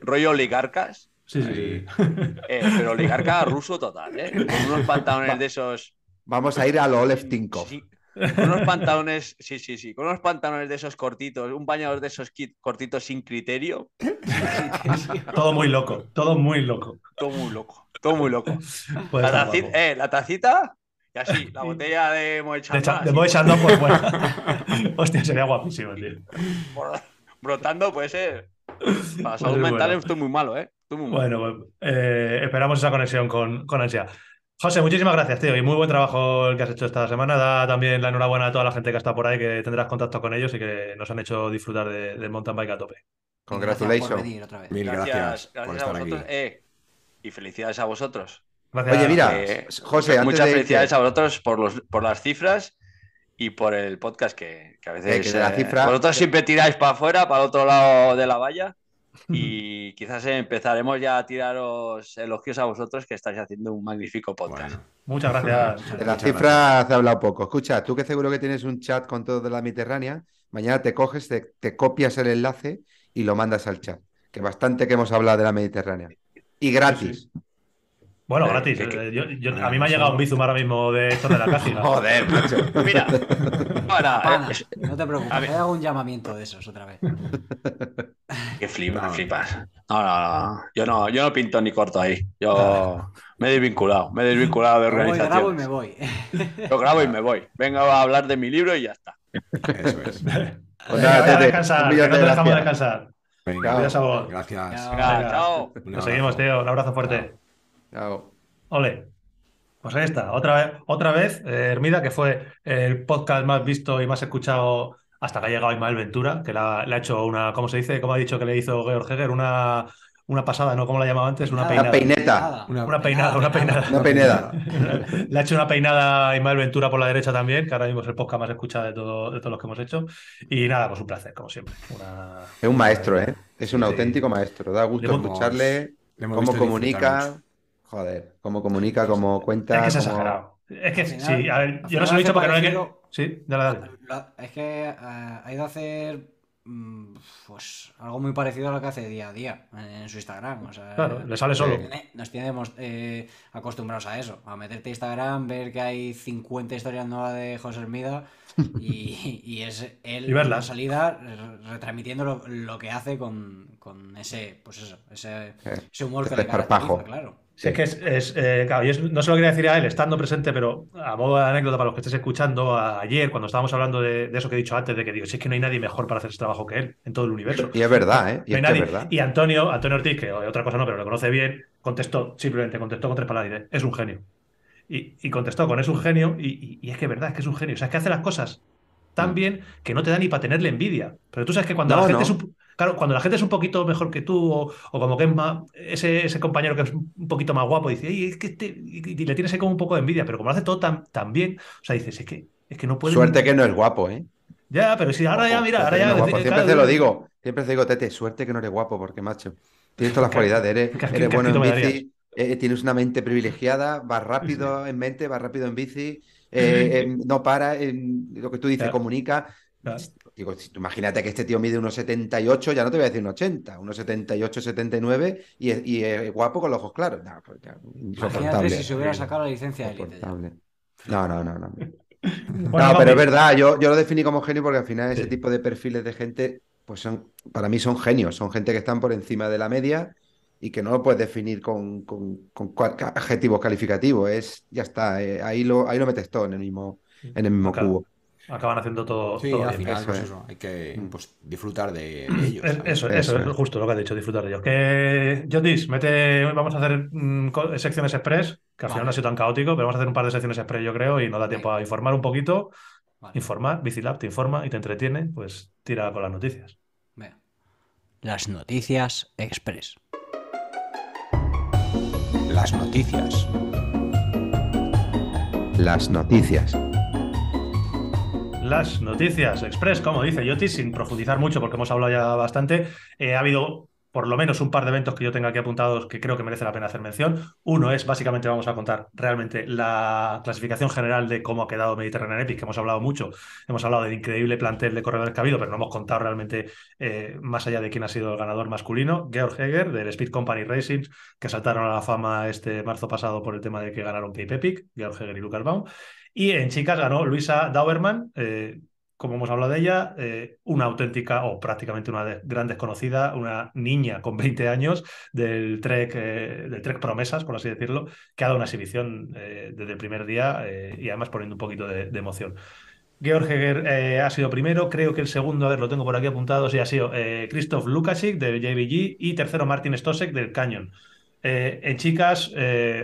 Rollo, oligarcas. Sí, sí, eh, pero oligarca ruso total, ¿eh? Con unos pantalones de esos. Vamos a ir al lo Con unos pantalones, sí, sí, sí, con unos pantalones de esos cortitos, un bañador de esos cortitos sin criterio. <laughs> todo muy loco, todo muy loco. Todo muy loco, todo muy loco. Pues la, tacita, eh, la tacita y así, la botella de Moe De, de Moe pues bueno. <laughs> Hostia, sería guapísimo, tío brotando puede ser. <laughs> Para pues salud mental estoy muy malo, ¿eh? Bueno, pues, eh, esperamos esa conexión con, con ansia. José, muchísimas gracias, tío, y muy buen trabajo el que has hecho esta semana. Da también la enhorabuena a toda la gente que está por ahí, que tendrás contacto con ellos y que nos han hecho disfrutar del mountain bike a tope. Congratulations. Mil gracias. Gracias, a vosotros. Eh, y felicidades a vosotros. Oye, mira, eh, José, muchas felicidades a vosotros por, los, por las cifras y por el podcast que, a eh, veces eh, cifra... vosotros siempre tiráis para afuera, para el otro lado de la valla y <laughs> quizás empezaremos ya a tiraros elogios a vosotros que estáis haciendo un magnífico podcast. Muchas gracias. De <laughs> la cifra se ha hablado poco. Escucha, tú que seguro que tienes un chat con todo de la Mediterránea, mañana te coges, te, copias el enlace y lo mandas al chat. Que bastante que hemos hablado de la Mediterránea. Y gratis. Bueno, gratis. Eh, a mí me ha llegado un bizum ahora mismo de esto de la casa. <laughs> Joder, macho. Mira, eh, no te preocupes, hago un llamamiento de esos otra vez. <laughs> Que flipas, flipas. No, no, no. Yo no, yo pinto ni corto ahí. Yo me he desvinculado, me he desvinculado de organización. Yo grabo y me voy. <laughs> Yo grabo y me voy. Venga a hablar de mi libro y ya está. Eso es. Pues no te dejamos descansar. Venga, gracias. gracias. vos. chao. Nos seguimos, Teo. Un abrazo fuerte. Hola, Ole. Pues ahí está, otra vez, otra vez eh, Hermida, que fue el podcast más visto y más escuchado hasta que ha llegado Ismael Ventura, que le ha hecho una, ¿cómo se dice? ¿Cómo ha dicho que le hizo Georg Heger? Una, una pasada, ¿no? ¿Cómo la llamaba antes? Una peineta. Una, peinada, una peinada. Una peinada. le ha hecho una peinada a Ismael Ventura por la derecha también, que ahora mismo es el podcast más escuchado de, todo, de todos los que hemos hecho. Y nada, pues un placer, como siempre. Es un maestro, ¿eh? Es un auténtico maestro. Da gusto escucharle, cómo comunica. Joder, cómo comunica, cómo cuenta. Es que es exagerado. Es que sí, yo no se lo he dicho porque no hay que. Sí, la dale. Es que eh, ha ido a hacer mm, pues algo muy parecido a lo que hace día a día en su Instagram. claro, le sale solo. Nos tenemos eh, acostumbrados a eso, a meterte a Instagram, ver que hay 50 historias nuevas de José Hermida <laughs> y, es él En la salida retransmitiendo lo, que hace con, ese, pues eso, ese, eh, humor que le caracteriza, claro. Sí, es que es, eh, claro, no se lo quería decir a él estando presente, pero a modo de anécdota para los que estés escuchando, ayer cuando estábamos hablando de, eso que he dicho antes, de que digo, sí es que no hay nadie mejor para hacer ese trabajo que él en todo el universo. Y es verdad, ¿eh? Y, Verdad. y Antonio, Antonio Ortiz, que otra cosa no, pero lo conoce bien, contestó, simplemente contestó con tres palabras, es un genio. Y, contestó con es un genio, y, es que es verdad, es que es un genio. O sea, es que hace las cosas tan mm. bien que no te da ni para tenerle envidia. Pero tú sabes que cuando la gente cuando la gente es un poquito mejor que tú o, como que es más, ese, compañero que es un poquito más guapo dice, este-", y, le tienes como un poco de envidia, pero como lo hace todo tan, bien, o sea, dices, es que, es que no puede Suerte que no es guapo, ¿eh? Ya, pero si ahora ya, mira, ahora ya... siempre te lo digo, siempre te digo, Tete, suerte que no eres guapo, porque macho, tienes todas las cualidades, eres, eres bueno en bici, eh, eh, tienes una mente privilegiada, vas rápido en mente, vas rápido en bici, <clears throat> eh, no para, lo que tú dices, comunica imagínate que este tío mide unos 78, ya no te voy a decir un 80, unos 78, 79 y es, guapo con los ojos claros. No, pues imagínate si se hubiera sacado la licencia de No, no, no, no. no, pero es verdad, yo, yo lo definí como genio porque al final ese tipo de perfiles de gente, pues son, para mí son genios, son gente que están por encima de la media y que no lo puedes definir con, con, adjetivos calificativos, es, ya está, eh, ahí, lo, ahí lo metes todo en el mismo, en el cubo acaban haciendo todo. Pues hay que mm. pues, disfrutar de, <clears throat> ellos. eso, es justo lo que ha dicho, disfrutar de ellos. Que, John mete, vamos a hacer mm, secciones express, que al final no ha sido tan caótico, pero vamos a hacer un par de secciones express, yo creo, y nos da tiempo a informar un poquito. Informar, Bicilab te informa y te entretiene, pues tira con las noticias. Las noticias express. Las noticias. Las noticias las noticias express, como dice Yoti, sin profundizar mucho porque hemos hablado ya bastante. Eh, ha habido por lo menos un par de eventos que yo tengo aquí apuntados que creo que merece la pena hacer mención. Uno es, básicamente, vamos a contar realmente la clasificación general de cómo ha quedado en Epic, que hemos hablado mucho. Hemos hablado del increíble plantel de corredores que ha habido, pero no hemos contado realmente eh, más allá de quién ha sido el ganador masculino. Georg Heger, del Speed Company Racing, que saltaron a la fama este marzo pasado por el tema de que ganaron Cape Epic, Georg Heger y Lucas Baum. Y en chicas ganó Luisa Dauerman, eh, como hemos hablado de ella, eh, una auténtica o prácticamente una gran desconocida, una niña con 20 años del Trek, eh, trek Promesas, por así decirlo, que ha dado una exhibición desde el primer día y además poniendo un poquito de, emoción. Georg Heger ha sido primero, creo que el segundo, a ver, lo tengo por aquí apuntado, sí, ha sido Christoph Lukasik de JBG y tercero Martin Stosek del Canyon. Eh, en chicas, eh,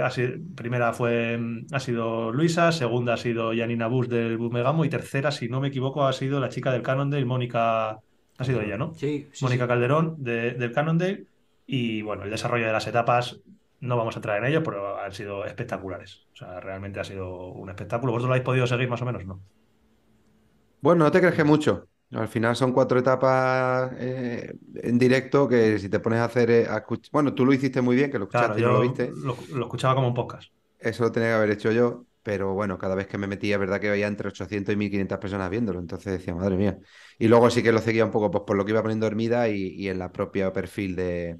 primera fue, mm, ha sido Luisa, segunda ha sido Janina Bus del Bumegamo y tercera, si no me equivoco, ha sido la chica del Cannondale, Mónica, ha sido ella, ¿no? Mónica Calderón de, del Cannondale. Y bueno, el desarrollo de las etapas, no vamos a entrar en ello, pero han sido espectaculares. O sea, realmente ha sido un espectáculo. ¿Vosotros lo habéis podido seguir más o menos, no? Bueno, no te crees que mucho. Al final son cuatro etapas eh, en directo que si te pones a hacer... Eh, bueno, tú lo hiciste muy bien, que lo escuchaste lo viste. Lo, escuchaba como un podcast. Eso lo tenía que haber hecho yo, pero bueno, cada vez que me metía, verdad que veía entre 800 y 1500 personas viéndolo, entonces decía, madre mía. Y luego sí que lo seguía un poco pues, por lo que iba poniendo dormida y, y en la propia perfil de,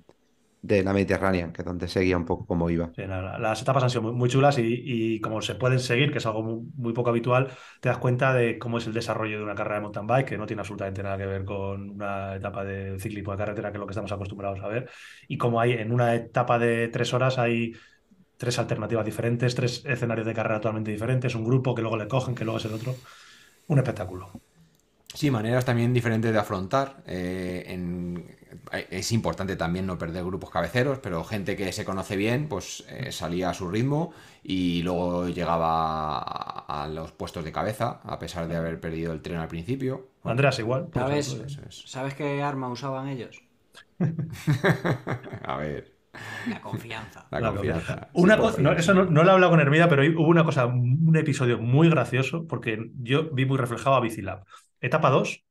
de la Mediterránea, que es donde seguía un poco como iba. las etapas han sido muy, chulas y, como se pueden seguir, que es algo muy, poco habitual, te das cuenta de cómo es el desarrollo de una carrera de mountain bike, que no tiene absolutamente nada que ver con una etapa de ciclismo de carretera, que es lo que estamos acostumbrados a ver, y como hay en una etapa de tres horas hay tres alternativas diferentes, tres escenarios de carrera totalmente diferentes, un grupo que luego le cogen, que luego es el otro, un espectáculo. Sí, maneras también diferentes de afrontar. Eh, en, eh, es importante también no perder grupos cabeceros, pero gente que se conoce bien, pues eh, salía a su ritmo y luego llegaba a, los puestos de cabeza, a pesar de haber perdido el tren al principio. András, Andrés, igual. ¿Sabes, qué arma usaban ellos? <laughs> a ver. La confianza. La, confianza. Una eso no, lo he hablado con Hermida, pero hubo una cosa, un episodio muy gracioso, porque yo vi muy reflejado a Bicilab. Etapa 2,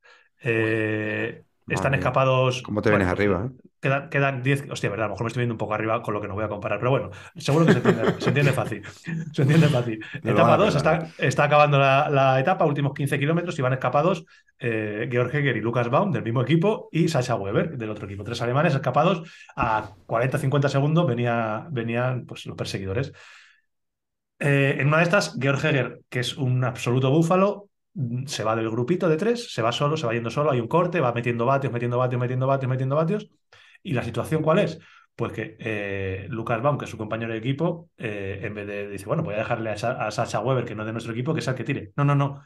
eh, están escapados. ¿Cómo te vienes arriba? Eh? Quedan, 10... Hostia, verdad, a lo mejor me estoy viendo un poco arriba con lo que no voy a comparar, pero bueno, seguro que se entiende, <laughs> fácil. Se entiende fácil. etapa 2, está, acabando la, etapa, últimos 15 kilómetros y van escapados eh, Georg Heger y Lucas Baum del mismo equipo y Sasha Weber del otro equipo. Tres alemanes escapados a 40-50 segundos venía, venían pues, los perseguidores. Eh, en una de estas, Georg Heger, que es un absoluto búfalo, Mm, se va del grupito de tres, se va solo, se va yendo solo, hay un corte, va metiendo vatios, metiendo vatios, metiendo vatios, metiendo vatios. ¿Y la situación cuál es? Pues que eh, Lucas Baum, que es su compañero de equipo, eh, en vez de dice, bueno, voy a dejarle a, Sasha Weber, que no es de nuestro equipo, que sea el que tire. No, no, no.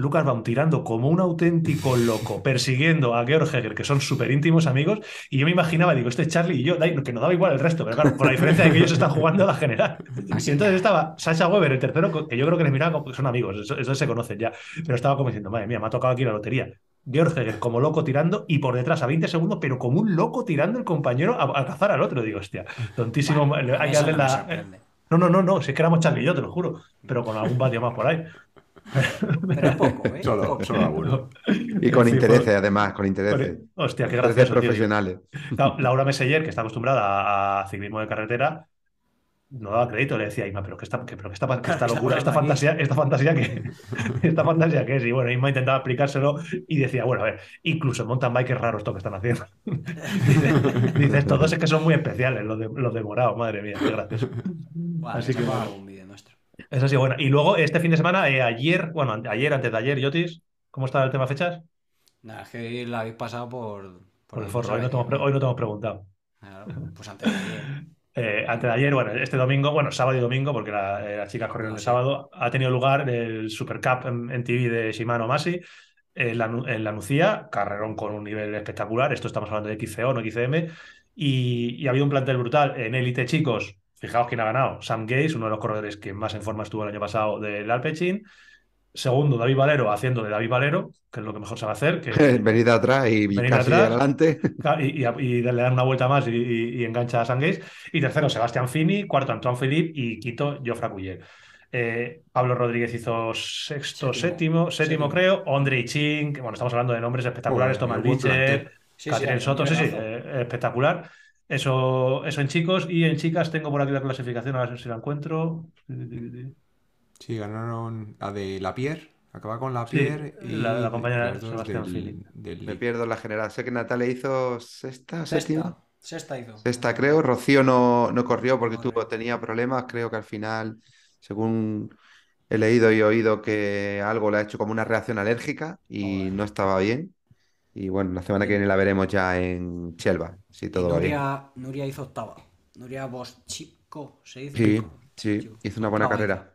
Lucas Baum tirando como un auténtico loco, persiguiendo a Georg Hegel, que son súper íntimos amigos, y yo me imaginaba, digo, este Charlie y yo, que no daba igual el resto, pero claro, por la diferencia de que ellos están jugando a la general. Y entonces estaba Sasha Weber, el tercero, que yo creo que les miraba como que son amigos, eso, se conocen ya, pero estaba como diciendo, madre mía, me ha tocado aquí la lotería. Georg Hegel como loco tirando y por detrás a 20 segundos, pero como un loco tirando el compañero a, cazar al otro. Digo, hostia, tontísimo, no eh, No, no, no, no, si es que éramos Charlie y yo, te lo juro, pero con algún patio más por ahí. Pero ¿eh? poco, Solo, Y con intereses, además, con intereses. Hostia, qué profesionales. Laura Meseller, que está acostumbrada a ciclismo de carretera, no daba crédito, le decía a pero que esta, locura, esta fantasía, esta fantasía que <laughs> esta fantasía que es. Y bueno, Isma intentaba explicárselo y decía, bueno, a ver, incluso en mountain bike es raro esto que están haciendo. <laughs> dice, dice, estos es que son muy especiales, los de, madre mía, qué gracioso. Así que un esa sí, bueno. Y luego, este fin de semana, eh, ayer, bueno, ayer, antes de ayer, Yotis, ¿cómo está el tema fechas? Nada, es que la habéis pasado por. Por, el forro, hoy, no te hemos preguntado. pues antes de ayer. <laughs> Eh, antes de ayer, bueno, este domingo, bueno, sábado y domingo, porque las eh, chicas corrieron el sábado, ha tenido lugar el Super Cup en, TV de Shimano Masi en la, en Nucía, carrerón con un nivel espectacular, esto estamos hablando de XCO, no XCM, y, y había un plantel brutal en élite chicos, Fijaos quién ha ganado. Sam Gaze, uno de los corredores que más en forma estuvo el año pasado del Alpecin. Segundo, David Valero haciendo de David Valero, que es lo que mejor sabe hacer. Que, <laughs> venir atrás y casi adelante. Y, y, le dan una vuelta más y, engancha a Sam Gates. Y tercero, Sebastián Fini. Cuarto, Antoine Philippe. Y quito, Jofra Cuyer. Eh, Pablo Rodríguez hizo sexto, séptimo, séptimo, creo, creo. que Ching, bueno, estamos hablando de nombres espectaculares. Tomás Bicher, sí, Soto, sí, sí, eh, espectacular. Eso, eso en chicos y en chicas tengo por aquí la clasificación, a ver si la encuentro. Sí, ganaron la de la Lapierre, acaba con Lapierre y la, compañera de Sebastián Fili. Me pierdo la general, sé que Natalia hizo sexta, sexta. Sexta hizo. Sexta, creo. Rocío no, corrió porque tuvo, tenía problemas. Creo que al final, según he leído y oído, que algo le ha hecho como una reacción alérgica y no estaba bien. Y bueno, la semana que viene la veremos ya en Chelva, si todo va bien. Nuria hizo octava. Nuria Boschipko, se dice. Sí, sí, hizo una buena carrera.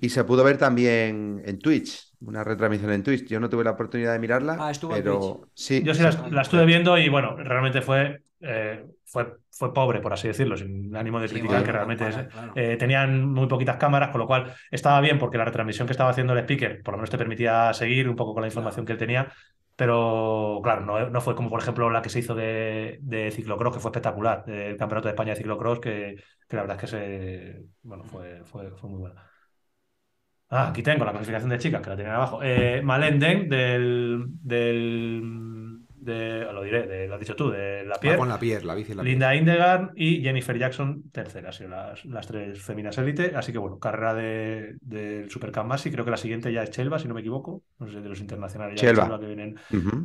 Y se pudo ver también en Twitch, una retransmisión en Twitch. Yo no tuve la oportunidad de mirarla, ah, pero sí. Yo sí la, estuve viendo y bueno, realmente fue, eh, fue, fue pobre, por así decirlo, sin ánimo de criticar, que realmente eh, tenían muy poquitas cámaras, con lo cual estaba bien porque la retransmisión que estaba haciendo el speaker por lo menos te permitía seguir un poco con la información que él tenía, pero claro, no, fue como por ejemplo la que se hizo de, de ciclocross, que fue espectacular, el Campeonato de España de ciclocross, que, la verdad es que se, bueno, fue, fue, fue muy buena. Ah, aquí tengo la clasificación de chicas, que la tienen abajo. Eh, Malenden del lo diré, de, lo has dicho tú, de la piel. Ah, con la piel, la bici la Linda Indegar y Jennifer Jackson, tercera, las, las tres feminas élite. Así que bueno, carrera del de más y Creo que la siguiente ya es Chelva, si no me equivoco. No sé, de los internacionales Chelva. que vienen.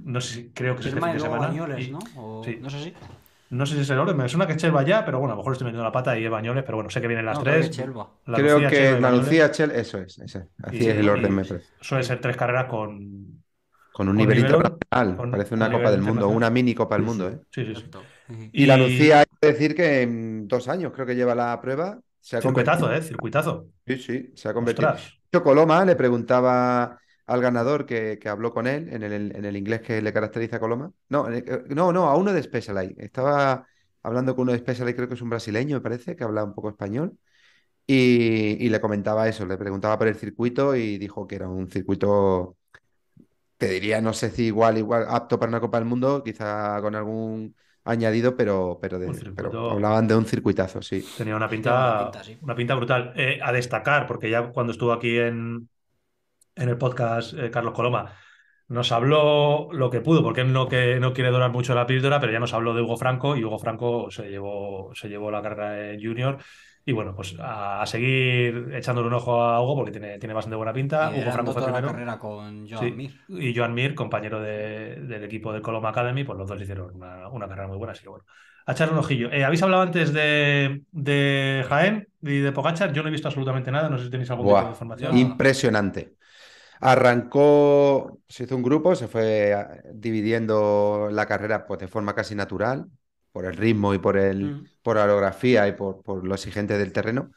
No sé creo que es este fin semana. ¿no? sé si. No sé si es el orden, me suena que es Chelva ya, pero bueno, a lo mejor estoy metiendo la pata y es Bañoles, pero bueno, sé que vienen las tres. Creo que, la Chelva, Chel, eso es, ese. así es el orden, me parece. Suele ser tres carreras con, con un, nivel internacional, parece una Copa del Mundo, una mini Copa del Mundo. ¿eh? Sí, sí, sí. Y, la Lucía, hay que decir que en dos años creo que lleva la prueba. Se ha circuitazo, ¿eh? Circuitazo. Sí, sí, se ha convertido. Yo Coloma le preguntaba al ganador que, habló con él en el, en el, inglés que le caracteriza a Coloma. No, eh, no, no, a uno de Specialized. Estaba hablando con uno de Specialized, creo que es un brasileño, me parece, que habla un poco español. Y, y, le comentaba eso, le preguntaba por el circuito y dijo que era un circuito te diría, no sé si igual, igual apto para una Copa del Mundo, quizá con algún añadido, pero, pero, hablaban de un circuitazo, sí. Tenía una pinta, una pinta, brutal. Eh, a destacar, porque ya cuando estuvo aquí en, en el podcast eh, Carlos Coloma, nos habló lo que pudo, porque no, que, no quiere dorar mucho la píldora, pero ya nos habló de Hugo Franco y Hugo Franco se llevó, se llevó la carrera de Junior y bueno, pues a, seguir echándole un ojo a Hugo porque tiene, tiene bastante buena pinta. Hugo Franco fue carrera con Joan Mir. Y Joan Mir, compañero del equipo de Coloma Academy, pues los dos hicieron una, carrera muy buena, así que bueno. A echar un ojillo. Eh, Habéis hablado antes de, Jaén y de Pogachar. Yo no he visto absolutamente nada. No sé si tenéis algún tipo de información. Impresionante. Arrancó, se hizo un grupo, se fue ah, dividiendo la carrera pues, de forma casi natural por el ritmo y por, el, mm. por la orografía y por, por lo exigente del terreno.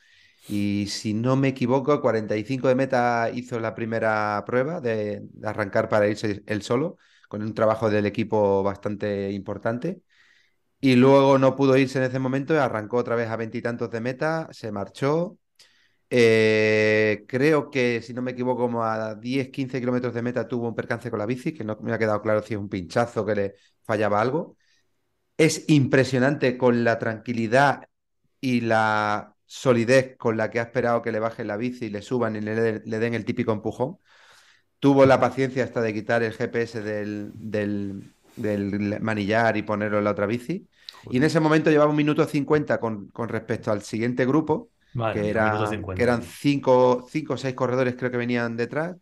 Y si no me equivoco, 45 de meta hizo la primera prueba de, arrancar para irse él solo, con un trabajo del equipo bastante importante. Y luego no pudo irse en ese momento, arrancó otra vez a veintitantos de meta, se marchó. Eh, creo que, si no me equivoco, como a 10, 15 kilómetros de meta tuvo un percance con la bici, que no me ha quedado claro si es un pinchazo que le fallaba algo. Es impresionante con la tranquilidad y la solidez con la que ha esperado que le baje la bici y le suban y le, den el típico empujón. Tuvo la paciencia hasta de quitar el GPS del, manillar y ponerlo en la otra bici. Y en ese momento llevaba un minuto cincuenta con, respecto al siguiente grupo, que, que, eran cinco o seis corredores creo que venían detrás.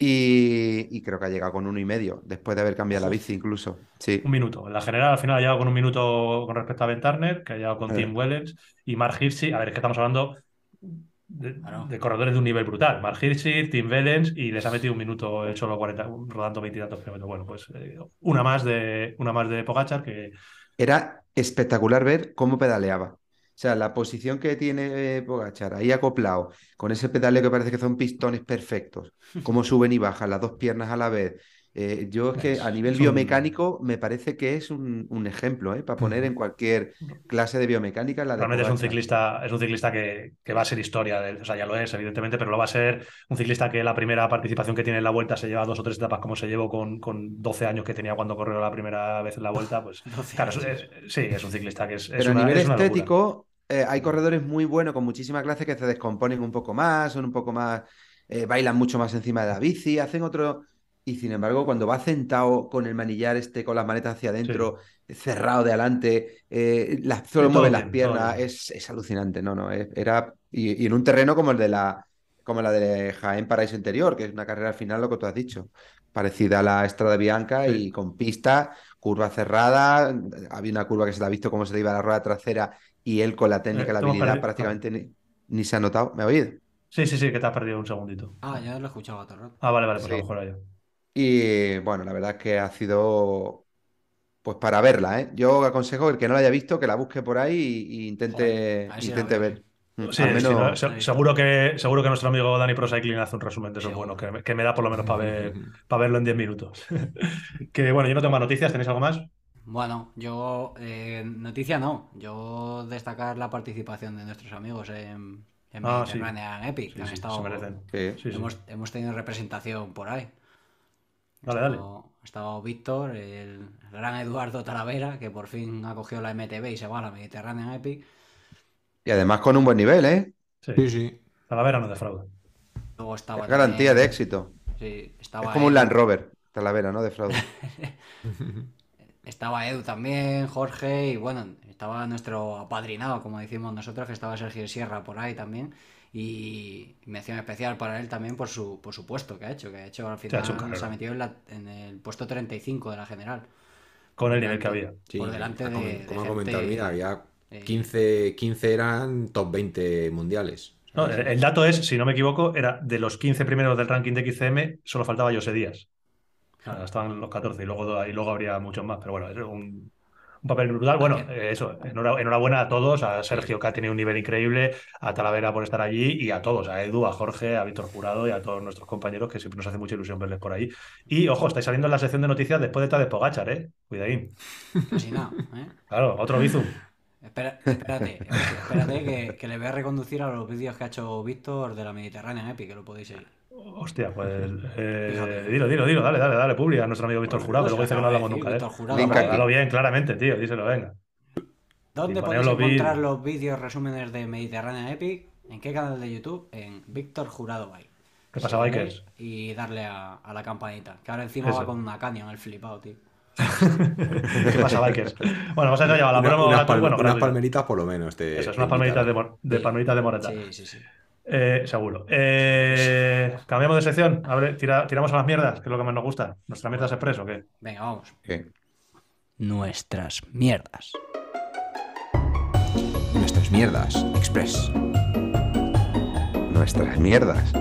Y, creo que ha llegado con uno y medio, después de haber cambiado la bici incluso. Sí. Un minuto. La general al final ha llegado con un minuto con respecto a Ben que ha llegado con eh. Tim Wellens y Mark Hirschi. A ver, es que estamos hablando de, corredores de un nivel brutal. Mark Hirschi, Tim Wellens y les ha metido un minuto solo 40, rodando 20 y tantos kilómetros. Bueno, pues eh, una más de una más de Pogachar que... Era espectacular ver cómo pedaleaba. O sea, la posición que tiene eh, Pogachar ahí acoplado, con ese pedaleo que parece que son pistones perfectos, <laughs> cómo suben y bajan las dos piernas a la vez. Eh, yo es que a nivel biomecánico me parece que es un, ejemplo ¿eh? para poner en cualquier clase de biomecánica. Realmente es un ciclista, es un ciclista que, va a ser historia, o sea, ya lo es, evidentemente, pero lo va a ser un ciclista que la primera participación que tiene en la vuelta se lleva dos o tres etapas como se llevó con, con 12 años que tenía cuando corrió la primera vez en la vuelta. Pues <laughs> claro, sí, es un ciclista que es. pero a nivel estético, eh, hay corredores muy buenos con muchísima clase que se descomponen un poco más, son un poco más, eh, bailan mucho más encima de la bici, hacen otro... Y sin embargo, cuando va sentado con el manillar este, con las manetas hacia adentro, cerrado de adelante, eh, solo mueve las piernas, es, alucinante, no, no, era... Y, en un terreno como el de la como la de Jaén Paraíso Interior, que es una carrera al final, lo que tú has dicho, parecida a la Estrada Bianca y con pista, curva cerrada, había una curva que se ha visto cómo se le iba la rueda trasera y él con la técnica, eh, la habilidad prácticamente ni, se ha notado. ¿Me ha oído? Sí, sí, sí, que te has perdido un segundito. Ah, ya lo he escuchado el rato. Ah, vale, vale, pues a lo mejor yo. Y bueno, la verdad es que ha sido pues para verla, ¿eh? Yo aconsejo el que no la haya visto que la busque por ahí e intente, intente ver. Mm, menos... seguro, que, seguro que nuestro amigo Dani Procycling hace un resumen de esos buenos, que, me da por lo menos para ver, <laughs> para verlo en 10 minutos. <laughs> que bueno, yo no tengo más noticias, ¿tenéis algo más? Bueno, yo, eh, noticia no, yo destacar la participación de nuestros amigos en, en, ah, Epic. han estado, hemos, tenido representación por ahí. Dale, dale. Estaba Víctor, el gran Eduardo Talavera, que por fin ha cogido la MTB y se va a la Mediterránea Epic. Y además con un buen nivel, ¿eh? Sí, sí. Talavera no defrauda. estaba garantía de éxito. Sí, estaba es como un Land Rover, Talavera, no defrauda. <laughs> Estaba Edu también, Jorge, y bueno, estaba nuestro apadrinado, como decimos nosotros, que estaba Sergio Sierra por ahí también. Y mención especial para él también por su, por puesto que ha hecho, que ha hecho al final se ha, metido en, la, en, el puesto 35 de la general. Con el nivel que había. por delante Como, comentado, mira, había 15, eh, 15 eran top 20 mundiales. el dato es, si no me equivoco, era de los 15 primeros del ranking de XCM, solo faltaba José Díaz estaban los 14 y luego, luego habría muchos más, pero bueno, es un, papel brutal. Bueno, eh, eso, enhorabuena a todos, a Sergio que ha tenido un nivel increíble, a Talavera por estar allí y a todos, a Edu, a Jorge, a Víctor Jurado y a todos nuestros compañeros que siempre nos hace mucha ilusión verles por ahí. Y ojo, estáis saliendo en la sección de noticias después de De Pogachar, ¿eh? Cuidadín. ahí pues ¿eh? Claro, otro Bizum. espérate, que, que, le voy a reconducir a los vídeos que ha hecho Víctor de la Mediterránea en eh, Epic, que lo podéis ir. Hostia, pues. Eh, dilo, dilo, dilo, dale, dale, dale, publica a nuestro amigo Víctor Jurado, que luego dice que no hablamos nunca. ¿eh? Jurado, eh. bien, claramente, tío, díselo, venga. ¿Dónde podéis encontrar los vídeos resúmenes de Mediterránea Epic? ¿En qué canal de YouTube? En Víctor Jurado Bike. ¿Qué pasa, Bikers? Y darle a, la campanita, que ahora encima va con una caña en el flipado, tío. <laughs> ¿Qué pasa, Bikers? Bueno, vamos a ir a la promo. Unas, palmeritas por lo menos. este Eso, es unas palmeritas de, de, palmeritas de moreta. Sí, sí, sí. Eh, seguro. Eh, cambiamos de sección. tiramos a las mierdas, que es lo que más nos gusta. ¿Nuestras mierdas express o qué? Venga, vamos. ¿Qué? Nuestras mierdas. Nuestras mierdas express. Nuestras mierdas.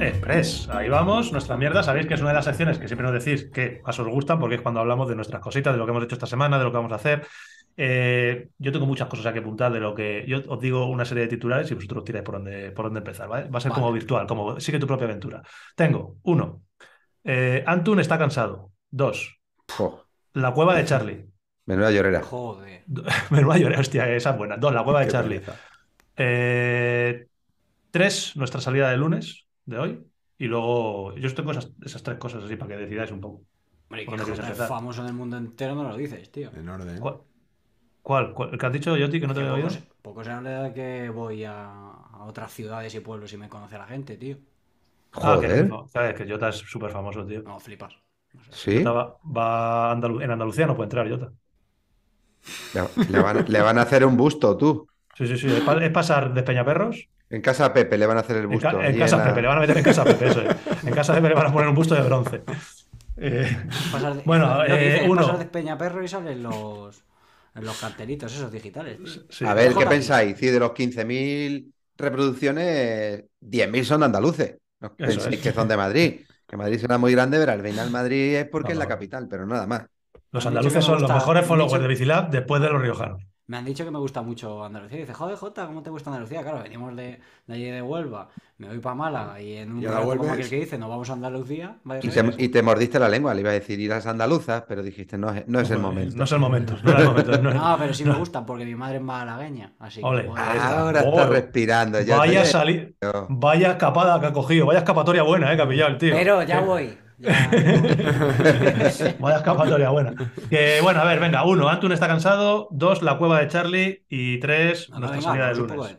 Express. Ahí vamos, nuestra mierda. Sabéis que es una de las secciones que siempre nos decís que más os gustan, porque es cuando hablamos de nuestras cositas, de lo que hemos hecho esta semana, de lo que vamos a hacer. Eh, yo tengo muchas cosas a que apuntar de lo que. Yo os digo una serie de titulares y vosotros tiráis por dónde, por dónde empezar, Va a ser como virtual, como sigue tu propia aventura. Tengo, uno, eh, Antun está cansado. Dos, la cueva de Charlie. Menuda llorera. <laughs> Menuda llorera, hostia, esa es buena. Dos, la cueva de Charlie. Eh, tres, nuestra salida de lunes de hoy. Y luego, yo os tengo esas, tres cosas así para que decidáis un poco. Hombre, que es famoso en el mundo entero no lo dices, tío. En orden. ¿Cuál? ¿El que has dicho, Yoti, que no te veo oído? Poco se habla de que voy a, otras ciudades y pueblos y me conoce la gente, tío. Ah, joder. que, sabes que Jota es súper famoso, tío. No, flipas. No Sí. va, va en Andalucía no puede entrar, Jota. Le, le, van, a hacer un busto, tú. Sí, sí, sí. Es, es pasar de Peñaperros en casa a Pepe le van a hacer el busto. En, casa Pepe, le van a meter en casa Pepe, eso En casa Pepe le van a poner un busto de bronce. Eh, bueno, eh, uno. Pasar de Peñaperro y salen los, los cartelitos esos digitales. A ver, ¿qué pensáis? Si de los 15.000 reproducciones, 10.000 son de andaluces. No que son de Madrid. Que Madrid será muy grande, Ver al final Madrid es porque es la capital, pero nada más. Los andaluces son los mejores followers de Bicilab después de los riojanos me han dicho que me gusta mucho Andalucía. dice, joder, Jota, ¿cómo te gusta Andalucía? Claro, venimos de, de allí de Huelva, me voy para mala y en un momento como aquel que dice, no vamos a Andalucía. y, te, mordiste la lengua, le iba a decir irás a Andaluza, pero dijiste, no es, no es el momento. No es el momento. No, el momento, no, pero sí me gusta porque mi madre es malagueña. Así ahora está oh, respirando. Ya vaya, salir, vaya escapada que ha cogido, vaya escapatoria buena, eh, que tío. Pero ya voy. <laughs> buena. bueno, a ver, venga, uno, Antun está cansado, dos, la cueva de Charlie y tres, nuestra ah, salida De pues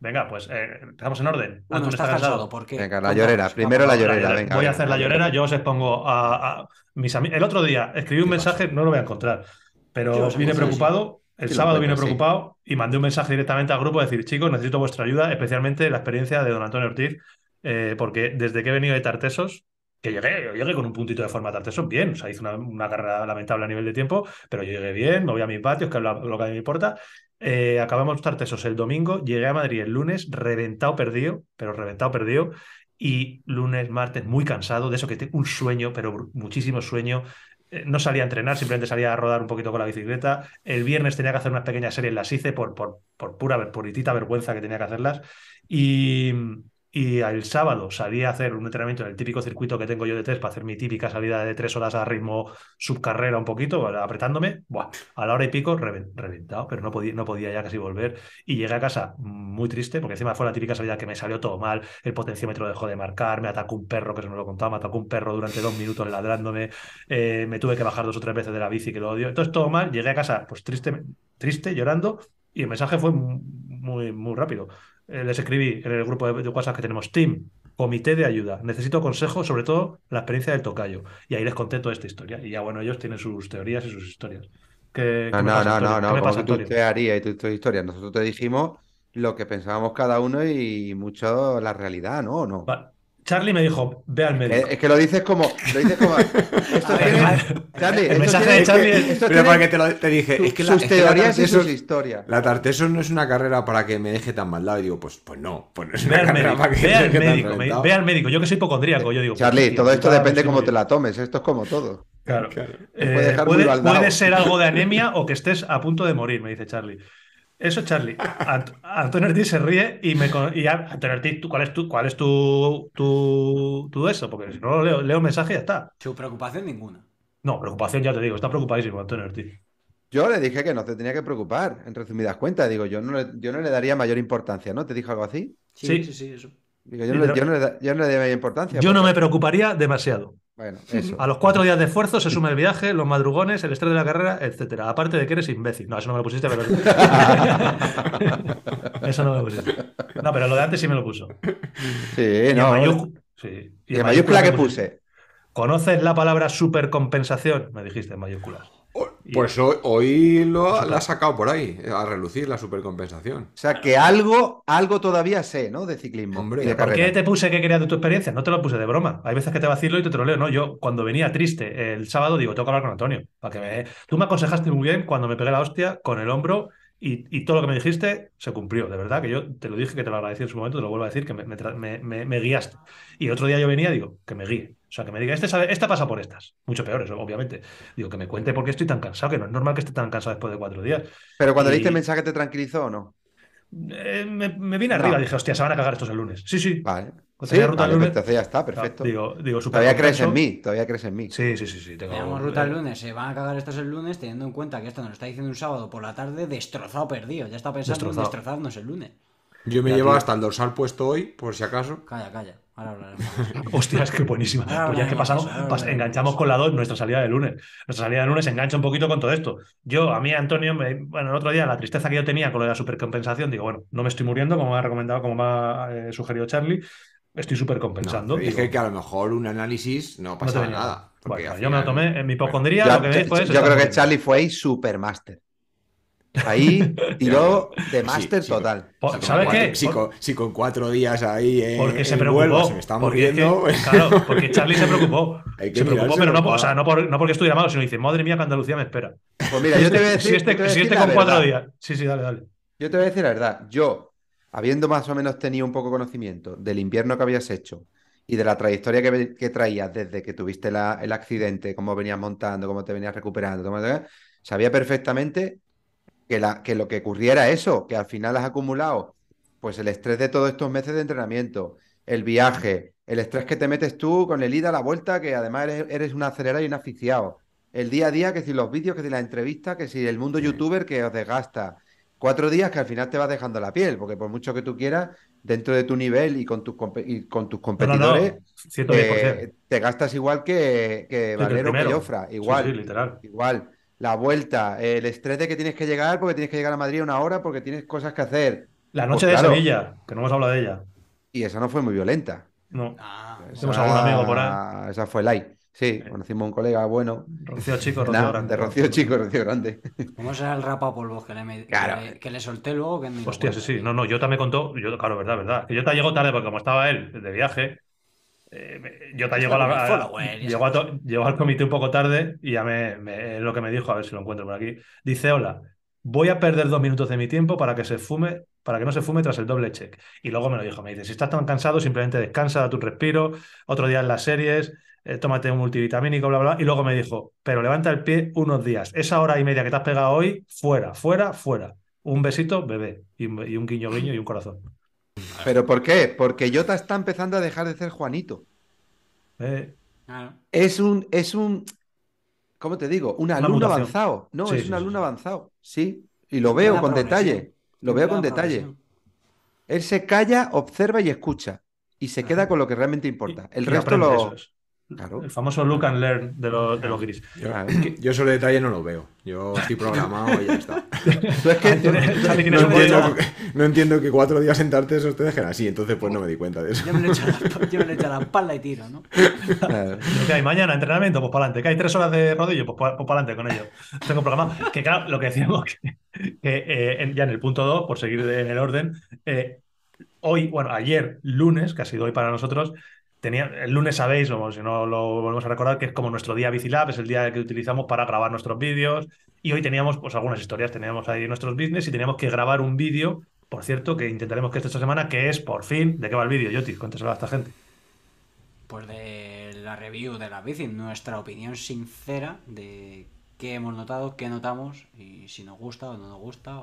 Venga, pues estamos eh, en orden. Antun está cansado, ¿por qué? Venga, la llorera, primero la llorera. voy a hacer la llorera, yo os expongo a, mis amigos. El otro día escribí un mensaje, no lo voy a encontrar, pero vine preocupado. El sábado vine preocupado y mandé un mensaje directamente al grupo decir, chicos, necesito vuestra ayuda, especialmente la experiencia de don Antonio Ortiz, eh, porque desde que he venido de Tartesos, que llegué, llegué con un puntito de forma tartesos, bien, o sea, hice una, carrera lamentable a nivel de tiempo, pero yo llegué bien, me voy a mi patio, es que lo, lo que a mí me importa. Eh, acabamos Tartesos el domingo, llegué a Madrid el lunes, reventado, perdido, pero reventado, perdido, y lunes, martes, muy cansado, de eso que tengo un sueño, pero muchísimo sueño, eh, no salía a entrenar, simplemente salía a rodar un poquito con la bicicleta. El viernes tenía que hacer unas pequeñas series, las hice por, por, por pura, puritita vergüenza que tenía que hacerlas. Y, y el sábado salí a hacer un entrenamiento en el típico circuito que tengo yo de tres para hacer mi típica salida de tres horas a ritmo subcarrera un poquito, apretándome. Buah, a la hora y pico reventado, pero no podía, no podía ya casi volver. Y llegué a casa muy triste, porque encima fue la típica salida que me salió todo mal. El potenciómetro dejó de marcar, me atacó un perro, que se me lo contaba, me atacó un perro durante dos minutos ladrándome. Eh, me tuve que bajar dos o tres veces de la bici, que lo odio. Entonces todo mal, llegué a casa pues triste, triste llorando. Y el mensaje fue muy, muy rápido. Eh, les escribí en el grupo de WhatsApp que tenemos, Team, comité de ayuda, necesito consejos, sobre todo la experiencia del tocayo. Y ahí les conté toda esta historia. Y ya, bueno, ellos tienen sus teorías y sus historias. no, no, no, no, no, tú y tu, historia. Nosotros te dijimos lo que pensábamos cada uno y mucho la realidad, ¿no? ¿No? Vale. Charlie me dijo, ve al médico. Es que lo dices como. Lo dices como <laughs> Charlie, el mensaje de Charlie es. Que, pero te, lo, dije. es que sus teorías la y La Tarteso no es una carrera para que me deje tan mal lado. Y digo, pues, pues no. Pues no es una carrera para que ve al médico. ve al médico. Yo que soy hipocondríaco. Yo digo, eh, Charlie, todo esto depende cómo te la tomes. ¿eh? Esto es como todo. Claro. Eh, puede, puede ser algo de anemia o que estés a punto de morir, me dice Charlie. Eso, Charlie. Antonio Ortiz se ríe y me. Y Antonio Ortiz, ¿cuál es tu, cuál es tu, eso? Porque si no leo, leo mensaje y ya está. Su preocupación ninguna. No, preocupación ya te digo, está preocupadísimo Antonio Ortiz. Yo le dije que no te tenía que preocupar, en resumidas cuentas. Digo, yo no le, yo no le daría mayor importancia, ¿no? ¿Te dijo algo así? Sí, sí, sí, eso. yo, no, le, daría mayor importancia. Yo no me preocuparía demasiado. Bueno, A los cuatro días de esfuerzo se suma el viaje, los madrugones, el estrés de la carrera, etcétera. Aparte de que eres imbécil. No, eso no me lo pusiste, pero. <laughs> eso no me lo pusiste. No, pero lo de antes sí me lo puso. Sí, no. Y, en mayúscula, que puse. ¿Conoces la palabra supercompensación? Me dijiste en mayúsculas. Pues hoy, lo, la ha sacado por ahí, a relucir la supercompensación. O sea que algo, algo todavía sé, ¿no? De ciclismo. Hombre, ¿Por qué te puse que quería de tu experiencia? No te lo puse de broma. Hay veces que te a decirlo y te troleo, ¿no? Yo cuando venía triste el sábado digo, tengo que hablar con Antonio. Tú me aconsejaste muy bien cuando me pegué la hostia con el hombro y, todo lo que me dijiste se cumplió, de verdad, que yo te lo dije, que te lo agradecí en su momento, te lo vuelvo a decir, que me, me, me guiaste. Y otro día yo venía, digo, que me guíe. O sea, que me diga, este esta pasa por estas. Mucho peores, obviamente. Digo, que me cuente por qué estoy tan cansado, que no es normal que esté tan cansado después de cuatro días. Pero cuando leíste el mensaje, ¿te tranquilizó o no? Eh, me, vine arriba, y dije, hostia, se van a cagar estos el lunes. Sí, sí. Vale. Pues ya está, perfecto. Digo, digo, todavía crees en mí, todavía crees en mí. Sí, sí, sí. sí Tenemos ruta el lunes, se van a cagar estos el lunes, teniendo en cuenta que esto nos lo está diciendo un sábado por la tarde, destrozado, perdido. Ya está pensando en destrozarnos el lunes. Yo me llevo hasta el dorsal puesto hoy, por si acaso. Calla, calla. <laughs> hostia, Hostias, qué buenísima. pues ya es que pasamos, enganchamos con la 2, nuestra salida de lunes. Nuestra salida de lunes engancha un poquito con todo esto. Yo, a mí, Antonio, bueno, el otro día la tristeza que yo tenía con lo de la supercompensación, digo, bueno, no me estoy muriendo, como me ha recomendado, como me ha eh, sugerido Charlie, estoy supercompensando. dije que a lo mejor un análisis no pasa nada. yo me lo tomé en mi hipocondría. lo que yo, yo creo que Charlie fue ahí supermaster. Ahí <laughs> tiró de máster total. ¿Sabes qué? Si con, cuatro días ahí. Eh, porque se preocupó. se me está muriendo. <laughs> claro, porque Charlie se preocupó. Se preocupó, pero no, por, porque estuviera malo, sino dice: Madre mía, que Andalucía me espera. Pues mira, yo te voy a <laughs> decir. Este, si este, con cuatro días. Sí, sí, dale, dale. Yo te voy a decir la verdad. Yo, habiendo más o menos tenido un poco conocimiento del invierno que habías hecho y de la trayectoria que, traías desde que tuviste el accidente, cómo venías montando, cómo te venías recuperando, sabía perfectamente que, lo que ocurriera eso, que al final has acumulado pues el estrés de todos estos meses de entrenamiento, el viaje, el estrés que te metes tú con el ida a la vuelta, que además eres, eres un acelerado y un asfixiado, El día a día, que si los vídeos, que si la entrevista, que si el mundo youtuber que os desgasta. Cuatro días que al final te vas dejando la piel, porque por mucho que tú quieras, dentro de tu nivel y con tus, con tus competidores, eh, te gastas igual que, que Valero que Igual, literal. igual la vuelta, el estrés de que tienes que llegar porque tienes que llegar a Madrid una hora porque tienes cosas que hacer. La pues noche de Sevilla, que no hemos hablado de ella. Y esa no fue muy violenta. No. Ah, esa, tenemos algún amigo por Esa fue light. Sí, conocimos a un colega bueno. Rocío Chico, Rocío Grande. De Rocío Chico, Rocío Grande. ¿Cómo será el rapa que le, que, le, que solté luego? Que me Hostia, sí, sí. No, no, yo también contó. Yo, claro, verdad, verdad. Que también llego tarde porque como estaba él de viaje, eh, yo te llego, a al comité un poco tarde y ya me, lo que me dijo, a ver si lo encuentro por aquí. Dice, hola, voy a perder dos minutos de mi tiempo para que se fume, para que no se fume tras el doble check. Y luego me lo dijo, me dice, si estás tan cansado, simplemente descansa, da tu respiro, otro día en las series, eh, tómate un multivitamínico, bla, bla, bla. Y luego me dijo, pero levanta el pie unos días. Esa hora y media que te has pegado hoy, fuera, fuera, fuera. Un besito, bebé. Y, y un guiño, guiño y un corazón. ¿Pero por qué? Porque Jota está empezando a dejar de ser Juanito. Eh. Es un, es un, ¿cómo te digo? Un alumno avanzado. No, es un alumno avanzado, sí. Y lo veo con detalle. Lo veo con detalle. Él se calla, observa y escucha. Y se queda con lo que realmente importa. El resto lo, el famoso look and learn de, los, gris. Yo, eso sobre detalle no lo veo. Yo estoy programado y ya está. <laughs> no, entiendo, que cuatro días sentarte eso te dejen así, entonces pues no me di cuenta de eso. Yo me lo he echado la espalda y tiro, ¿no? ¿Qué hay mañana? ¿Entrenamiento? Pues para adelante. ¿Qué hay tres horas de rodillo? Pues para pues, adelante con ello. Tengo programado. Que claro, lo que decíamos que, eh, ya en el punto 2, por seguir en el orden, eh, hoy, bueno, ayer, lunes, que ha sido hoy para nosotros, Tenía, el lunes sabéis, si no lo volvemos a recordar, que es como nuestro día Bicilab, es el día que utilizamos para grabar nuestros vídeos. Y hoy teníamos pues algunas historias, teníamos ahí nuestros business y teníamos que grabar un vídeo, por cierto, que intentaremos que esto esta semana, que es por fin, ¿de qué va el vídeo, Yoti? Cuéntaselo a esta gente. Pues de la review de la bici, nuestra opinión sincera de qué hemos notado, qué notamos y si nos gusta o no nos gusta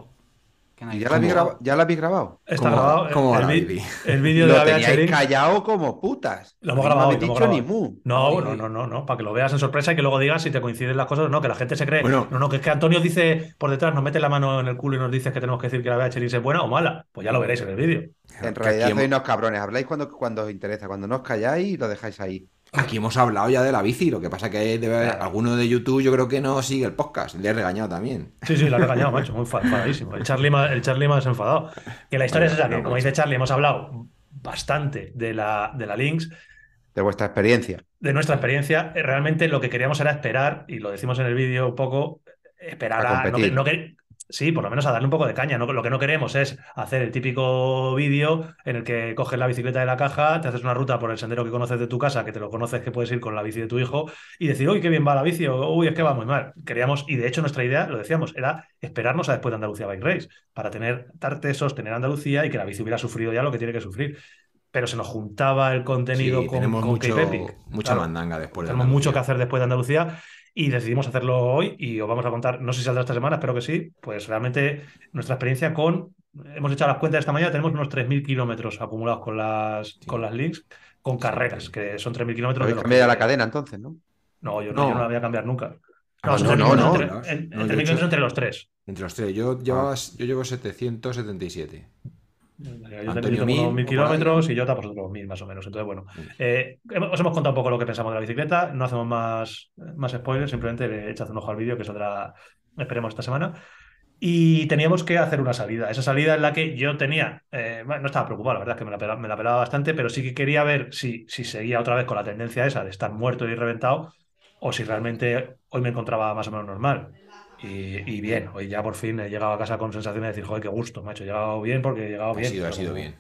ya, la habéis grabado? Está grabado. el, vídeo de la VHS. callado como putas. Lo hemos grabado. No dicho ni mu. No, no, no, no, para que lo veas en sorpresa y que luego digas si te coinciden las cosas no, que la gente se cree. no, no, que es que Antonio dice por detrás, nos mete la mano en el culo y nos dice que tenemos que decir que la BHL es buena o mala. Pues ya lo veréis en el vídeo. En realidad sois unos cabrones. Habláis cuando, cuando os interesa. Cuando no os calláis, lo dejáis ahí. Aquí hemos hablado ya de la bici, lo que pasa es que alguno de YouTube yo creo que no sigue el podcast, le he regañado también. Sí, sí, lo he regañado, macho, muy enfadadísimo. El Charlie, el Charlie más enfadado. Que la historia es esa, que como dice Charlie, hemos hablado bastante de la, de la Lynx. De vuestra experiencia. De nuestra experiencia. Eh, realmente lo que queríamos era esperar, y lo decimos en el vídeo un poco, esperar a, Sí, por lo menos a darle un poco de caña. ¿no? Lo que no queremos es hacer el típico vídeo en el que coges la bicicleta de la caja, te haces una ruta por el sendero que conoces de tu casa, que te lo conoces que puedes ir con la bici de tu hijo, y decir, uy, qué bien va la bici, uy, es que va muy mal. Queríamos, y de hecho nuestra idea, lo decíamos, era esperarnos a después de Andalucía Bike Race, para tener Tartesos, tener Andalucía y que la bici hubiera sufrido ya lo que tiene que sufrir. Pero se nos juntaba el contenido con, con mucho, Mucha después Tenemos mucho que hacer después de Andalucía y decidimos hacerlo hoy y os vamos a contar, no sé si saldrá esta semana, espero que sí, pues realmente nuestra experiencia con, hemos hecho las cuentas esta mañana, tenemos unos 3.000 kilómetros acumulados con las, con las links, con carreras, que son 3.000 kilómetros. Habéis cambiado la cadena entonces, ¿no? No, yo no, yo no la voy a cambiar nunca. Ah, no, no, no, entre, los tres. Entre los tres. Yo, llevo, ah. yo llevo 777. Eh, yo te unos mil kilómetros y yo pues otros mil más o menos. Entonces, bueno, mm. eh, os hemos contado un poco lo que pensamos de la bicicleta, no hacemos más, más spoilers, simplemente echad un ojo al vídeo que saldrá, esperemos, esta semana. Y teníamos que hacer una salida. Esa salida en la que yo tenía, eh, no estaba preocupado, la verdad es que me la, pelaba, bastante, pero sí que quería ver si, si seguía otra vez con la tendencia esa de estar muerto y reventado o si realmente hoy me encontraba más o menos normal. Y, bien, hoy ya por fin he llegado a casa con sensaciones de decir, joder, qué gusto, macho, he llegado bien porque he llegado bien. ha sido bien.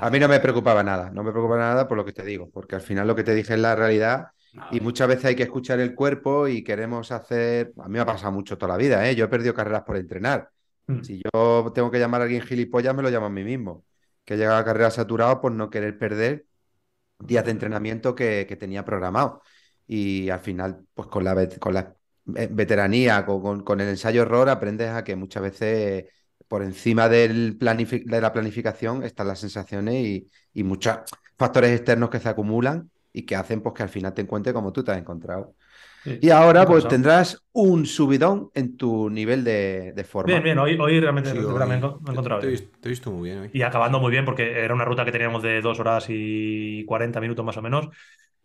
A mí no me preocupaba nada, no me preocupaba nada por lo que te digo, porque al final lo que te dije es la realidad y eh. muchas veces hay que escuchar el cuerpo y queremos hacer, a mí me ha pasado mucho toda la vida, ¿eh? yo he perdido carreras por entrenar. Mm. Si yo tengo que llamar a alguien gilipollas, me lo llamo a mí mismo, que he llegado a carreras saturado por no querer perder días de entrenamiento que, tenía programado. Y al final, pues con la, con la veteranía, con, el ensayo-error, aprendes a que muchas veces por encima del de la planificación están las sensaciones y, muchos factores externos que se acumulan y que hacen pues, que al final te encuentres como tú te has encontrado. y ahora pues tendrás un subidón en tu nivel de, forma. Bien, bien, hoy, hoy realmente, encontrado te, visto muy bien Y acabando muy bien porque era una ruta que teníamos de dos horas y 40 minutos más o menos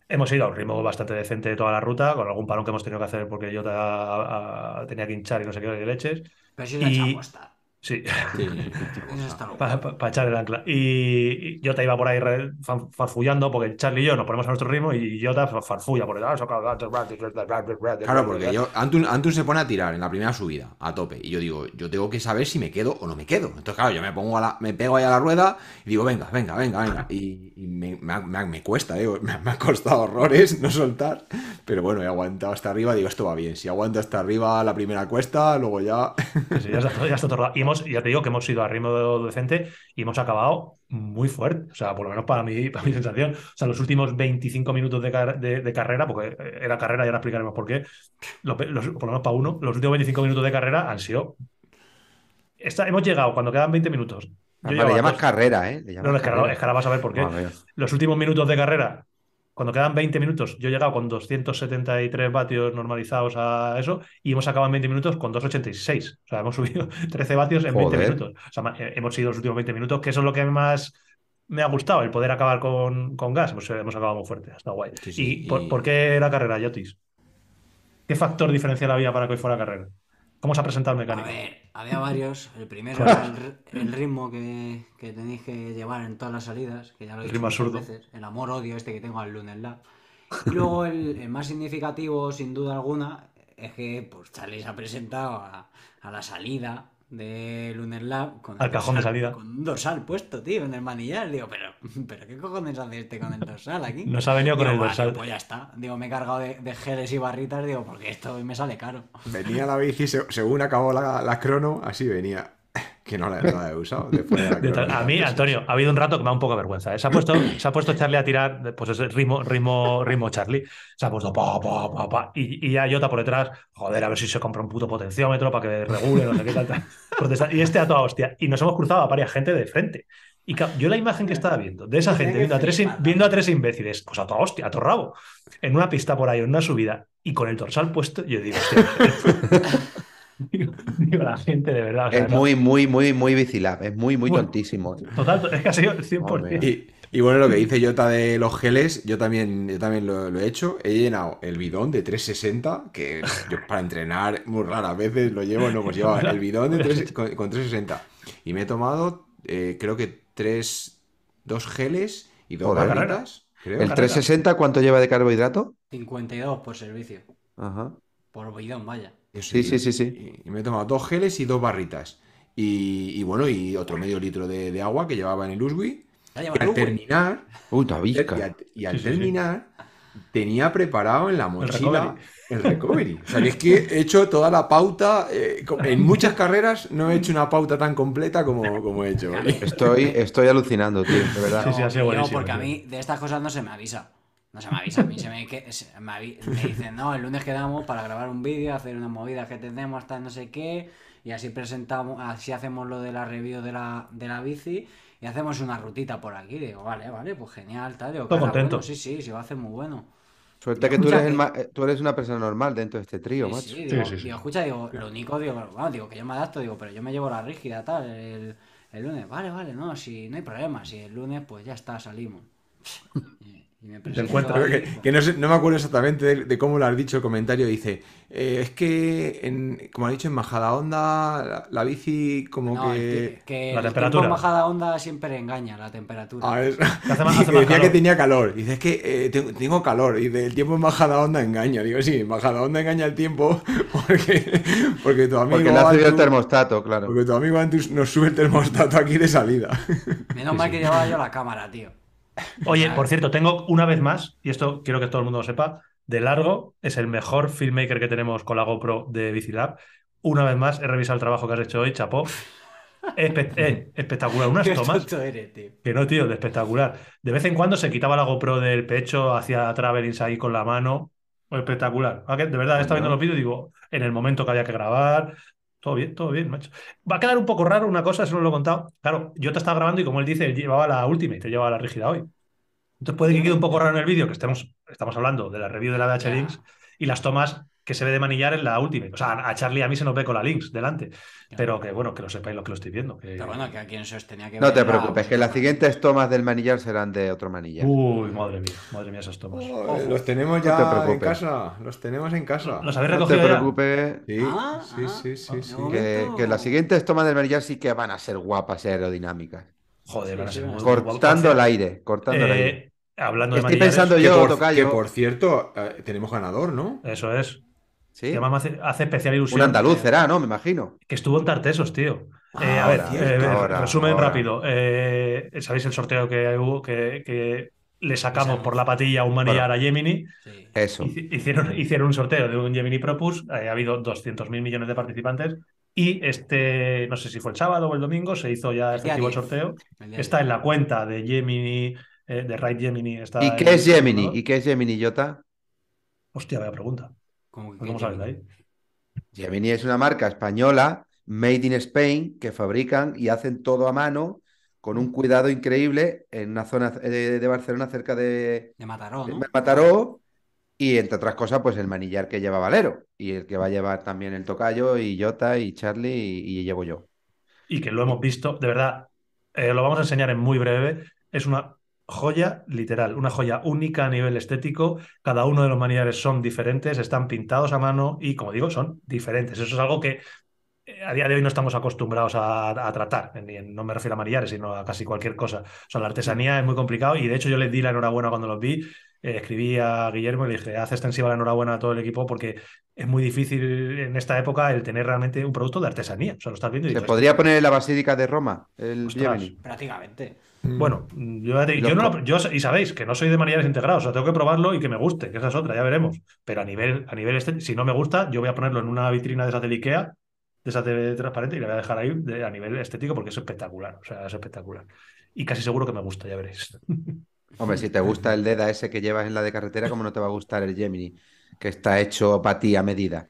Hemos ido a un ritmo bastante decente de toda la ruta, con algún parón que hemos tenido que hacer porque yo tenía que hinchar y no sé qué de leches. Pero si no Sí. <laughs> Para echar el ancla. Y, yo Jota iba por ahí farfullando, porque Charlie y yo nos ponemos a nuestro ritmo y Jota farfulla por el. Claro, porque yo, Antun, se pone a tirar en la primera subida, a tope. Y yo digo, yo tengo que saber si me quedo o no me quedo. Entonces, claro, yo me pongo a la, me pego ahí a la rueda y digo, venga, venga, venga, venga. Y, me, me, cuesta, eh, me, ha costado horrores no soltar. Pero bueno, he aguantado hasta arriba, digo, esto va bien. Si aguanto hasta arriba la primera cuesta, luego ya. y y ya te digo que hemos ido a ritmo decente y hemos acabado muy fuerte, o sea, por lo menos para mi, <laughs> para mi sensación. O sea, los últimos 25 minutos de, carrera, porque era carrera y ahora explicaremos por qué, por lo menos para uno, los últimos 25 minutos de carrera han sido... Esta, hemos llegado cuando quedan 20 minutos. Ah, le llamas carrera, ¿eh? no, es que, vas a ver por qué. los últimos minutos de carrera cuando quedan 20 minutos, yo he llegado con 273 vatios normalizados a eso y hemos acabado en 20 minutos con 286. O sea, <laughs> hemos subido 13 vatios en 20 minutos. O sea, eh, hemos sido los últimos 20 minutos, que eso es lo que más me ha gustado, el poder acabar con, con gas. Pues eh, hemos acabado muy fuerte, está guay. ¿Y, Por, qué la carrera, Yotis? ¿Qué factor diferencial había para que hoy fuera carrera? vamos a presentar mecánica A ver, había varios. El primero es el, ritmo que, tenéis que llevar en todas las salidas, que ya lo El amor-odio este que tengo al lunes Lab. Y luego el, más significativo, sin duda alguna, es que pues Charlie se ha presentado a la salida de Luner Lab con Al cajón de salida. Con un dorsal puesto, tío, en el manillar. Digo, pero, pero ¿qué cojones hace este con el dorsal aquí? No se ha venido con el dorsal. Pues ya está. Digo, me he cargado de, de, geles y barritas, digo, porque esto me sale caro. Venía la bici, según acabó la, la crono, así venía que no la, he usado. <laughs> a mí, Antonio, ha habido un rato que me da un poco vergüenza. ¿eh? Se, ha puesto, se ha puesto Charlie a tirar, pues ese ritmo, ritmo, ritmo Charlie. Se ha puesto pa, pa, pa, pa. Y, y ya Jota por detrás, joder, a ver si se compra un puto potenciómetro para que regule, no sé qué tal. Y este a toda hostia. Y nos hemos cruzado a varias gente de frente. Y yo la imagen que estaba viendo, de esa gente viendo a, tres, viendo a tres imbéciles, pues a toda hostia, a todo rabo, en una pista por ahí, en una subida, y con el dorsal puesto, yo digo, hostia. <laughs> digo, la gente de verdad. es muy, muy, muy, muy vicilab. Es muy, muy tontísimo. Total, es que ha sido 100%. y, bueno, lo que dice Jota de los geles, yo también, también lo, he hecho. He llenado el bidón de 360, que <laughs> para entrenar muy raras veces lo llevo, no, pues llevo el bidón de con, 360. Y me he tomado, eh, creo que tres, dos geles y dos ¿El 360 cuánto lleva de carbohidrato? 52 por servicio. Ajá. Por bidón, vaya. Sí, sí, sí, sí. Y, me he tomado dos geles y dos barritas. Y, bueno, y otro medio litro de, agua que llevaba en el Uswi. Y al terminar, y al, y al terminar, tenía preparado en la mochila el recovery. o sea, es que he hecho toda la pauta. Eh, en muchas carreras no he hecho una pauta tan completa como, he hecho. Estoy, estoy alucinando, tío, de verdad. no, porque a mí de estas cosas no se me avisa. No sé, me avisa a mí, se me, dicen, no, el lunes quedamos para grabar un vídeo, hacer una movida que tenemos, tal, no sé qué, y así presentamos, así hacemos lo de la review de la, de la bici y hacemos una rutita por aquí. Digo, vale, vale, pues genial, tal. Digo, contento. Bueno, sí, sí, se va a hacer muy bueno. Suerte que tú eres, eh, tú eres una persona normal dentro de este trío, sí, macho. Sí, digo, sí, escucha, digo, lo único, digo, bueno, digo que yo me adapto, digo, pero yo me llevo la rígida, tal, el, el lunes. Vale, vale, no, si no hay problema, si el lunes, pues ya está, salimos. <laughs> Te que, no, me acuerdo exactamente de, cómo lo has dicho el comentario. Dice, eh, es que, como ha dicho, en bajada onda la, bici como que... La temperatura. En bajada onda siempre engaña la temperatura. A ver, <laughs> decía que tenía calor. Dice, es que eh, tengo, calor. Y el tiempo en bajada onda engaña. Digo, sí, en bajada onda engaña el tiempo <laughs> porque, porque tu amigo... Porque termostato, Porque tu amigo nos sube el termostato aquí de salida. Menos mal que llevaba yo la cámara, tío. Oye, por cierto, tengo una vez más, y esto quiero que todo el mundo lo sepa, de largo, es el mejor filmmaker que tenemos con la GoPro de Bicilab. Una vez más, he revisado el trabajo que has hecho hoy, chapó. <laughs> Eh, espectacular, unas tomas. que no, tío, de espectacular. De vez en cuando se quitaba la GoPro del pecho, hacía travelings ahí con la mano. Espectacular. De verdad, estaba viendo los vídeos y digo, en el momento que había que grabar, todo bien, todo bien, macho. Va a quedar un poco raro una cosa, eso no lo he contado. Claro, yo te estaba grabando y como él dice, él llevaba la última y te llevaba la rígida hoy. Entonces puede que quede un poco raro en el vídeo, que estamos hablando de la review de la BH Links y las tomas que se ve de manillar en la última. O sea, a Charlie a mí se nos ve con la Lynx delante. Pero que bueno, que lo sepáis lo que lo estoy viendo. No te preocupes, que las siguientes tomas del manillar serán de otro manillar. Uy, madre mía, madre mía esas tomas. los tenemos ya en casa. Los tenemos en casa. Los habéis recogido. No te preocupes. Sí, ah, ah, sí, sí, ah, sí, que, las siguientes tomas del manillar sí que van a ser guapas y eh, aerodinámicas. Joder, van a ser Cortando el ¿eh? aire, cortando el aire. Eh, hablando Estoy pensando yo, que por, por cierto, tenemos ganador, ¿no? Eso es. Sí. hace, especial ilusión. Un andaluz eh, será, ¿no? Me imagino. Que estuvo en Tartesos, tío. Eh, a ver, eh, resumen rápido. ¿Sabéis el sorteo que hubo? Que, le sacamos por la patilla a un a Gemini. Eso. Hicieron, hicieron un sorteo de un Gemini Propus. ha habido 200.000 millones de participantes. Y este, no sé si fue el sábado o el domingo, se hizo ya efectivo el, sorteo. está en la cuenta de Gemini, de Right Gemini. ¿Y qué es Gemini? ¿Y qué es Gemini, Jota? Hostia, vaya pregunta. ¿Cómo, pues es una marca española, made in Spain, que fabrican y hacen todo a mano con un cuidado increíble en una zona de, Barcelona cerca de, de Mataró. Mataró y entre otras cosas, pues el manillar que lleva Valero y el que va a llevar también el Tocayo y Jota y Charlie y, llevo yo. Y que lo hemos visto, de verdad, eh, lo vamos a enseñar en muy breve. Es una joya literal, una joya única a nivel estético. Cada uno de los manillares son diferentes, están pintados a mano y, como digo, son diferentes. Eso es algo que eh, a día de hoy no estamos acostumbrados a, tratar. No me refiero a manillares, sino a casi cualquier cosa. O la artesanía es muy complicado y, de hecho, yo les di la enhorabuena cuando los vi. Eh, escribí a Guillermo y le dije, haz extensiva la enhorabuena a todo el equipo porque es muy difícil en esta época el tener realmente un producto de artesanía. O viendo podría poner en la Basílica de Roma el Prácticamente. Mm. Bueno, yo, no, y sabéis que no soy de manillares integrados, o sea, tengo que probarlo y que me guste, que esa es otra, ya veremos. Pero a nivel, a nivel este, si no me gusta, yo voy a ponerlo en una vitrina de esa de Ikea, de esa transparente, y la voy a dejar ahí a nivel estético porque es espectacular, o sea, es espectacular. Y casi seguro que me gusta, ya veréis. <laughs> Hombre, si te gusta el DEDA ese que llevas en la de carretera, ¿cómo no te va a gustar el Gemini, que está hecho para ti a medida?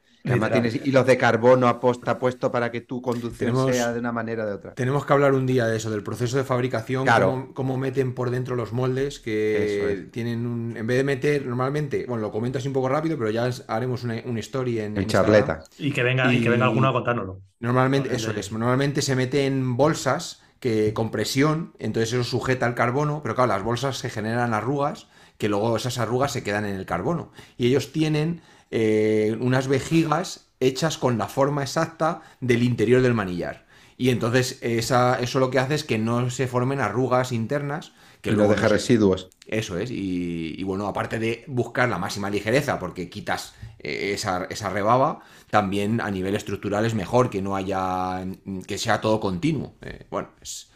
y los de carbono aposta puesto para que tu conducción sea de una manera o de otra. Tenemos que hablar un día de eso, del proceso de fabricación, claro. cómo, meten por dentro los moldes, que tienen un. En vez de meter normalmente, bueno, lo comento así un poco rápido, pero ya haremos una, historia en. charleta. Y que venga, y, que venga alguno a Normalmente, eso es, normalmente se meten bolsas que con presión, entonces eso sujeta al carbono, pero claro, las bolsas se generan arrugas, que luego esas arrugas se quedan en el carbono. Y ellos tienen eh, unas vejigas hechas con la forma exacta del interior del manillar. Y entonces eso lo que hace es que no se formen arrugas internas. Que luego no residuos. Eso es. Y, bueno, aparte de buscar la máxima ligereza, porque quitas eh, esa, rebaba, también a nivel estructural es mejor que no haya. que sea todo continuo. Eh, bueno, es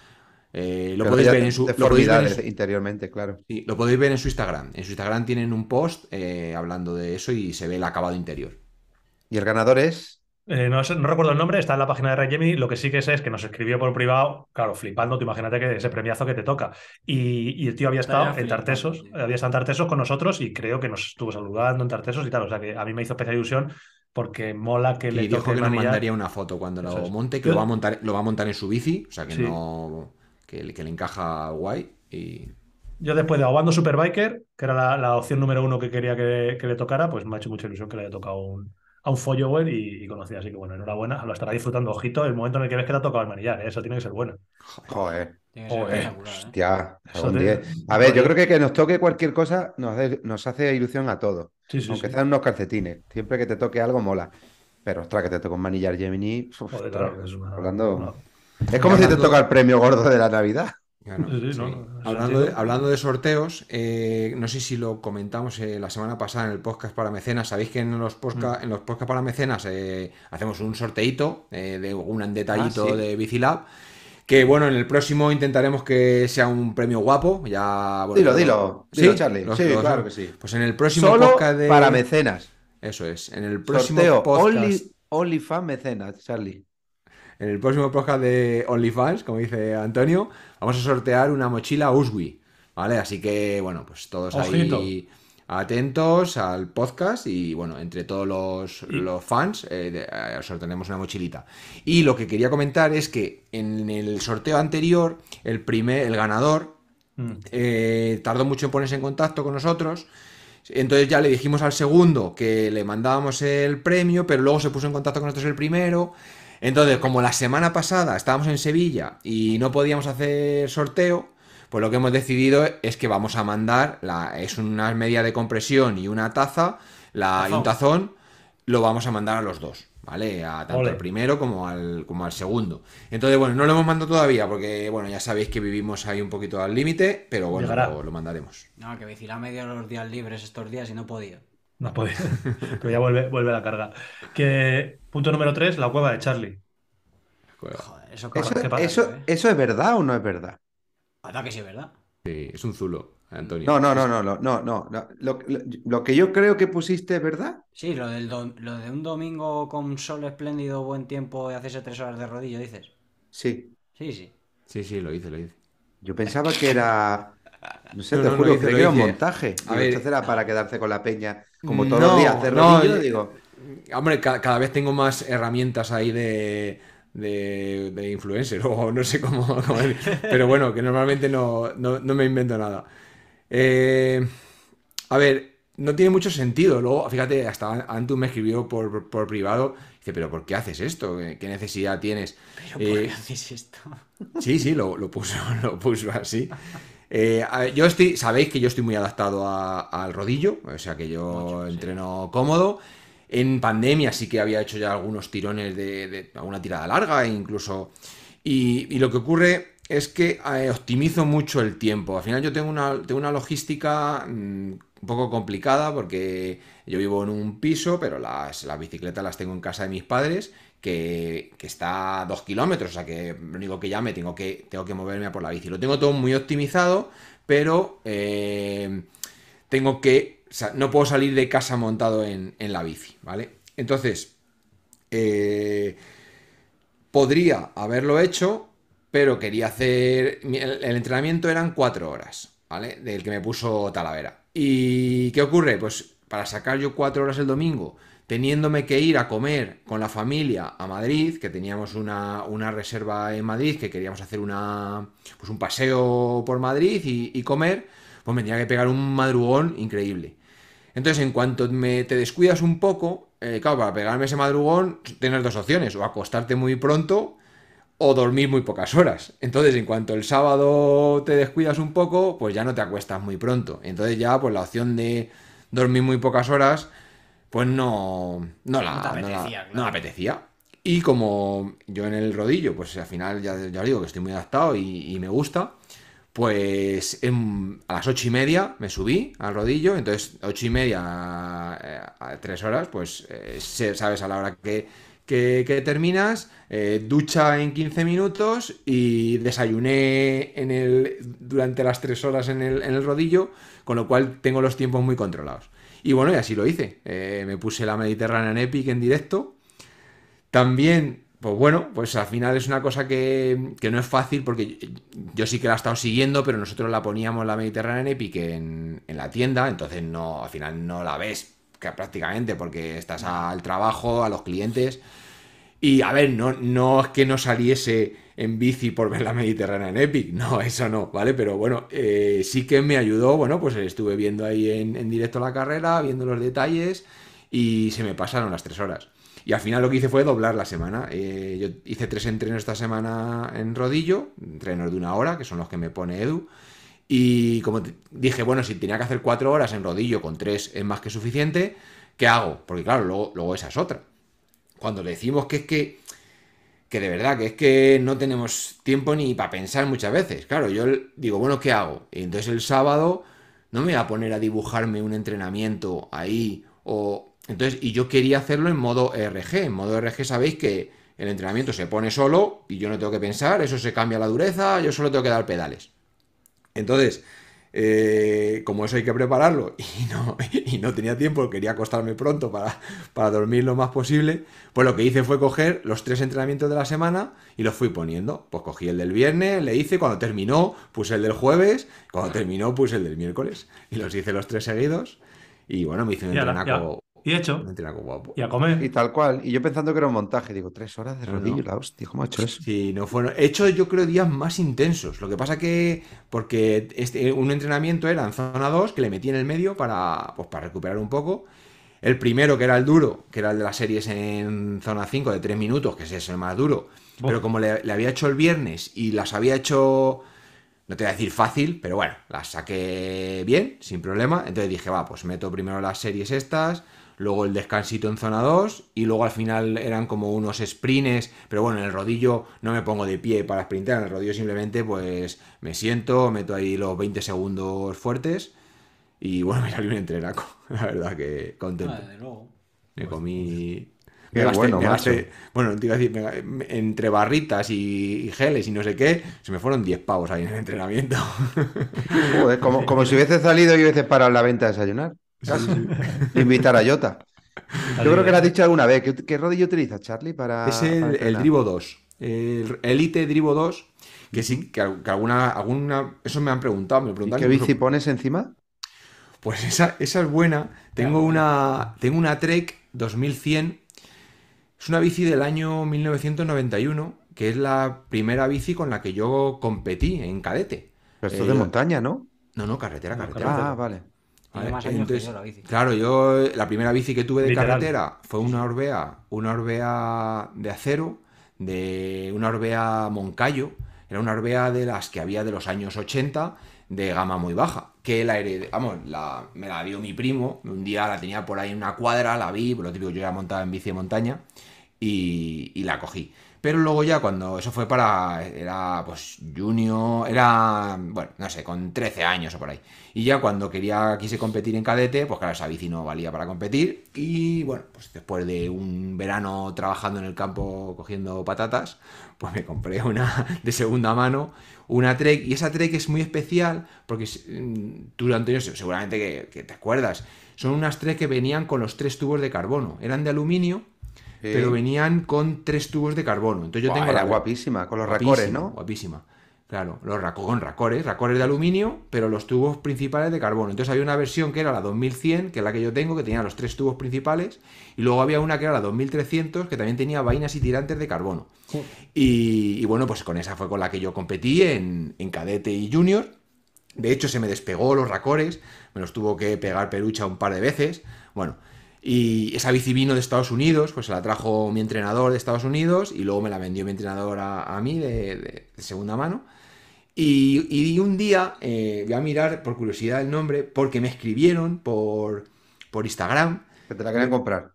eh, lo, podéis ver en su, interiormente, claro. Sí, lo podéis ver en su Instagram. En su Instagram tienen un post eh, hablando de eso y se ve el acabado interior. ¿Y el ganador es? Eh, no, no, recuerdo el nombre, está en la página de Red Lo que sí que sé es que nos escribió por privado, claro, flipando, tú imagínate que ese premiazo que te toca. Y, y el tío había estado en Tartesos, había estado en Tartesos con nosotros y creo que nos estuvo saludando en Tartesos y tal. O sea que a mí me hizo especial ilusión porque mola que y le dijo que nos mandaría una foto cuando lo monte, que lo va a montar, lo va a montar en su bici, o sea que no que le, encaja guay. Y... Yo después de Obando Superbiker, que era la, opción número uno que quería que, le tocara, pues me ha hecho mucha ilusión que le haya tocado un, a un follower y, y conocía Así que bueno, enhorabuena, lo estará disfrutando. Ojito, el momento en el que ves que le ha tocado el manillar, ¿eh? eso tiene que ser bueno. Joder. ¿eh? hostia, A ver, yo creo que que nos toque cualquier cosa nos hace, ilusión a todos. Sí, sí, aunque sean unos calcetines. Siempre que te toque algo mola. Pero ostras, que te toque un manillar Gemini. hablando... Es como si te toca el premio gordo de la Navidad. Hablando, de, sorteos, eh, no sé si lo comentamos eh, la semana pasada en el podcast para mecenas. Sabéis que en los podcast, mm. en los podcast para mecenas eh, hacemos un sorteito de un detallito ah, de Bicilab. Que bueno, en el próximo intentaremos que sea un premio guapo. Ya, dilo, dilo, Charlie. sí, claro que sí. Pues en el próximo podcast de. Para mecenas. Eso es. En el próximo podcast. Only, mecenas, Charlie en el próximo podcast de OnlyFans, como dice Antonio, vamos a sortear una mochila Uswi, ¿vale? Así que, bueno, pues todos ahí atentos al podcast y, bueno, entre todos los, fans eh, eh una mochilita. Y lo que quería comentar es que en el sorteo anterior, el, primer, el ganador mm. eh, tardó mucho en ponerse en contacto con nosotros. Entonces ya le dijimos al segundo que le mandábamos el premio, pero luego se puso en contacto con nosotros el primero. Entonces, como la semana pasada estábamos en Sevilla y no podíamos hacer sorteo, pues lo que hemos decidido es que vamos a mandar, la, es una media de compresión y una taza, la, tazón, lo vamos a mandar a los dos. ¿vale? A tanto al primero como al, como al segundo. Entonces, bueno, no lo hemos mandado todavía porque, bueno, ya sabéis que vivimos ahí un poquito al límite, pero bueno, lo, mandaremos. No, que me media los días libres estos días y no podía. No podía, <laughs> pero ya vuelve, vuelve la carga. Que Punto número 3, la cueva de Charlie. eso, es verdad o no es verdad? ¿Verdad ah, que sí es verdad. Sí, es un zulo, Antonio. No, no, no, no, no, no, no. Lo, que yo creo que pusiste es verdad. Sí, lo, de un domingo con sol espléndido, buen tiempo y hacerse tres horas de rodillo, dices. Sí. Sí, sí. Sí, sí, lo hice, lo hice. Yo pensaba que era. No sé, te juro, que era un montaje. A ver, esto era para quedarse con la peña, como todos los días, de rodillo, digo hombre, cada vez tengo más herramientas ahí de, de, influencer <laughs> o no sé cómo, pero bueno, que normalmente no, me invento nada. Eh, a ver, no tiene mucho sentido. Luego, fíjate, hasta Antu me escribió por, privado. Dice, pero ¿por qué haces esto? ¿Qué necesidad tienes? ¿Pero ¿Por qué eh, haces esto? <laughs> Sí, sí, lo, puso, <laughs> lo puso así. Eh, yo estoy, sabéis que yo estoy muy adaptado al rodillo, o sea que yo entreno cómodo. En pandemia sí que había hecho ya algunos tirones de, alguna tirada larga, incluso. Y, lo que ocurre es que eh, optimizo mucho el tiempo. Al final yo tengo una, una logística mm, un poco complicada porque yo vivo en un piso, pero las, bicicletas las tengo en casa de mis padres, que, está a dos kilómetros, o sea que lo único que ya me tengo que, tengo que moverme por la bici. Lo tengo todo muy optimizado, pero eh, tengo que no puedo salir de casa montado en, la bici, ¿vale? Entonces, eh, podría haberlo hecho, pero quería hacer... El, entrenamiento eran cuatro horas, ¿vale? Del que me puso Talavera. ¿Y qué ocurre? Pues para sacar yo cuatro horas el domingo, teniéndome que ir a comer con la familia a Madrid, que teníamos una, reserva en Madrid, que queríamos hacer una, pues un paseo por Madrid y, y, comer, pues me tenía que pegar un madrugón increíble. Entonces, en cuanto me, te descuidas un poco, eh, claro, para pegarme ese madrugón, tienes dos opciones, o acostarte muy pronto o dormir muy pocas horas. Entonces, en cuanto el sábado te descuidas un poco, pues ya no te acuestas muy pronto. Entonces ya, pues la opción de dormir muy pocas horas, pues no, no, la, apetecía, Y como yo en el rodillo, pues al final ya, ya digo que estoy muy adaptado y me gusta, pues a las ocho y media me subí al rodillo, entonces ocho y media eh, a, tres horas, pues eh, sabes a la hora que, que, terminas, eh, ducha en 15 minutos y desayuné en el, durante las tres horas en el, rodillo, con lo cual tengo los tiempos muy controlados. Y bueno, y así lo hice. me puse la Mediterránea en Epic en directo. También pues bueno, pues al final es una cosa que, no es fácil porque yo, sí que la he estado siguiendo, pero nosotros la poníamos la Mediterránea en Epic en, la tienda, entonces no, al final no la ves prácticamente porque estás al trabajo, a los clientes. Y a ver, no, no es que no saliese en bici por ver la Mediterránea en Epic, no, eso no, ¿vale? Pero bueno, eh, sí que me ayudó, bueno, pues estuve viendo ahí en, en directo la carrera, viendo los detalles y se me pasaron las tres horas. Y al final lo que hice fue doblar la semana. Eh, yo hice tres entrenos esta semana en rodillo, entrenos de una hora, que son los que me pone Edu. Y como dije, bueno, si tenía que hacer cuatro horas en rodillo con tres es más que suficiente, ¿qué hago? Porque claro, luego, esa es otra. Cuando le decimos que es que, que de verdad, que es que no tenemos tiempo ni para pensar muchas veces. Claro, yo digo, bueno, ¿qué hago? Y entonces el sábado no me voy a poner a dibujarme un entrenamiento ahí o entonces, y yo quería hacerlo en modo e RG. En modo e RG sabéis que el entrenamiento se pone solo y yo no tengo que pensar, eso se cambia la dureza, yo solo tengo que dar pedales. Entonces, eh, como eso hay que prepararlo <laughs> y no, y no tenía tiempo, quería acostarme pronto para, para dormir lo más posible, pues lo que hice fue coger los tres entrenamientos de la semana y los fui poniendo. Pues cogí el del viernes, le hice, cuando terminó puse el del jueves, cuando terminó puse el del miércoles y los hice los tres seguidos y bueno, me hice un entrenaco... Y hecho. Y a comer. Y tal cual. Y yo pensando que era un montaje, digo, tres horas de rodillo, no. hostia, ¿cómo ha hecho eso? no fueron. He hecho, yo creo, días más intensos. Lo que pasa que. Porque este, un entrenamiento era en zona 2, que le metí en el medio para, pues, para recuperar un poco. El primero, que era el duro, que era el de las series en zona 5 de 3 minutos, que ese es el más duro. Pero como le, le había hecho el viernes y las había hecho. No te voy a decir fácil, pero bueno, las saqué bien, sin problema. Entonces dije, va, pues meto primero las series estas luego el descansito en zona 2 y luego al final eran como unos sprints, pero bueno, en el rodillo no me pongo de pie para sprintar, en el rodillo simplemente pues me siento, meto ahí los 20 segundos fuertes y bueno, <laughs> me salió un entrenaco, <laughs> la verdad que contento. Me comí... bueno, te iba a decir, entre barritas y, geles y no sé qué, se me fueron 10 pavos ahí en el entrenamiento. <laughs> como, como si hubiese salido y hubiese parado la venta a desayunar. <laughs> Invitar a Jota. Yo creo que lo has dicho alguna vez. ¿Qué, rodillo utilizas, Charlie? Para, es el, Drivo 2. El Elite Drivo 2. Que sí, que, alguna, alguna. Eso me han preguntado. ¿Qué bici pones encima? Pues esa, es buena. Tengo una, tengo una Trek 2100. Es una bici del año 1991, que es la primera bici con la que yo competí en cadete. Pero esto es eh, de montaña, ¿no? No, no, carretera, carretera. Ah, vale. Claro, yo eh, la primera bici que tuve de carretera fue una Orbea, una Orbea de acero, de una Orbea Moncayo, era una Orbea de las que había de los años 80 de gama muy baja, que la heredé, vamos, la, me la dio mi primo, un día la tenía por ahí en una cuadra, la vi, por lo típico yo ya montaba en bici de montaña y, y la cogí. Pero luego ya cuando eso fue para, era pues junio, era, bueno, no sé, con 13 años o por ahí. Y ya cuando quería, quise competir en cadete, pues claro, esa bici no valía para competir. Y bueno, pues después de un verano trabajando en el campo cogiendo patatas, pues me compré una <laughs> de segunda mano, una Trek. Y esa Trek es muy especial porque mm, tú, Antonio, seguramente que, que te acuerdas. Son unas Trek que venían con los tres tubos de carbono. Eran de aluminio pero venían con tres tubos de carbono. Entonces yo tengo era la... guapísima, con los racores, ¿no? Guapísima. Claro, los con racores, racores de aluminio, pero los tubos principales de carbono. Entonces había una versión que era la 2100, que es la que yo tengo, que tenía los tres tubos principales, y luego había una que era la 2300, que también tenía vainas y tirantes de carbono. Y, bueno, pues con esa fue con la que yo competí en, en cadete y junior. De hecho, se me despegó los racores, me los tuvo que pegar Perucha un par de veces. Bueno, y esa bici vino de Estados Unidos, pues se la trajo mi entrenador de Estados Unidos y luego me la vendió mi entrenador a, mí de, segunda mano. Y, un día, eh, voy a mirar por curiosidad el nombre, porque me escribieron por, por Instagram. Que te la querían comprar.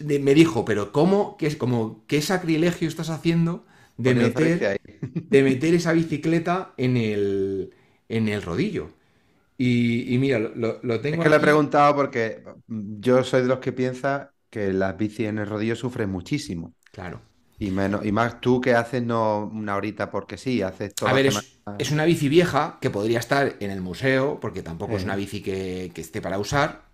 me dijo, pero ¿cómo? ¿Qué, es, como, ¿qué sacrilegio estás haciendo de meter, de meter esa bicicleta en el, en el rodillo? Y, mira, lo, tengo. Es que le he preguntado porque yo soy de los que piensa que las bici en el rodillo sufren muchísimo. Claro. Y, menos, y más tú que haces no una horita porque sí, haces todo. A ver, es, una bici vieja que podría estar en el museo, porque tampoco es una bici que, esté para usar.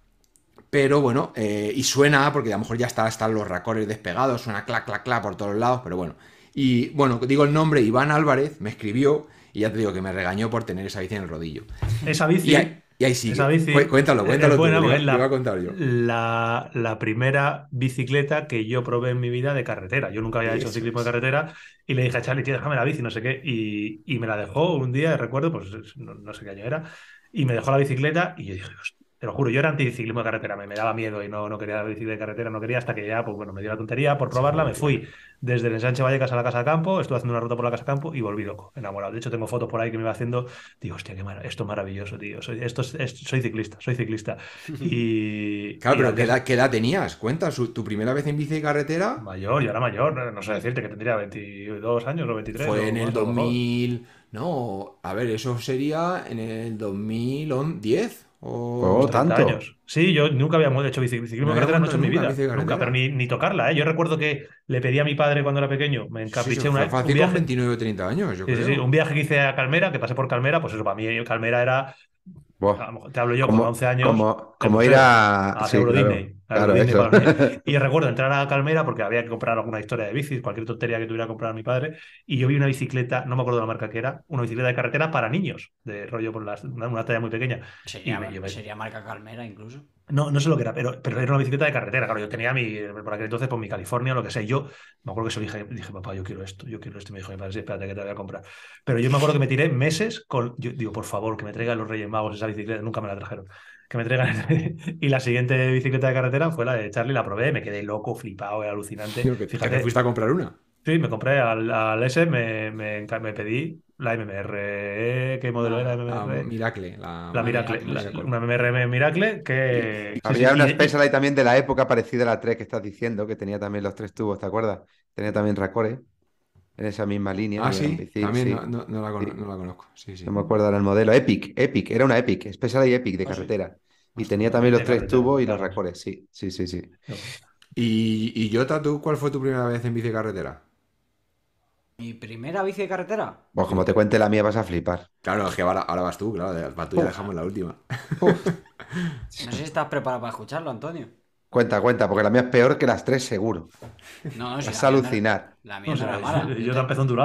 Pero bueno, eh, y suena, porque a lo mejor ya está, están los racores despegados, suena clac, clac, clac por todos lados, pero bueno. Y bueno, digo el nombre, Iván Álvarez me escribió y ya te digo que me regañó por tener esa bici en el rodillo. Esa bici. Y ahí, sí. Esa bici. Cuéntalo, cuéntalo. Es la, iba a contar yo. La, primera bicicleta que yo probé en mi vida de carretera. Yo nunca había hecho ciclismo de carretera y le dije a Charlie, tío, déjame la bici, no sé qué. Y, me la dejó un día, recuerdo, pues no, sé qué año era. Y me dejó la bicicleta y yo dije, te lo juro, yo era anticiclismo de carretera, me, daba miedo y no, no quería la bicicleta de carretera, no quería hasta que ya, pues bueno, me dio la tontería por probarla, me fui desde el ensanche Vallecas a la Casa de Campo, estuve haciendo una ruta por la Casa de Campo y volví loco, enamorado. De hecho, tengo fotos por ahí que me iba haciendo. Digo, hostia, qué esto es maravilloso, tío. Soy, esto soy ciclista, soy ciclista. <laughs> Y, claro, pero ¿qué edad, tenías? Cuenta, tu primera vez en bici y carretera. Mayor, yo era mayor, no sé decirte que tendría 22 años o 23. Fue en el 2000. No, a ver, eso sería en el 2010. O oh, tanto. Años. Sí, yo nunca había hecho en mi vida. Nunca, pero ni, tocarla. ¿eh? Yo recuerdo que le pedí a mi padre cuando era pequeño, me encapriché una vez. Fácil un 29 o 30 años, yo sí, un viaje que hice a Calmera, que pasé por Calmera, pues eso, para mí Calmera era. Te hablo yo, como, 11 años. Como, como ir a. Disney. <laughs> y recuerdo entrar a Calmera porque había que comprar alguna historia de bicis, cualquier tontería que tuviera que comprar a mi padre. Y yo vi una bicicleta, no me acuerdo la marca que era, una bicicleta de carretera para niños, de rollo por una, talla muy pequeña. Sería, marca Calmera incluso. No, no sé lo que era, pero, pero era una bicicleta de carretera. Claro, yo tenía mi, por aquel entonces, por pues mi California, lo que sea. Yo me acuerdo que se lo dije, dije, papá, yo quiero esto, yo quiero esto. Y me dijo mi padre, sí, espérate que te voy a comprar. Pero yo me acuerdo que me tiré meses con, yo digo, por favor, que me traigan los Reyes Magos esa bicicleta. Nunca me la trajeron que me traigan. <laughs> y la siguiente bicicleta de carretera fue la de Charlie, la probé, me quedé loco, flipado, era alucinante. Sí, Fíjate que fuiste a comprar una. Sí, me compré al, S, me, me, pedí la MMR. ¿Qué modelo era la MMR? Miracle. La, Miracle. una MMR Miracle que. había una Special ahí también de la época parecida a la 3 que estás diciendo, que tenía también los tres tubos, ¿te acuerdas? Tenía también Racore en esa misma línea. Ah, sí, también No, la conozco. No me acuerdo ahora el modelo. Epic, Epic, era una Epic, y Epic de ah, carretera. Y ah, tenía también los tres tubos y los ah. racores, sí, sí, sí, sí. ¿Y, y Jota, tú cuál fue tu primera vez en bici carretera? ¿Mi primera bici de carretera? Pues como te cuente la mía vas a flipar. Claro, es que ahora, ahora vas tú, claro, tú ya dejamos la última. <laughs> no sé si estás preparado para escucharlo, Antonio. Cuenta, cuenta, porque la mía es peor que las tres, seguro. No, <laughs> es alucinar. La mía es la mala. Y yo te empezó en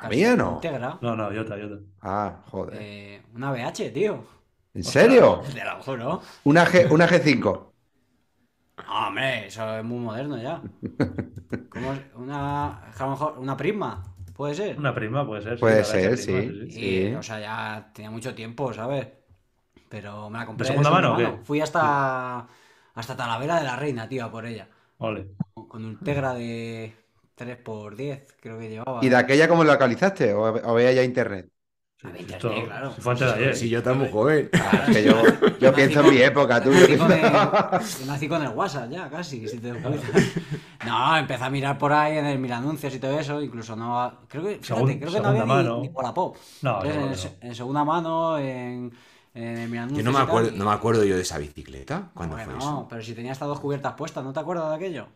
¿La mía no? No, no, yo otra, yo otra. Ah, joder. Eh, una BH, tío. ¿En serio? <laughs> De la ¿no? Una, G, una G5. hombre, eso es muy moderno ya. Una, a lo mejor, una prisma, puede ser. Una prisma, puede ser. Puede ser, sí, sí. O sea, ya tenía mucho tiempo, ¿sabes? pero me la compré. ¿De segunda mano, o Fui hasta, hasta Talavera de la Reina, tío, a por ella. Vale. Con un Tegra de 3x10, creo que llevaba. ¿Y de aquella cómo localizaste? ¿O, veía ya internet? Sí, claro. Si yo tan muy joven. Claro, que yo, pienso en mi época, tú. Yo, nací con, el, WhatsApp ya, casi. No, empecé a mirar por ahí en el mil y todo eso. Incluso no. Creo que, fíjate, creo que no había ni, por la pop. No, en, segunda mano, en eh, yo no me, acuerdo, no me acuerdo yo de esa bicicleta. cuando fue eso? No, pero si tenía estas dos cubiertas puestas, ¿no te acuerdas de aquello?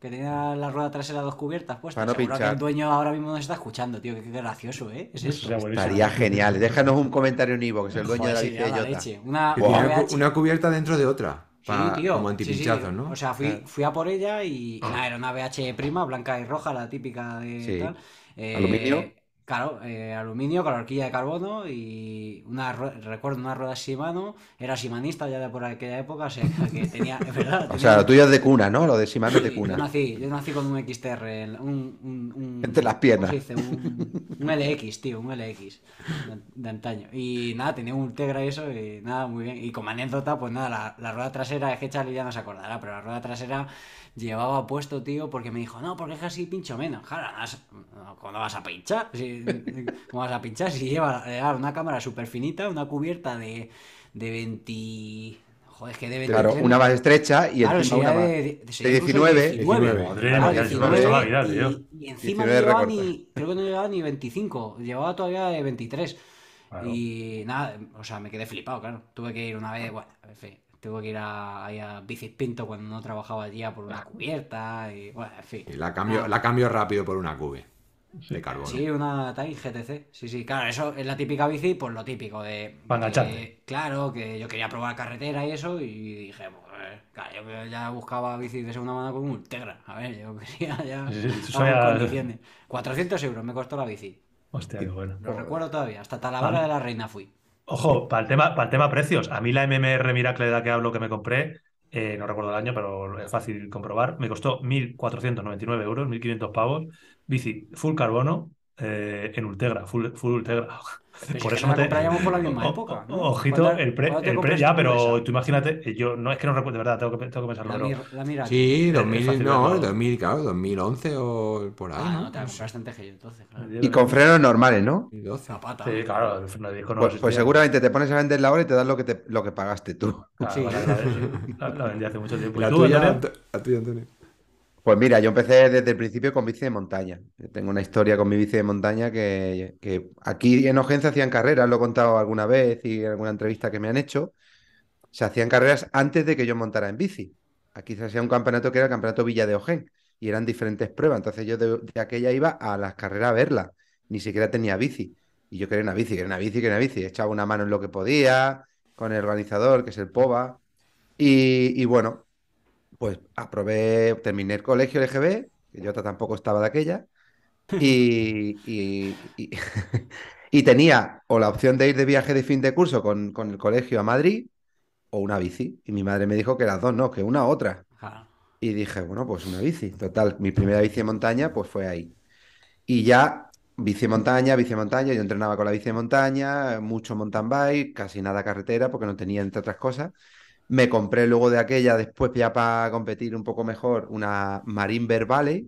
Que tenía la rueda trasera dos cubiertas puestas. Para Seguro que el dueño ahora mismo nos está escuchando, tío. Qué gracioso, ¿eh? Estaría genial. Déjanos un comentario en Ivo, que es el dueño de la bicicleta Una, cubierta dentro de otra. Como antipinchazos, ¿no? O sea, fui, a por ella y, ah. era una BH prima, blanca y roja, la típica de tal. Aluminio. Eh, Claro, eh, aluminio con la horquilla de carbono y una recuerdo una rueda Shimano, era shimanista ya de por aquella época, o sea, que <laughs> tenía, O sea, lo tuyo es de cuna, ¿no? Lo de Shimano es de cuna. Yo nací, yo nací con un XTR, un, entre las piernas. Un, LX, tío, un LX de, antaño. Y nada, tenía un Tegra y eso, y nada, muy bien. Y como anécdota, pues nada, la, rueda trasera, es que Charlie ya no se acordará, pero la rueda trasera llevaba puesto, tío, porque me dijo, no, porque es así pincho menos. Jara, ¿cuándo vas a pinchar? <laughs> ¿Cómo vas a pinchar? Si lleva eh, una cámara súper finita, una cubierta de, de 20... Joder, es que de 20 Claro, una más estrecha y claro, encima una de, de, de, 19. 19. 19, y, encima no llevaba ni, creo que no llevaba ni 25, llevaba todavía de 23. Y nada, o sea, me quedé flipado, claro. Tuve que ir una vez, bueno, ver fin. Tuve que ir a, a, Pinto cuando no trabajaba allí por una cubierta. Y, bueno, en fin. Y la cambio, ah. la cambio rápido por una cube de carbono. Sí, una Time GTC. Sí, sí, claro, eso es la típica bici, por pues lo típico de. echarle. claro, que yo quería probar carretera y eso, y dije, pues, claro, yo ya buscaba bicis de segunda mano con un Tegra. A ver, yo <laughs> quería ya. Sí, 400 euros me costó la bici. Hostia, bueno. Lo recuerdo todavía, hasta Talavera de la Reina fui. Ojo, para el, tema, para el tema precios, a mí la MMR Miracle de la que hablo que me compré, eh, no recuerdo el año, pero es fácil comprobar, me costó 1.499 euros, 1.500 pavos, bici full carbono eh, en Ultegra, full, full Ultegra por eso no te... por la misma o, época. ¿no? Ojito, el pre, el pre ya, pero tú imagínate, eh, yo no es que no recuerdo, de verdad, tengo que, tengo que pensarlo. La, mir, la mira, sí, 2000, no, 2000, claro, 2011 o por ahí. Ah, no, te compraste que yo entonces. Claro. Y con frenos normales, ¿no? Y 12. Pata, sí, claro, el freno de disco no pues, pues, seguramente te pones a vender la hora y te das lo que, te, lo que pagaste tú. Claro, sí, la, la, vendí hace mucho tiempo. ¿Y tú, tuya, Antonio? A ti, Antonio. Pues mira, yo empecé desde el principio con bici de montaña. Tengo una historia con mi bici de montaña que, aquí en se hacían carreras, lo he contado alguna vez y en alguna entrevista que me han hecho. Se hacían carreras antes de que yo montara en bici. Aquí se hacía un campeonato que era el campeonato Villa de Ojén y eran diferentes pruebas. Entonces yo de, aquella iba a las carreras a verla. Ni siquiera tenía bici. Y yo quería una bici, quería una bici, quería una bici. Echaba una mano en lo que podía, con el organizador, que es el POBA. y, y bueno, pues aprobé, terminé el colegio LGB, que yo tampoco estaba de aquella, <laughs> <laughs> y, tenía o la opción de ir de viaje de fin de curso con, el colegio a Madrid o una bici. Y mi madre me dijo que las dos no, que una o otra. Y dije, bueno, pues una bici. Total, mi primera bici de montaña pues fue ahí. Y ya bici de montaña, bici de montaña, yo entrenaba con la bici de montaña, mucho mountain bike, casi nada carretera porque no tenía entre otras cosas. Me compré luego de aquella, después ya para competir un poco mejor, una Marin Verbale.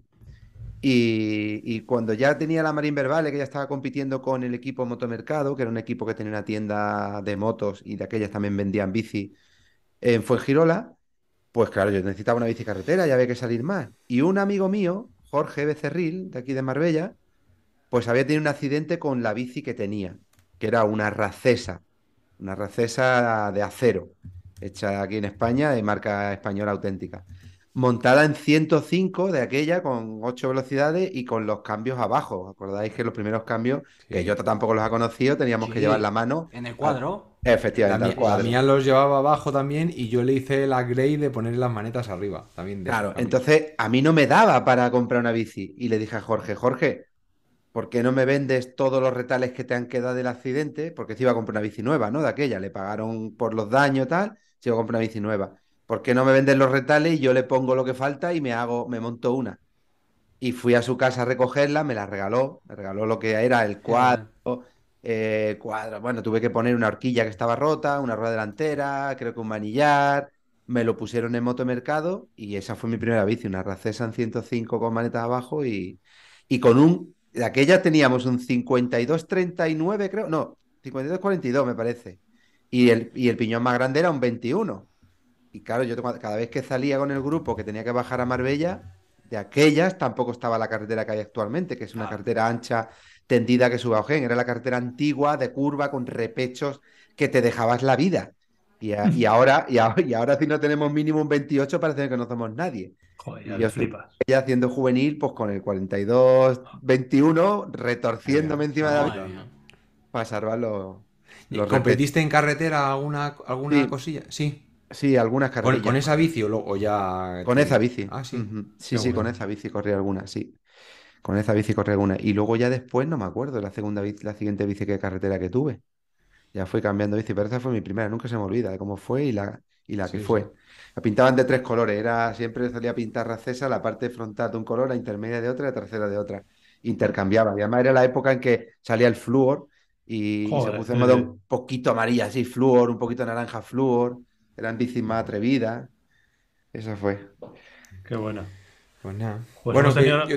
Y, cuando ya tenía la Marín Verbale, que ya estaba compitiendo con el equipo Motomercado, que era un equipo que tenía una tienda de motos y de aquellas también vendían bici en Fuengirola, pues claro, yo necesitaba una bici carretera y había que salir más. Y un amigo mío, Jorge Becerril, de aquí de Marbella, pues había tenido un accidente con la bici que tenía, que era una racesa, una racesa de acero hecha aquí en España de marca española auténtica. Montada en 105 de aquella, con 8 velocidades y con los cambios abajo. ¿Acordáis que los primeros cambios, que yo tampoco los ha conocido, teníamos que llevar la mano? En el cuadro. Efectivamente, en el cuadro. los llevaba abajo también y yo le hice la grey de poner las manetas arriba. también. claro, entonces a mí no me daba para comprar una bici. Y le dije a Jorge, Jorge, ¿por qué no me vendes todos los retales que te han quedado del accidente? Porque si iba a comprar una bici nueva, ¿no? De aquella, le pagaron por los daños y tal si yo compro una bici nueva. ¿Por qué no me venden los retales y yo le pongo lo que falta y me hago, me monto una? Y fui a su casa a recogerla, me la regaló, me regaló lo que era el cuadro, eh, Bueno, tuve que poner una horquilla que estaba rota, una rueda delantera, creo que un manillar. Me lo pusieron en motomercado y esa fue mi primera bici, una Racesan 105 con manetas abajo y, y con un de aquella teníamos un 52-39, creo. No, 52-42, me parece. Y el, piñón más grande era un 21. Y claro, yo cada vez que salía con el grupo que tenía que bajar a Marbella, de aquellas tampoco estaba la carretera que hay actualmente, que es una carretera ancha tendida que suba a Ojen. Era la carretera antigua, de curva, con repechos, que te dejabas la vida. Y, y <laughs> ahora, y, ahora si no tenemos mínimo un 28, parece que no somos nadie. Joder, ya flipas. Ella haciendo juvenil, pues con el 42-21, retorciéndome encima de la vida. Para ¿Competiste en carretera alguna, alguna cosilla? Sí. Sí, algunas carreteras. ¿Con, esa bici o, ya...? Con esa bici. Ah, sí. Sí, sí, con esa bici corrí alguna, sí. Con esa bici corrí alguna. Y luego ya después, no me acuerdo, la, segunda, la siguiente bici que carretera que tuve. Ya fui cambiando bici, pero esa fue mi primera, nunca se me olvida de cómo fue y la, y la que fue. La pintaban de tres colores, era siempre a pintar racesa la parte frontal de un color, la intermedia de otra y la tercera de otra. Intercambiaba. Y además era la época en que salía el flúor y, se puso en modo un poquito amarilla, así, flúor, un poquito naranja flúor. Eran bicis más atrevidas. Eso fue. Qué buena. Pues nada. Pues bueno, señor. yo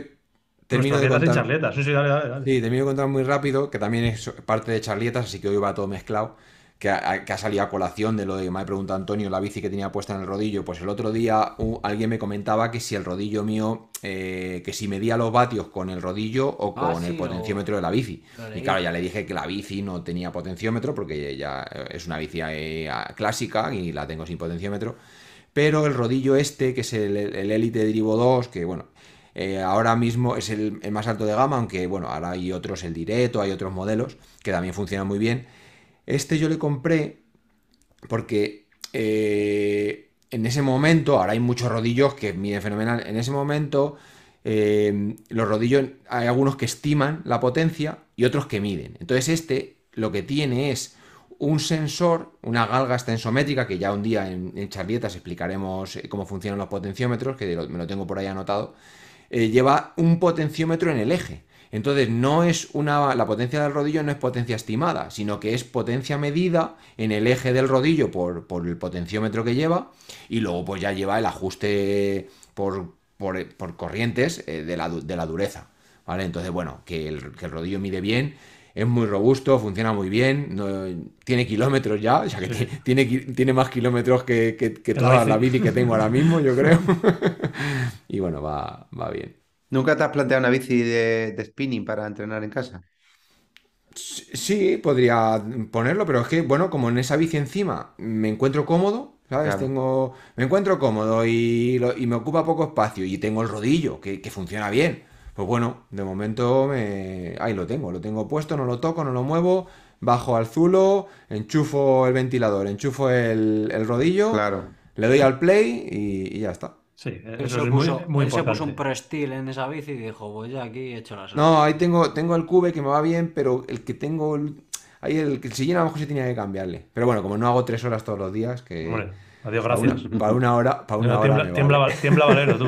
termino de contar. Sí, sí, dale, dale. Sí, termino de contar muy rápido, que también es parte de charletas, así que hoy va todo mezclado que ha, salido a colación de lo de me preguntado Antonio, la bici que tenía puesta en el rodillo. Pues el otro día alguien me comentaba que si el rodillo mío, eh, que si medía los vatios con el rodillo o ah, con el potenciómetro de la bici. Y claro, ya le dije que la bici no tenía potenciómetro porque ya eh, es una bici eh, clásica y la tengo sin potenciómetro. Pero el rodillo este, que es el, Elite Drivo 2, que bueno, ahora mismo es el, más alto de gama, aunque bueno, ahora hay otros, el Directo, hay otros modelos que también funcionan muy bien este yo le compré porque eh, en ese momento, ahora hay muchos rodillos que miden fenomenal, en ese momento eh, los rodillos hay algunos que estiman la potencia y otros que miden. Entonces este lo que tiene es un sensor, una galga extensométrica, que ya un día en, charlietas explicaremos eh, cómo funcionan los potenciómetros, que me lo tengo por ahí anotado, lleva un potenciómetro en el eje. Entonces, no es una. La potencia del rodillo no es potencia estimada, sino que es potencia medida en el eje del rodillo por, el potenciómetro que lleva. Y luego, pues ya lleva el ajuste por, por, corrientes eh, de la, dureza. ¿Vale? Entonces, bueno, que el, rodillo mide bien es muy robusto, funciona muy bien, tiene kilómetros ya, o sea que tiene, tiene, más kilómetros que, que, toda la bici que tengo ahora mismo, yo creo. <laughs> y bueno, va, va bien. ¿Nunca te has planteado una bici de, spinning para entrenar en casa? Sí, podría ponerlo, pero es que, bueno, como en esa bici encima me encuentro cómodo, ¿sabes? Tengo, me encuentro cómodo y, me ocupa poco espacio y tengo el rodillo que, funciona bien. Pues bueno, de momento me, ahí lo tengo, lo tengo puesto, no lo toco, no lo muevo, bajo al zulo, enchufo el ventilador, enchufo el, rodillo, claro. le doy al play y ya está. Sí, e- eso es puso, muy, muy se puso un Pro en esa bici y dijo, voy aquí he hecho las... No, ahí tengo, tengo el cube que me va bien, pero el que tengo... Ahí el, el sillín a lo mejor se tenía que cambiarle. Pero bueno, como no hago tres horas todos los días, que... adiós, gracias. Para una, hora... Para una hora tiembla, valero, tú.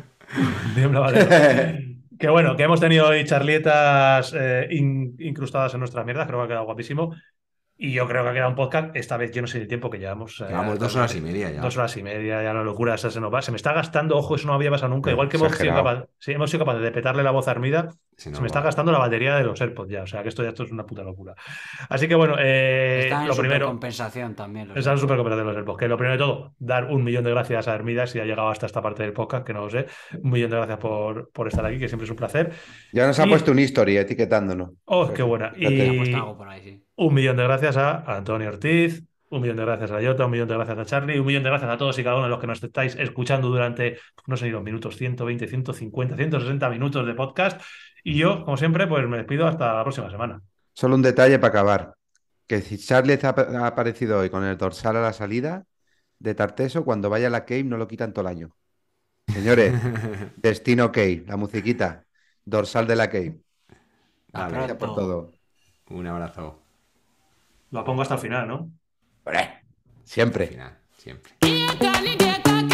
<laughs> tiembla valero. que bueno, que hemos tenido hoy charlietas eh, incrustadas en nuestras mierdas, creo que ha quedado guapísimo. Y yo creo que ha quedado un podcast. Esta vez yo no sé el tiempo que llevamos. Llevamos dos horas y media ya. Dos horas y media, ya la locura esa se nos va. Se me está gastando, ojo, eso no había pasado nunca. Eh, igual que hemos sido, capaz, capaces de petarle la voz a Armida, se me está gastando la batería de los AirPods ya. O sea que esto ya esto es una puta locura. Así que bueno, eh, Están en lo primero. compensación también. Los están súper de los AirPods. Que lo primero de todo, dar un millón de gracias a Hermida si ha llegado hasta esta parte del podcast, que no lo sé. Un millón de gracias por, por estar aquí, que siempre es un placer. Ya nos ha puesto un history etiquetándonos. Oh, qué buena. algo Por ahí, sí. Un millón de gracias a Antonio Ortiz, un millón de gracias a Jota, un millón de gracias a Charlie, un millón de gracias a todos y cada uno de los que nos estáis escuchando durante, no sé, los minutos 120, 150, 160 minutos de podcast. Y yo, como siempre, pues me despido hasta la próxima semana. Solo un detalle para acabar, que si Charlie ha aparecido hoy con el dorsal a la salida de Tarteso, cuando vaya a la Cave no lo quitan todo el año. Señores, <laughs> Destino Cave, la musiquita, dorsal de la Cave. gracias por todo. Un abrazo. Lo pongo hasta el final, ¿no? Siempre. siempre.